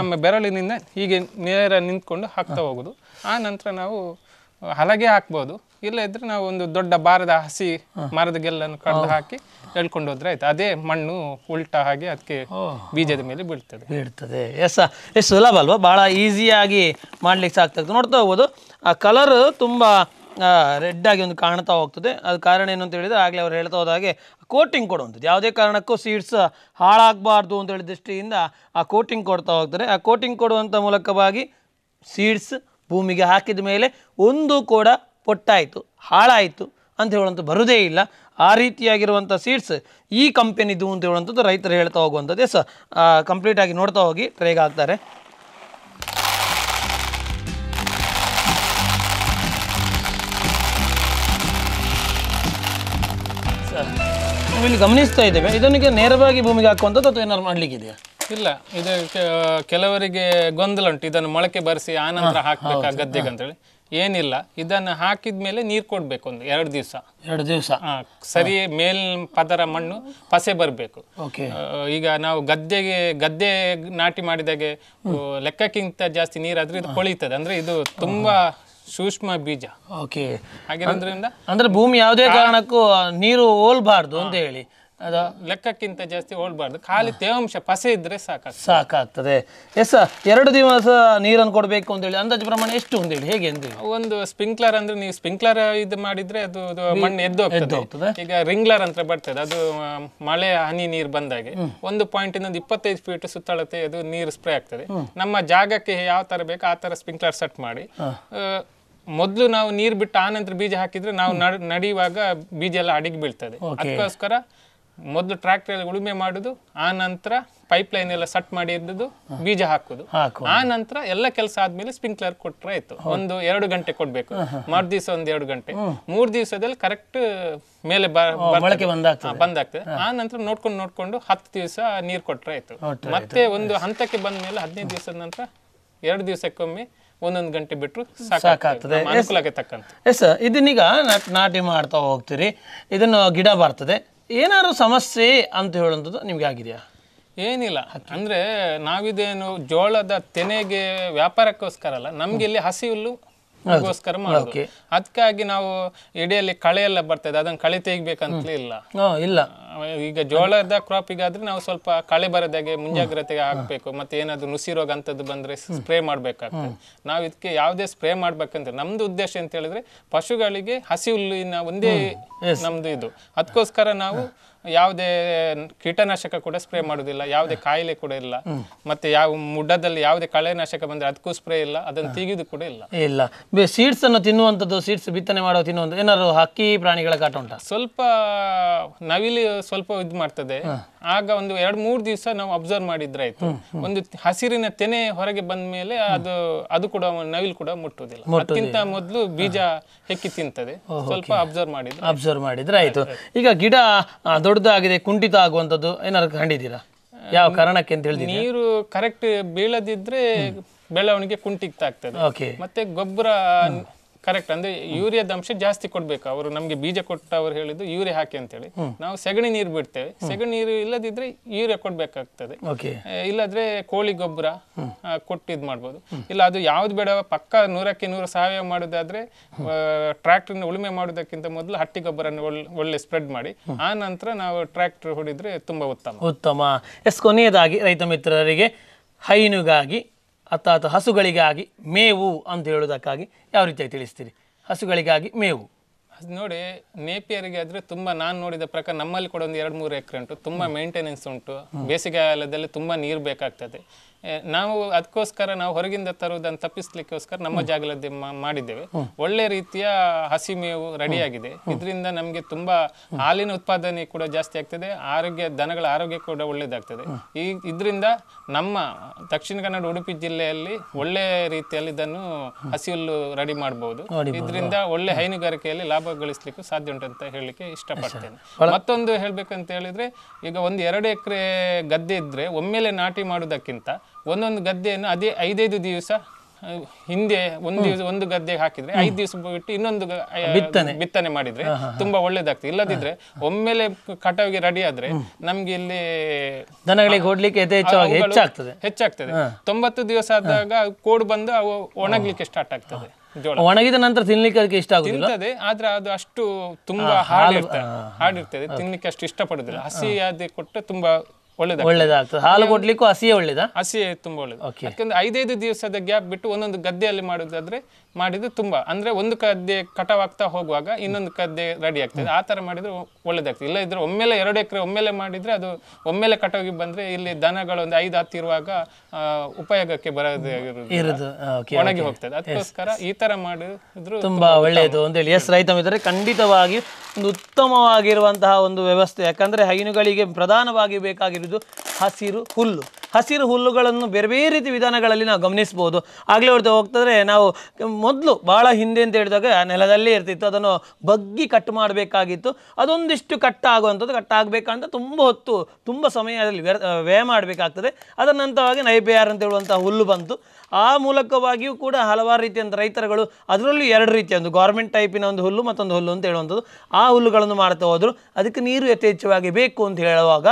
ನಮ್ಮ ಬೆರಳಿನಿಂದ ಹೀಗೆ ನೇರ ನಿಂತ್ಕೊಂಡು ಹಾಕ್ತಾ ಹೋಗೋದು ಆ ನಂತರ ನಾವು ಹಲಗೆ ಹಾಕ್ಬೋದು ಇಲ್ಲ ಇದ್ರೆ ನಾವು ಒಂದು ದೊಡ್ಡ ಬಾರದ ಹಸಿ ಮರದ ಗೆಲ್ಲನ್ನು ಕಡ್ದು ಹಾಕಿ ಎಳ್ಕೊಂಡು ಹೋದ್ರೆ ಆಯ್ತು ಅದೇ ಮಣ್ಣು ಉಲ್ಟಾ ಹಾಗೆ ಅದಕ್ಕೆ ಬೀಜದ ಮೇಲೆ ಬೀಳ್ತದೆ ಬೀಳ್ತದೆ ಎಸ್ ಎಷ್ಟು ಸುಲಭ ಅಲ್ವಾ ಭಾಳ ಈಸಿಯಾಗಿ ಮಾಡ್ಲಿಕ್ಕೆ ಸಾಕ್ತದೆ ನೋಡ್ತಾ ಹೋಗ್ಬೋದು ಆ ಕಲರ್ ತುಂಬ ರೆಡ್ ಆಗಿ ಒಂದು ಕಾಣ್ತಾ ಹೋಗ್ತದೆ ಅದು ಕಾರಣ ಏನು ಅಂತ ಹೇಳಿದರೆ ಆಗಲೇ ಅವ್ರು ಹೇಳ್ತಾ ಹೋದಾಗೆ ಕೋಟಿಂಗ್ ಕೊಡುವಂಥದ್ದು ಯಾವುದೇ ಕಾರಣಕ್ಕೂ ಸೀಡ್ಸ್ ಹಾಳಾಗಬಾರ್ದು ಅಂತ ಹೇಳಿದ ದೃಷ್ಟಿಯಿಂದ ಆ ಕೋಟಿಂಗ್ ಕೊಡ್ತಾ ಹೋಗ್ತಾರೆ ಆ ಕೋಟಿಂಗ್ ಕೊಡುವಂಥ ಮೂಲಕವಾಗಿ ಸೀಡ್ಸ್ ಭೂಮಿಗೆ ಹಾಕಿದ ಮೇಲೆ ಒಂದು ಕೂಡ ಪೊಟ್ಟಾಯಿತು ಹಾಳಾಯಿತು ಅಂತ ಹೇಳುವಂಥ ಬರೋದೇ ಇಲ್ಲ ಆ ರೀತಿಯಾಗಿರುವಂಥ ಸೀಡ್ಸ್ ಈ ಕಂಪೆನಿದು ಅಂತ ಹೇಳುವಂಥದ್ದು ರೈತರು ಹೇಳ್ತಾ ಹೋಗುವಂಥದ್ದು ಎಸ್ ಕಂಪ್ಲೀಟಾಗಿ ನೋಡ್ತಾ ಹೋಗಿ ಟ್ರೇಗ್ ನಾವು ಇಲ್ಲಿ ಗಮನಿಸ್ತಾ ಇದ್ದೇವೆ ಇದನ್ನಿಗೆ ನೇರವಾಗಿ ಭೂಮಿಗೆ ಹಾಕುವಂಥದ್ದು ಅಥವಾ ಏನಾದ್ರು ಇದೆಯಾ ಇಲ್ಲ ಇದು ಕೆಲವರಿಗೆ ಗೊಂದಲ ಉಂಟು ಇದನ್ನು ಮೊಳಕೆ ಬರೆಸಿ ಆನಂತರ ಆ ಗದ್ದೆಗೆ ಅಂತೇಳಿ ಏನಿಲ್ಲ ಇದನ್ನು ಹಾಕಿದ ಮೇಲೆ ನೀರು ಕೊಡಬೇಕು ಒಂದು ಎರಡು ದಿವಸ ಎರಡು ದಿವಸ ಸರಿ ಮೇಲ್ ಪದರ ಮಣ್ಣು ಪಸೆ ಬರಬೇಕು ಈಗ ನಾವು ಗದ್ದೆಗೆ ಗದ್ದೆ ನಾಟಿ ಮಾಡಿದಾಗೆ ಲೆಕ್ಕಕ್ಕಿಂತ ಜಾಸ್ತಿ ನೀರಾದ್ರೆ ಇದು ಕೊಳಿತದೆ ಅಂದ್ರೆ ಇದು ತುಂಬಾ ಸೂಕ್ಷ್ಮ ಬೀಜ ಓಕೆ ಹಾಗಿರೋದ್ರಿಂದ ಅಂದ್ರೆ ಭೂಮಿ ಯಾವುದೇ ಕಾರಣಕ್ಕೂ ನೀರು ಹೋಲ್ಬಾರ್ದು ಅಂತ ಹೇಳಿ ಅದು ಲೆಕ್ಕಕ್ಕಿಂತ ಜಾಸ್ತಿ ಹೋಗ್ಬಾರ್ದು ಖಾಲಿ ತೇವಾಂಶ ಪಸೆ ಇದ್ರೆ ಸಾಕ ಸಾಕಾಗ್ತದೆ ಎಸ್ ಎರಡು ದಿವಸ ನೀರನ್ನು ಕೊಡಬೇಕು ಹೇಳಿ ಅಂದಾಜು ಪ್ರಮಾಣ ಎಷ್ಟು ಹೇಳಿ ಹೇಗೆ ಒಂದು ಸ್ಪ್ರಿಂಕ್ಲರ್ ಅಂದ್ರೆ ನೀವು ಸ್ಪ್ರಿಂಕ್ಲರ್ ಇದು ಮಾಡಿದ್ರೆ ಅದು ಮಣ್ಣು ಎದ್ದು ಹೋಗ್ತದೆ ಈಗ ರಿಂಗ್ಲರ್ ಅಂತ ಬರ್ತದೆ ಅದು ಮಳೆ ಹನಿ ನೀರು ಬಂದಾಗೆ ಒಂದು ಪಾಯಿಂಟ್ ಇನ್ನೊಂದು ಇಪ್ಪತ್ತೈದು ಫೀಟ್ ಸುತ್ತಳತೆ ಅದು ನೀರು ಸ್ಪ್ರೇ ಆಗ್ತದೆ ನಮ್ಮ ಜಾಗಕ್ಕೆ ಯಾವ ತರ ಬೇಕು ಆ ತರ ಸ್ಪ್ರಿಂಕ್ಲರ್ ಸೆಟ್ ಮಾಡಿ ಮೊದಲು ನಾವು ನೀರು ಬಿಟ್ಟು ಆ ನಂತರ ಬೀಜ ಹಾಕಿದ್ರೆ ನಾವು ನಡೆಯುವಾಗ ಬೀಜ ಎಲ್ಲ ಅಡಿಗೆ ಬೀಳ್ತದೆ ಅದಕ್ಕೋಸ್ಕರ ಮೊದಲು ಟ್ರ್ಯಾಕ್ಟರ್ ಉಳುಮೆ ಮಾಡುದು ಆ ನಂತರ ಪೈಪ್ ಲೈನ್ ಎಲ್ಲ ಸಟ್ ಮಾಡಿ ಇದ್ದದ್ದು ಬೀಜ ಹಾಕುದು ಆ ನಂತರ ಎಲ್ಲ ಕೆಲಸ ಆದ್ಮೇಲೆ ಸ್ಪ್ರಿಂಕ್ಲರ್ ಕೊಟ್ರೆ ಆಯ್ತು ಒಂದು ಎರಡು ಗಂಟೆ ಕೊಡ್ಬೇಕು ಮರು ದಿವಸ ಒಂದ್ ಎರಡು ಗಂಟೆ ಮೂರ್ ದಿವಸದಲ್ಲಿ ಕರೆಕ್ಟ್ ಮೇಲೆ ಬಂದಾಗ್ತದೆ ಆ ನಂತರ ನೋಡ್ಕೊಂಡು ನೋಡ್ಕೊಂಡು ಹತ್ತು ದಿವಸ ನೀರ್ ಕೊಟ್ರೆ ಆಯ್ತು ಮತ್ತೆ ಒಂದು ಹಂತಕ್ಕೆ ಬಂದ ಮೇಲೆ ಹದಿನೈದು ದಿವಸದ ನಂತರ ಎರಡು ದಿವಸಕ್ಕೊಮ್ಮೆ ಒಂದೊಂದು ಗಂಟೆ ಬಿಟ್ಟರು ಸಾಕಾಗ್ತದೆ ಅನುಕೂಲಕ್ಕೆ ತಕ್ಕಂತೆ ಎಸ್ ಇದನ್ನೀಗ ನಾಟಿ ಮಾಡ್ತಾ ಹೋಗ್ತೀರಿ ಇದನ್ನು ಗಿಡ ಬರ್ತದೆ ಏನಾದ್ರು ಸಮಸ್ಯೆ ಅಂತ ಹೇಳುವಂಥದ್ದು ನಿಮಗೆ ಆಗಿದೆಯಾ ಏನಿಲ್ಲ ಅಂದರೆ ನಾವಿದೇನು ಜೋಳದ ತೆನೆಗೆ ವ್ಯಾಪಾರಕ್ಕೋಸ್ಕರ ಅಲ್ಲ ನಮಗೆ ಇಲ್ಲಿ ಹುಲ್ಲು ಅದಕ್ಕೋಸ್ಕರ ಮಾಡೋದು ಅದಕ್ಕಾಗಿ ನಾವು ಎಡೆಯಲ್ಲಿ ಕಳೆ ಎಲ್ಲ ಬರ್ತದೆ ಅದನ್ನ ಕಳೆ ತೆಗಿಬೇಕಂತಲೇ ಇಲ್ಲ ಇಲ್ಲ ಈಗ ಜೋಳದ ಕ್ರಾಪ್ ಈಗಾದ್ರೆ ನಾವು ಸ್ವಲ್ಪ ಕಳೆ ಬರದಾಗೆ ಮುಂಜಾಗ್ರತೆಗೆ ಹಾಕ್ಬೇಕು ಮತ್ತೆ ಏನಾದ್ರು ನುಸಿ ರೋಗ ಅಂತದ್ದು ಬಂದ್ರೆ ಸ್ಪ್ರೇ ಮಾಡ್ಬೇಕಾಗ್ತದೆ ನಾವು ಇದಕ್ಕೆ ಯಾವುದೇ ಸ್ಪ್ರೇ ಮಾಡ್ಬೇಕಂತ ನಮ್ದು ಉದ್ದೇಶ ಅಂತ ಹೇಳಿದ್ರೆ ಪಶುಗಳಿಗೆ ಹಸಿ ಹುಲ್ಲಿನ ಒಂದೇ ನಮ್ದು ಇದು ಅದಕ್ಕೋಸ್ಕರ ನಾವು ಯಾವುದೇ ಕೀಟನಾಶಕ ಕೂಡ ಸ್ಪ್ರೇ ಮಾಡೋದಿಲ್ಲ ಯಾವುದೇ ಕಾಯಿಲೆ ಕೂಡ ಇಲ್ಲ ಮತ್ತೆ ಯಾವ ಮುಡ್ಡದಲ್ಲಿ ಯಾವುದೇ ಕಳೆನಾಶಕ ಬಂದ್ರೆ ಅದಕ್ಕೂ ಸ್ಪ್ರೇ ಇಲ್ಲ ಅದನ್ನ ತೆಗೆದು ಕೂಡ ಇಲ್ಲ ಇಲ್ಲ ಸೀಡ್ಸ್ ಅನ್ನು ತಿನ್ನುವಂಥದ್ದು ಸೀಡ್ಸ್ ಬಿತ್ತನೆ ಮಾಡೋ ತಿನ್ನುವಂಥ ಏನಾದ್ರು ಹಕ್ಕಿ ಪ್ರಾಣಿಗಳ ಕಾಟ ಉಂಟ ಸ್ವಲ್ಪ ನವಿಲಿ ಸ್ವಲ್ಪ ಇದು ಮಾಡ್ತದೆ ಆಗ ಒಂದು ಎರಡು ಮೂರು ದಿವಸ ನಾವು ಅಬ್ಸರ್ವ್ ಮಾಡಿದ್ರಾಯ್ತು ಒಂದು ಹಸಿರಿನ ತೆನೆ ಹೊರಗೆ ಬಂದ ಮೇಲೆ ಅದು ಅದು ಕೂಡ ನವಿಲು ಕೂಡ ಮುಟ್ಟುವುದಿಲ್ಲ ಅದಕ್ಕಿಂತ ಮೊದಲು ಬೀಜ ಹೆಕ್ಕಿ ತಿಂತದೆ ಸ್ವಲ್ಪ ಅಬ್ಸರ್ವ್ ಮಾಡಿದ್ರೆ ಅಬ್ಸರ್ವ್ ಮಾಡಿದ್ರೆ ಆಯ್ತು ಈಗ ಗಿಡ ದೊಡ್ಡದಾಗಿದೆ ಕುಂಠಿತ ಆಗುವಂಥದ್ದು ಏನಾದ್ರು ಕಂಡಿದ್ದೀರಾ ಯಾವ ಕಾರಣಕ್ಕೆ ಅಂತ ಹೇಳಿದ್ರೆ ನೀರು ಕರೆಕ್ಟ್ ಬೀಳದಿದ್ರೆ ಬೆಳವಣಿಗೆ ಕುಂಠಿತ ಆಗ್ತದೆ ಮತ್ತೆ ಗೊಬ್ಬರ ಕರೆಕ್ಟ್ ಅಂದ್ರೆ ಯೂರಿಯಾದ ಅಂಶ ಜಾಸ್ತಿ ಕೊಡ್ಬೇಕು ಅವರು ನಮ್ಗೆ ಬೀಜ ಕೊಟ್ಟ ಅವ್ರು ಹೇಳಿದ್ದು ಯೂರಿಯಾ ಹಾಕಿ ಅಂತೇಳಿ ನಾವು ಸಗಣಿ ನೀರು ಬಿಡ್ತೇವೆ ಸಗಣಿ ನೀರು ಇಲ್ಲದಿದ್ರೆ ಯೂರಿಯಾ ಕೊಡ್ಬೇಕಾಗ್ತದೆ ಇಲ್ಲದ್ರೆ ಕೋಳಿ ಗೊಬ್ಬರ ಕೊಟ್ಟು ಇದ್ ಮಾಡ್ಬೋದು ಇಲ್ಲ ಅದು ಯಾವ್ದು ಬೇಡ ಪಕ್ಕ ನೂರಕ್ಕೆ ನೂರು ಸಾವಯವ ಮಾಡೋದಾದ್ರೆ ಟ್ರ್ಯಾಕ್ಟರ್ನ ಉಳುಮೆ ಮಾಡೋದಕ್ಕಿಂತ ಮೊದಲು ಹಟ್ಟಿ ಗೊಬ್ಬರನ್ನು ಒಳ್ಳೆ ಸ್ಪ್ರೆಡ್ ಮಾಡಿ ಆ ನಂತರ ನಾವು ಟ್ರ್ಯಾಕ್ಟರ್ ಹೊಡಿದ್ರೆ ತುಂಬಾ ಉತ್ತಮ ಉತ್ತಮ ಎಸ್ ಕೊನೆಯದಾಗಿ ರೈತ ಮಿತ್ರರಿಗೆ ಹೈನುಗಾಗಿ ಅಥವಾ ಹಸುಗಳಿಗಾಗಿ ಮೇವು ಅಂತ ಹೇಳುವುದಕ್ಕಾಗಿ ಯಾವ ರೀತಿಯಾಗಿ ತಿಳಿಸ್ತೀರಿ ಹಸುಗಳಿಗಾಗಿ ಮೇವು ಅದು ನೋಡಿ ನೇಪಿಯರಿಗೆ ಆದರೆ ತುಂಬ ನಾನು ನೋಡಿದ ಪ್ರಕಾರ ನಮ್ಮಲ್ಲಿ ಕೂಡ ಒಂದು ಎರಡು ಮೂರು ಎಕರೆ ಉಂಟು ತುಂಬ ಮೇಂಟೆನೆನ್ಸ್ ಉಂಟು ಬೇಸಿಗೆ ಕಾಲದಲ್ಲಿ ತುಂಬ ನೀರು ಬೇಕಾಗ್ತದೆ ನಾವು ಅದಕ್ಕೋಸ್ಕರ ನಾವು ಹೊರಗಿಂದ ತರುವುದನ್ನು ತಪ್ಪಿಸ್ಲಿಕ್ಕೋಸ್ಕರ ನಮ್ಮ ಜಾಗದಲ್ಲಿ ಮಾಡಿದ್ದೇವೆ ಒಳ್ಳೆ ರೀತಿಯ ಹಸಿ ಮೇವು ರೆಡಿಯಾಗಿದೆ ಇದರಿಂದ ನಮಗೆ ತುಂಬಾ ಹಾಲಿನ ಉತ್ಪಾದನೆ ಕೂಡ ಜಾಸ್ತಿ ಆಗ್ತದೆ ಆರೋಗ್ಯ ದನಗಳ ಆರೋಗ್ಯ ಕೂಡ ಒಳ್ಳೇದಾಗ್ತದೆ ಈ ಇದರಿಂದ ನಮ್ಮ ದಕ್ಷಿಣ ಕನ್ನಡ ಉಡುಪಿ ಜಿಲ್ಲೆಯಲ್ಲಿ ಒಳ್ಳೆ ರೀತಿಯಲ್ಲಿ ಇದನ್ನು ಹಸಿಹುಲ್ಲು ರೆಡಿ ಮಾಡಬಹುದು ಇದರಿಂದ ಒಳ್ಳೆ ಹೈನುಗಾರಿಕೆಯಲ್ಲಿ ಲಾಭ ಗಳಿಸ್ಲಿಕ್ಕೆ ಸಾಧ್ಯ ಉಂಟು ಅಂತ ಹೇಳಲಿಕ್ಕೆ ಇಷ್ಟಪಡ್ತೇನೆ ಮತ್ತೊಂದು ಹೇಳಬೇಕಂತ ಹೇಳಿದ್ರೆ ಈಗ ಒಂದು ಎರಡು ಎಕರೆ ಗದ್ದೆ ಇದ್ರೆ ಒಮ್ಮೆಲೆ ನಾಟಿ ಮಾಡುವುದಕ್ಕಿಂತ ಒಂದೊಂದು ಗದ್ದೆಯನ್ನು ಅದೇ ಐದೈದು ದಿವಸ ಹಿಂದೆ ಒಂದು ದಿವಸ ಒಂದು ಗದ್ದೆಗೆ ಹಾಕಿದ್ರೆ ಐದು ದಿವಸ ಬಿಟ್ಟು ಇನ್ನೊಂದು ಬಿತ್ತನೆ ಬಿತ್ತನೆ ಮಾಡಿದ್ರೆ ತುಂಬಾ ಒಳ್ಳೇದಾಗ್ತದೆ ಇಲ್ಲದಿದ್ರೆ ಒಮ್ಮೆಲೆ ಕಟಾವಿಗೆ ರೆಡಿ ಆದ್ರೆ ನಮ್ಗೆ ಇಲ್ಲಿ ದನಗಳಿಗೆ ಹೊಡ್ಲಿಕ್ಕೆ ಹೆಚ್ಚಾಗ್ತದೆ ಹೆಚ್ಚಾಗ್ತದೆ ತೊಂಬತ್ತು ದಿವಸ ಆದಾಗ ಕೋಡ್ ಬಂದು ಅವು ಒಣಗ್ಲಿಕ್ಕೆ ಸ್ಟಾರ್ಟ್ ಆಗ್ತದೆ ಒಣಗಿದ ನಂತರ ತಿನ್ಲಿಕ್ಕೆ ಇಷ್ಟ ತಿಂತದೆ ಆದ್ರೆ ಅದು ಅಷ್ಟು ತುಂಬಾ ಹಾರ್ಡ್ ಇರ್ತದೆ ಹಾಡಿರ್ತದೆ ತಿನ್ಲಿಕ್ಕೆ ಅಷ್ಟು ಇಷ್ಟಪಡುದಿಲ್ಲ ಹಸಿ ಅದೇ ಕೊಟ್ಟು ತುಂಬಾ ಒಳ್ಳೇದು ಒಳ್ಳೇದಾಗ್ತದೆ ಹಾಲು ಕೊಡ್ಲಿಕ್ಕೂ ಹಸಿಯೇ ಒಳ್ಳೇದ ಹಸಿಯೇ ತುಂಬಾ ಒಳ್ಳೇದು ಯಾಕಂದ್ರೆ ಐದೈದು ದಿವಸದ ಗ್ಯಾಪ್ ಬಿಟ್ಟು ಒಂದೊಂದು ಗದ್ದೆಯಲ್ಲಿ ಮಾಡೋದಾದ್ರೆ ಮಾಡಿದ್ರೆ ತುಂಬಾ ಅಂದ್ರೆ ಒಂದು ಗದ್ದೆ ಕಟಾವಾಗ್ತಾ ಹೋಗುವಾಗ ಇನ್ನೊಂದು ಗದ್ದೆ ರೆಡಿ ಆಗ್ತದೆ ಆ ತರ ಮಾಡಿದ್ರೆ ಒಳ್ಳೇದಾಗ್ತದೆ ಇಲ್ಲ ಇದ್ರೆ ಒಮ್ಮೆಲೆ ಎರಡು ಎಕರೆ ಒಮ್ಮೆಲೆ ಮಾಡಿದ್ರೆ ಅದು ಒಮ್ಮೆಲೆ ಕಟಾವಿಗೆ ಬಂದ್ರೆ ಇಲ್ಲಿ ದನಗಳು ಒಂದು ಐದು ಹತ್ತಿರುವಾಗ ಉಪಯೋಗಕ್ಕೆ ಬರೋದೇ ಒಣಗಿ ಹೋಗ್ತದೆ ಅದಕ್ಕೋಸ್ಕರ ಈ ತರ ಮಾಡಿದ್ರು ತುಂಬಾ ಒಳ್ಳೆಯದು ಅಂತ ಹೇಳಿ ಎಸ್ ರೈತ ಖಂಡಿತವಾಗಿ ಒಂದು ಉತ್ತಮವಾಗಿರುವಂತಹ ಒಂದು ವ್ಯವಸ್ಥೆ ಯಾಕಂದ್ರೆ ಹೈನುಗಳಿಗೆ ಪ್ರಧಾನವಾಗಿ ಬೇಕಾಗಿರೋದು ಇದು ಹಸಿರು ಹುಲ್ಲು ಹಸಿರು ಹುಲ್ಲುಗಳನ್ನು ಬೇರೆ ಬೇರೆ ರೀತಿ ವಿಧಾನಗಳಲ್ಲಿ ನಾವು ಗಮನಿಸ್ಬೋದು ಆಗಲೇ ಹೊರತು ಹೋಗ್ತಂದರೆ ನಾವು ಮೊದಲು ಭಾಳ ಹಿಂದೆ ಅಂತ ಹೇಳಿದಾಗ ನೆಲದಲ್ಲೇ ಇರ್ತಿತ್ತು ಅದನ್ನು ಬಗ್ಗಿ ಕಟ್ ಮಾಡಬೇಕಾಗಿತ್ತು ಅದೊಂದಿಷ್ಟು ಕಟ್ ಆಗುವಂಥದ್ದು ಕಟ್ ಆಗಬೇಕಂತ ತುಂಬ ಹೊತ್ತು ತುಂಬ ಸಮಯ ಅದರಲ್ಲಿ ವ್ಯಯ ಮಾಡಬೇಕಾಗ್ತದೆ ಅದರ ನಂತರವಾಗಿ ನೈಬೇಯಾರ್ ಅಂತ ಹೇಳುವಂಥ ಹುಲ್ಲು ಬಂತು ಆ ಮೂಲಕವಾಗಿಯೂ ಕೂಡ ಹಲವಾರು ರೀತಿಯಂಥ ರೈತರುಗಳು ಅದರಲ್ಲೂ ಎರಡು ರೀತಿಯ ಒಂದು ಗೌರ್ಮೆಂಟ್ ಟೈಪಿನ ಒಂದು ಹುಲ್ಲು ಮತ್ತೊಂದು ಹುಲ್ಲು ಅಂತ ಹೇಳುವಂಥದ್ದು ಆ ಹುಲ್ಲುಗಳನ್ನು ಮಾಡ್ತಾ ಹೋದರು ಅದಕ್ಕೆ ನೀರು ಯಥೇಚ್ಛವಾಗಿ ಬೇಕು ಅಂತ ಹೇಳುವಾಗ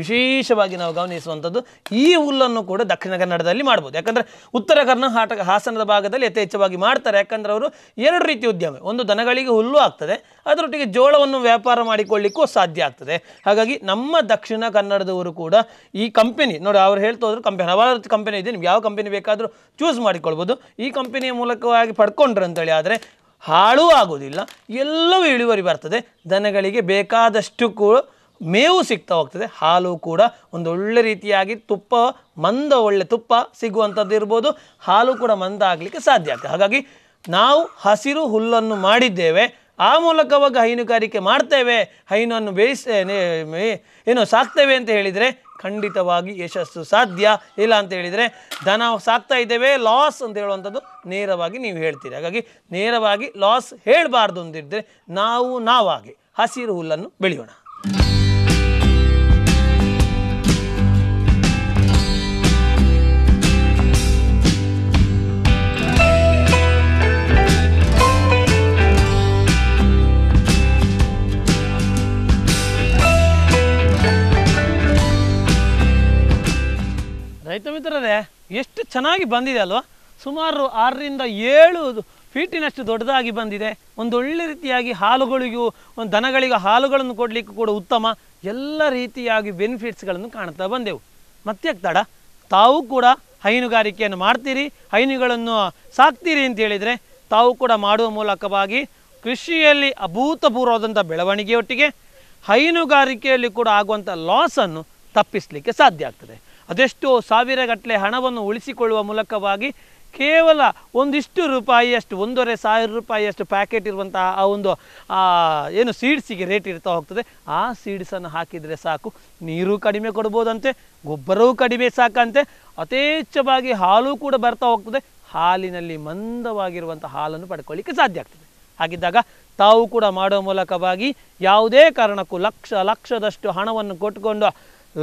ವಿಶೇಷವಾಗಿ ನಾವು ಗಮನಿಸುವಂಥದ್ದು ಈ ಹುಲ್ಲನ್ನು ಕೂಡ ದಕ್ಷಿಣ ಕನ್ನಡದಲ್ಲಿ ಮಾಡ್ಬೋದು ಯಾಕಂದರೆ ಉತ್ತರ ಕರ್ನಾಟಕ ಹಾಸನದ ಭಾಗದಲ್ಲಿ ಯಥೇಚ್ಛವಾಗಿ ಮಾಡ್ತಾರೆ ಯಾಕಂದರೆ ಅವರು ಎರಡು ರೀತಿ ಉದ್ಯಮ ಒಂದು ದನಗಳಿಗೆ ಹುಲ್ಲು ಆಗ್ತದೆ ಅದರೊಟ್ಟಿಗೆ ಜೋಳವನ್ನು ವ್ಯಾಪಾರ ಮಾಡಿಕೊಳ್ಳಿಕ್ಕೂ ಸಾಧ್ಯ ಆಗ್ತದೆ ಹಾಗಾಗಿ ನಮ್ಮ ದಕ್ಷಿಣ ಕನ್ನಡದವರು ಕೂಡ ಈ ಕಂಪೆನಿ ನೋಡಿ ಅವ್ರು ಹೇಳ್ತಾ ಕಂಪನಿ ಕಂಪೆನಿ ಹಲವಾರು ಕಂಪೆನಿ ಇದೆ ನಿಮ್ಗೆ ಯಾವ ಕಂಪೆನಿ ಬೇಕಾದರೂ ಚೂಸ್ ಮಾಡಿಕೊಳ್ಬೋದು ಈ ಕಂಪೆನಿಯ ಮೂಲಕವಾಗಿ ಪಡ್ಕೊಂಡ್ರೆ ಅಂತೇಳಿ ಆದರೆ ಹಾಳೂ ಆಗೋದಿಲ್ಲ ಎಲ್ಲವೂ ಇಳುವರಿ ಬರ್ತದೆ ದನಗಳಿಗೆ ಬೇಕಾದಷ್ಟು ಕೂಡ ಮೇವು ಸಿಗ್ತಾ ಹೋಗ್ತದೆ ಹಾಲು ಕೂಡ ಒಂದು ಒಳ್ಳೆ ರೀತಿಯಾಗಿ ತುಪ್ಪ ಮಂದ ಒಳ್ಳೆ ತುಪ್ಪ ಸಿಗುವಂಥದ್ದು ಇರ್ಬೋದು ಹಾಲು ಕೂಡ ಮಂದ ಆಗಲಿಕ್ಕೆ ಸಾಧ್ಯ ಆಗ್ತದೆ ಹಾಗಾಗಿ ನಾವು ಹಸಿರು ಹುಲ್ಲನ್ನು ಮಾಡಿದ್ದೇವೆ ಆ ಮೂಲಕವಾಗಿ ಹೈನುಗಾರಿಕೆ ಮಾಡ್ತೇವೆ ಹೈನನ್ನು ಬೇಯಿಸ ಏನು ಸಾಕ್ತೇವೆ ಅಂತ ಹೇಳಿದರೆ ಖಂಡಿತವಾಗಿ ಯಶಸ್ಸು ಸಾಧ್ಯ ಇಲ್ಲ ಅಂತ ಹೇಳಿದರೆ ದನ ಸಾಕ್ತಾ ಇದ್ದೇವೆ ಲಾಸ್ ಅಂತ ಹೇಳುವಂಥದ್ದು ನೇರವಾಗಿ ನೀವು ಹೇಳ್ತೀರಿ ಹಾಗಾಗಿ ನೇರವಾಗಿ ಲಾಸ್ ಹೇಳಬಾರ್ದು ಅಂತಿದ್ದರೆ ನಾವು ನಾವಾಗಿ ಹಸಿರು ಹುಲ್ಲನ್ನು ಬೆಳೆಯೋಣ ರೈತ ಮಿತ್ರರೇ ಎಷ್ಟು ಚೆನ್ನಾಗಿ ಬಂದಿದೆ ಅಲ್ವಾ ಸುಮಾರು ಆರರಿಂದ ಏಳು ಫೀಟಿನಷ್ಟು ದೊಡ್ಡದಾಗಿ ಬಂದಿದೆ ಒಂದು ಒಳ್ಳೆ ರೀತಿಯಾಗಿ ಹಾಲುಗಳಿಗೂ ಒಂದು ದನಗಳಿಗೆ ಹಾಲುಗಳನ್ನು ಕೊಡಲಿಕ್ಕೂ ಕೂಡ ಉತ್ತಮ ಎಲ್ಲ ರೀತಿಯಾಗಿ ಬೆನಿಫಿಟ್ಸ್ಗಳನ್ನು ಕಾಣ್ತಾ ಬಂದೆವು ಮತ್ತೆ ತಡ ತಾವು ಕೂಡ ಹೈನುಗಾರಿಕೆಯನ್ನು ಮಾಡ್ತೀರಿ ಹೈನುಗಳನ್ನು ಸಾಕ್ತೀರಿ ಅಂತ ಹೇಳಿದರೆ ತಾವು ಕೂಡ ಮಾಡುವ ಮೂಲಕವಾಗಿ ಕೃಷಿಯಲ್ಲಿ ಅಭೂತಪೂರ್ವವಾದಂಥ ಬೆಳವಣಿಗೆಯೊಟ್ಟಿಗೆ ಹೈನುಗಾರಿಕೆಯಲ್ಲಿ ಕೂಡ ಆಗುವಂಥ ಲಾಸನ್ನು ತಪ್ಪಿಸಲಿಕ್ಕೆ ಸಾಧ್ಯ ಆಗ್ತದೆ ಅದೆಷ್ಟೋ ಸಾವಿರಗಟ್ಟಲೆ ಹಣವನ್ನು ಉಳಿಸಿಕೊಳ್ಳುವ ಮೂಲಕವಾಗಿ ಕೇವಲ ಒಂದಿಷ್ಟು ರೂಪಾಯಿಯಷ್ಟು ಒಂದೂವರೆ ಸಾವಿರ ರೂಪಾಯಿಯಷ್ಟು ಪ್ಯಾಕೆಟ್ ಇರುವಂತಹ ಆ ಒಂದು ಏನು ಸೀಡ್ಸಿಗೆ ರೇಟ್ ಇರ್ತಾ ಹೋಗ್ತದೆ ಆ ಸೀಡ್ಸನ್ನು ಹಾಕಿದರೆ ಸಾಕು ನೀರು ಕಡಿಮೆ ಕೊಡ್ಬೋದಂತೆ ಗೊಬ್ಬರವೂ ಕಡಿಮೆ ಸಾಕಂತೆ ಯಥೇಚ್ಛವಾಗಿ ಹಾಲು ಕೂಡ ಬರ್ತಾ ಹೋಗ್ತದೆ ಹಾಲಿನಲ್ಲಿ ಮಂದವಾಗಿರುವಂಥ ಹಾಲನ್ನು ಪಡ್ಕೊಳ್ಳಿಕ್ಕೆ ಸಾಧ್ಯ ಆಗ್ತದೆ ಹಾಗಿದ್ದಾಗ ತಾವು ಕೂಡ ಮಾಡೋ ಮೂಲಕವಾಗಿ ಯಾವುದೇ ಕಾರಣಕ್ಕೂ ಲಕ್ಷ ಲಕ್ಷದಷ್ಟು ಹಣವನ್ನು ಕೊಟ್ಟುಕೊಂಡು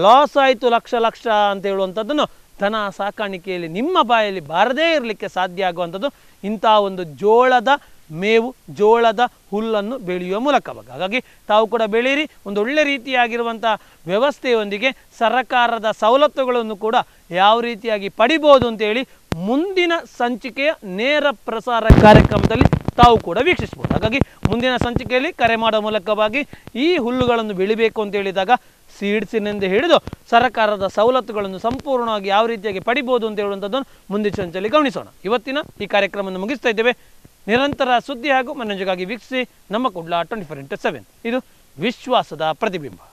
ಲಾಸ್ ಆಯಿತು ಲಕ್ಷ ಲಕ್ಷ ಅಂತ ಹೇಳುವಂಥದ್ದನ್ನು ದನ ಸಾಕಾಣಿಕೆಯಲ್ಲಿ ನಿಮ್ಮ ಬಾಯಲ್ಲಿ ಬಾರದೇ ಇರಲಿಕ್ಕೆ ಸಾಧ್ಯ ಆಗುವಂಥದ್ದು ಇಂಥ ಒಂದು ಜೋಳದ ಮೇವು ಜೋಳದ ಹುಲ್ಲನ್ನು ಬೆಳೆಯುವ ಮೂಲಕವಾಗ ಹಾಗಾಗಿ ತಾವು ಕೂಡ ಬೆಳೀರಿ ಒಂದು ಒಳ್ಳೆ ರೀತಿಯಾಗಿರುವಂಥ ವ್ಯವಸ್ಥೆಯೊಂದಿಗೆ ಸರ್ಕಾರದ ಸವಲತ್ತುಗಳನ್ನು ಕೂಡ ಯಾವ ರೀತಿಯಾಗಿ ಪಡಿಬೋದು ಅಂತೇಳಿ ಮುಂದಿನ ಸಂಚಿಕೆಯ ನೇರ ಪ್ರಸಾರ ಕಾರ್ಯಕ್ರಮದಲ್ಲಿ ತಾವು ಕೂಡ ವೀಕ್ಷಿಸ್ಬೋದು ಹಾಗಾಗಿ ಮುಂದಿನ ಸಂಚಿಕೆಯಲ್ಲಿ ಕರೆ ಮಾಡುವ ಮೂಲಕವಾಗಿ ಈ ಹುಲ್ಲುಗಳನ್ನು ಬೆಳಿಬೇಕು ಅಂತ ಹೇಳಿದಾಗ ಸೀಡ್ಸಿನಿಂದ ಹಿಡಿದು ಸರ್ಕಾರದ ಸವಲತ್ತುಗಳನ್ನು ಸಂಪೂರ್ಣವಾಗಿ ಯಾವ ರೀತಿಯಾಗಿ ಪಡಿಬೋದು ಅಂತ ಹೇಳುವಂಥದ್ದನ್ನು ಮುಂದಿನ ಸಂಚಲ್ಲಿ ಗಮನಿಸೋಣ ಇವತ್ತಿನ ಈ ಕಾರ್ಯಕ್ರಮವನ್ನು ಮುಗಿಸ್ತಾ ಇದ್ದೇವೆ ನಿರಂತರ ಸುದ್ದಿ ಹಾಗೂ ಮನೋಜಗಾಗಿ ವೀಕ್ಷಿಸಿ ನಮ್ಮ ಕೂಡ ಟ್ವೆಂಟಿ ಫೋರ್ ಇಂಟು ಸೆವೆನ್ ಇದು ವಿಶ್ವಾಸದ ಪ್ರತಿಬಿಂಬ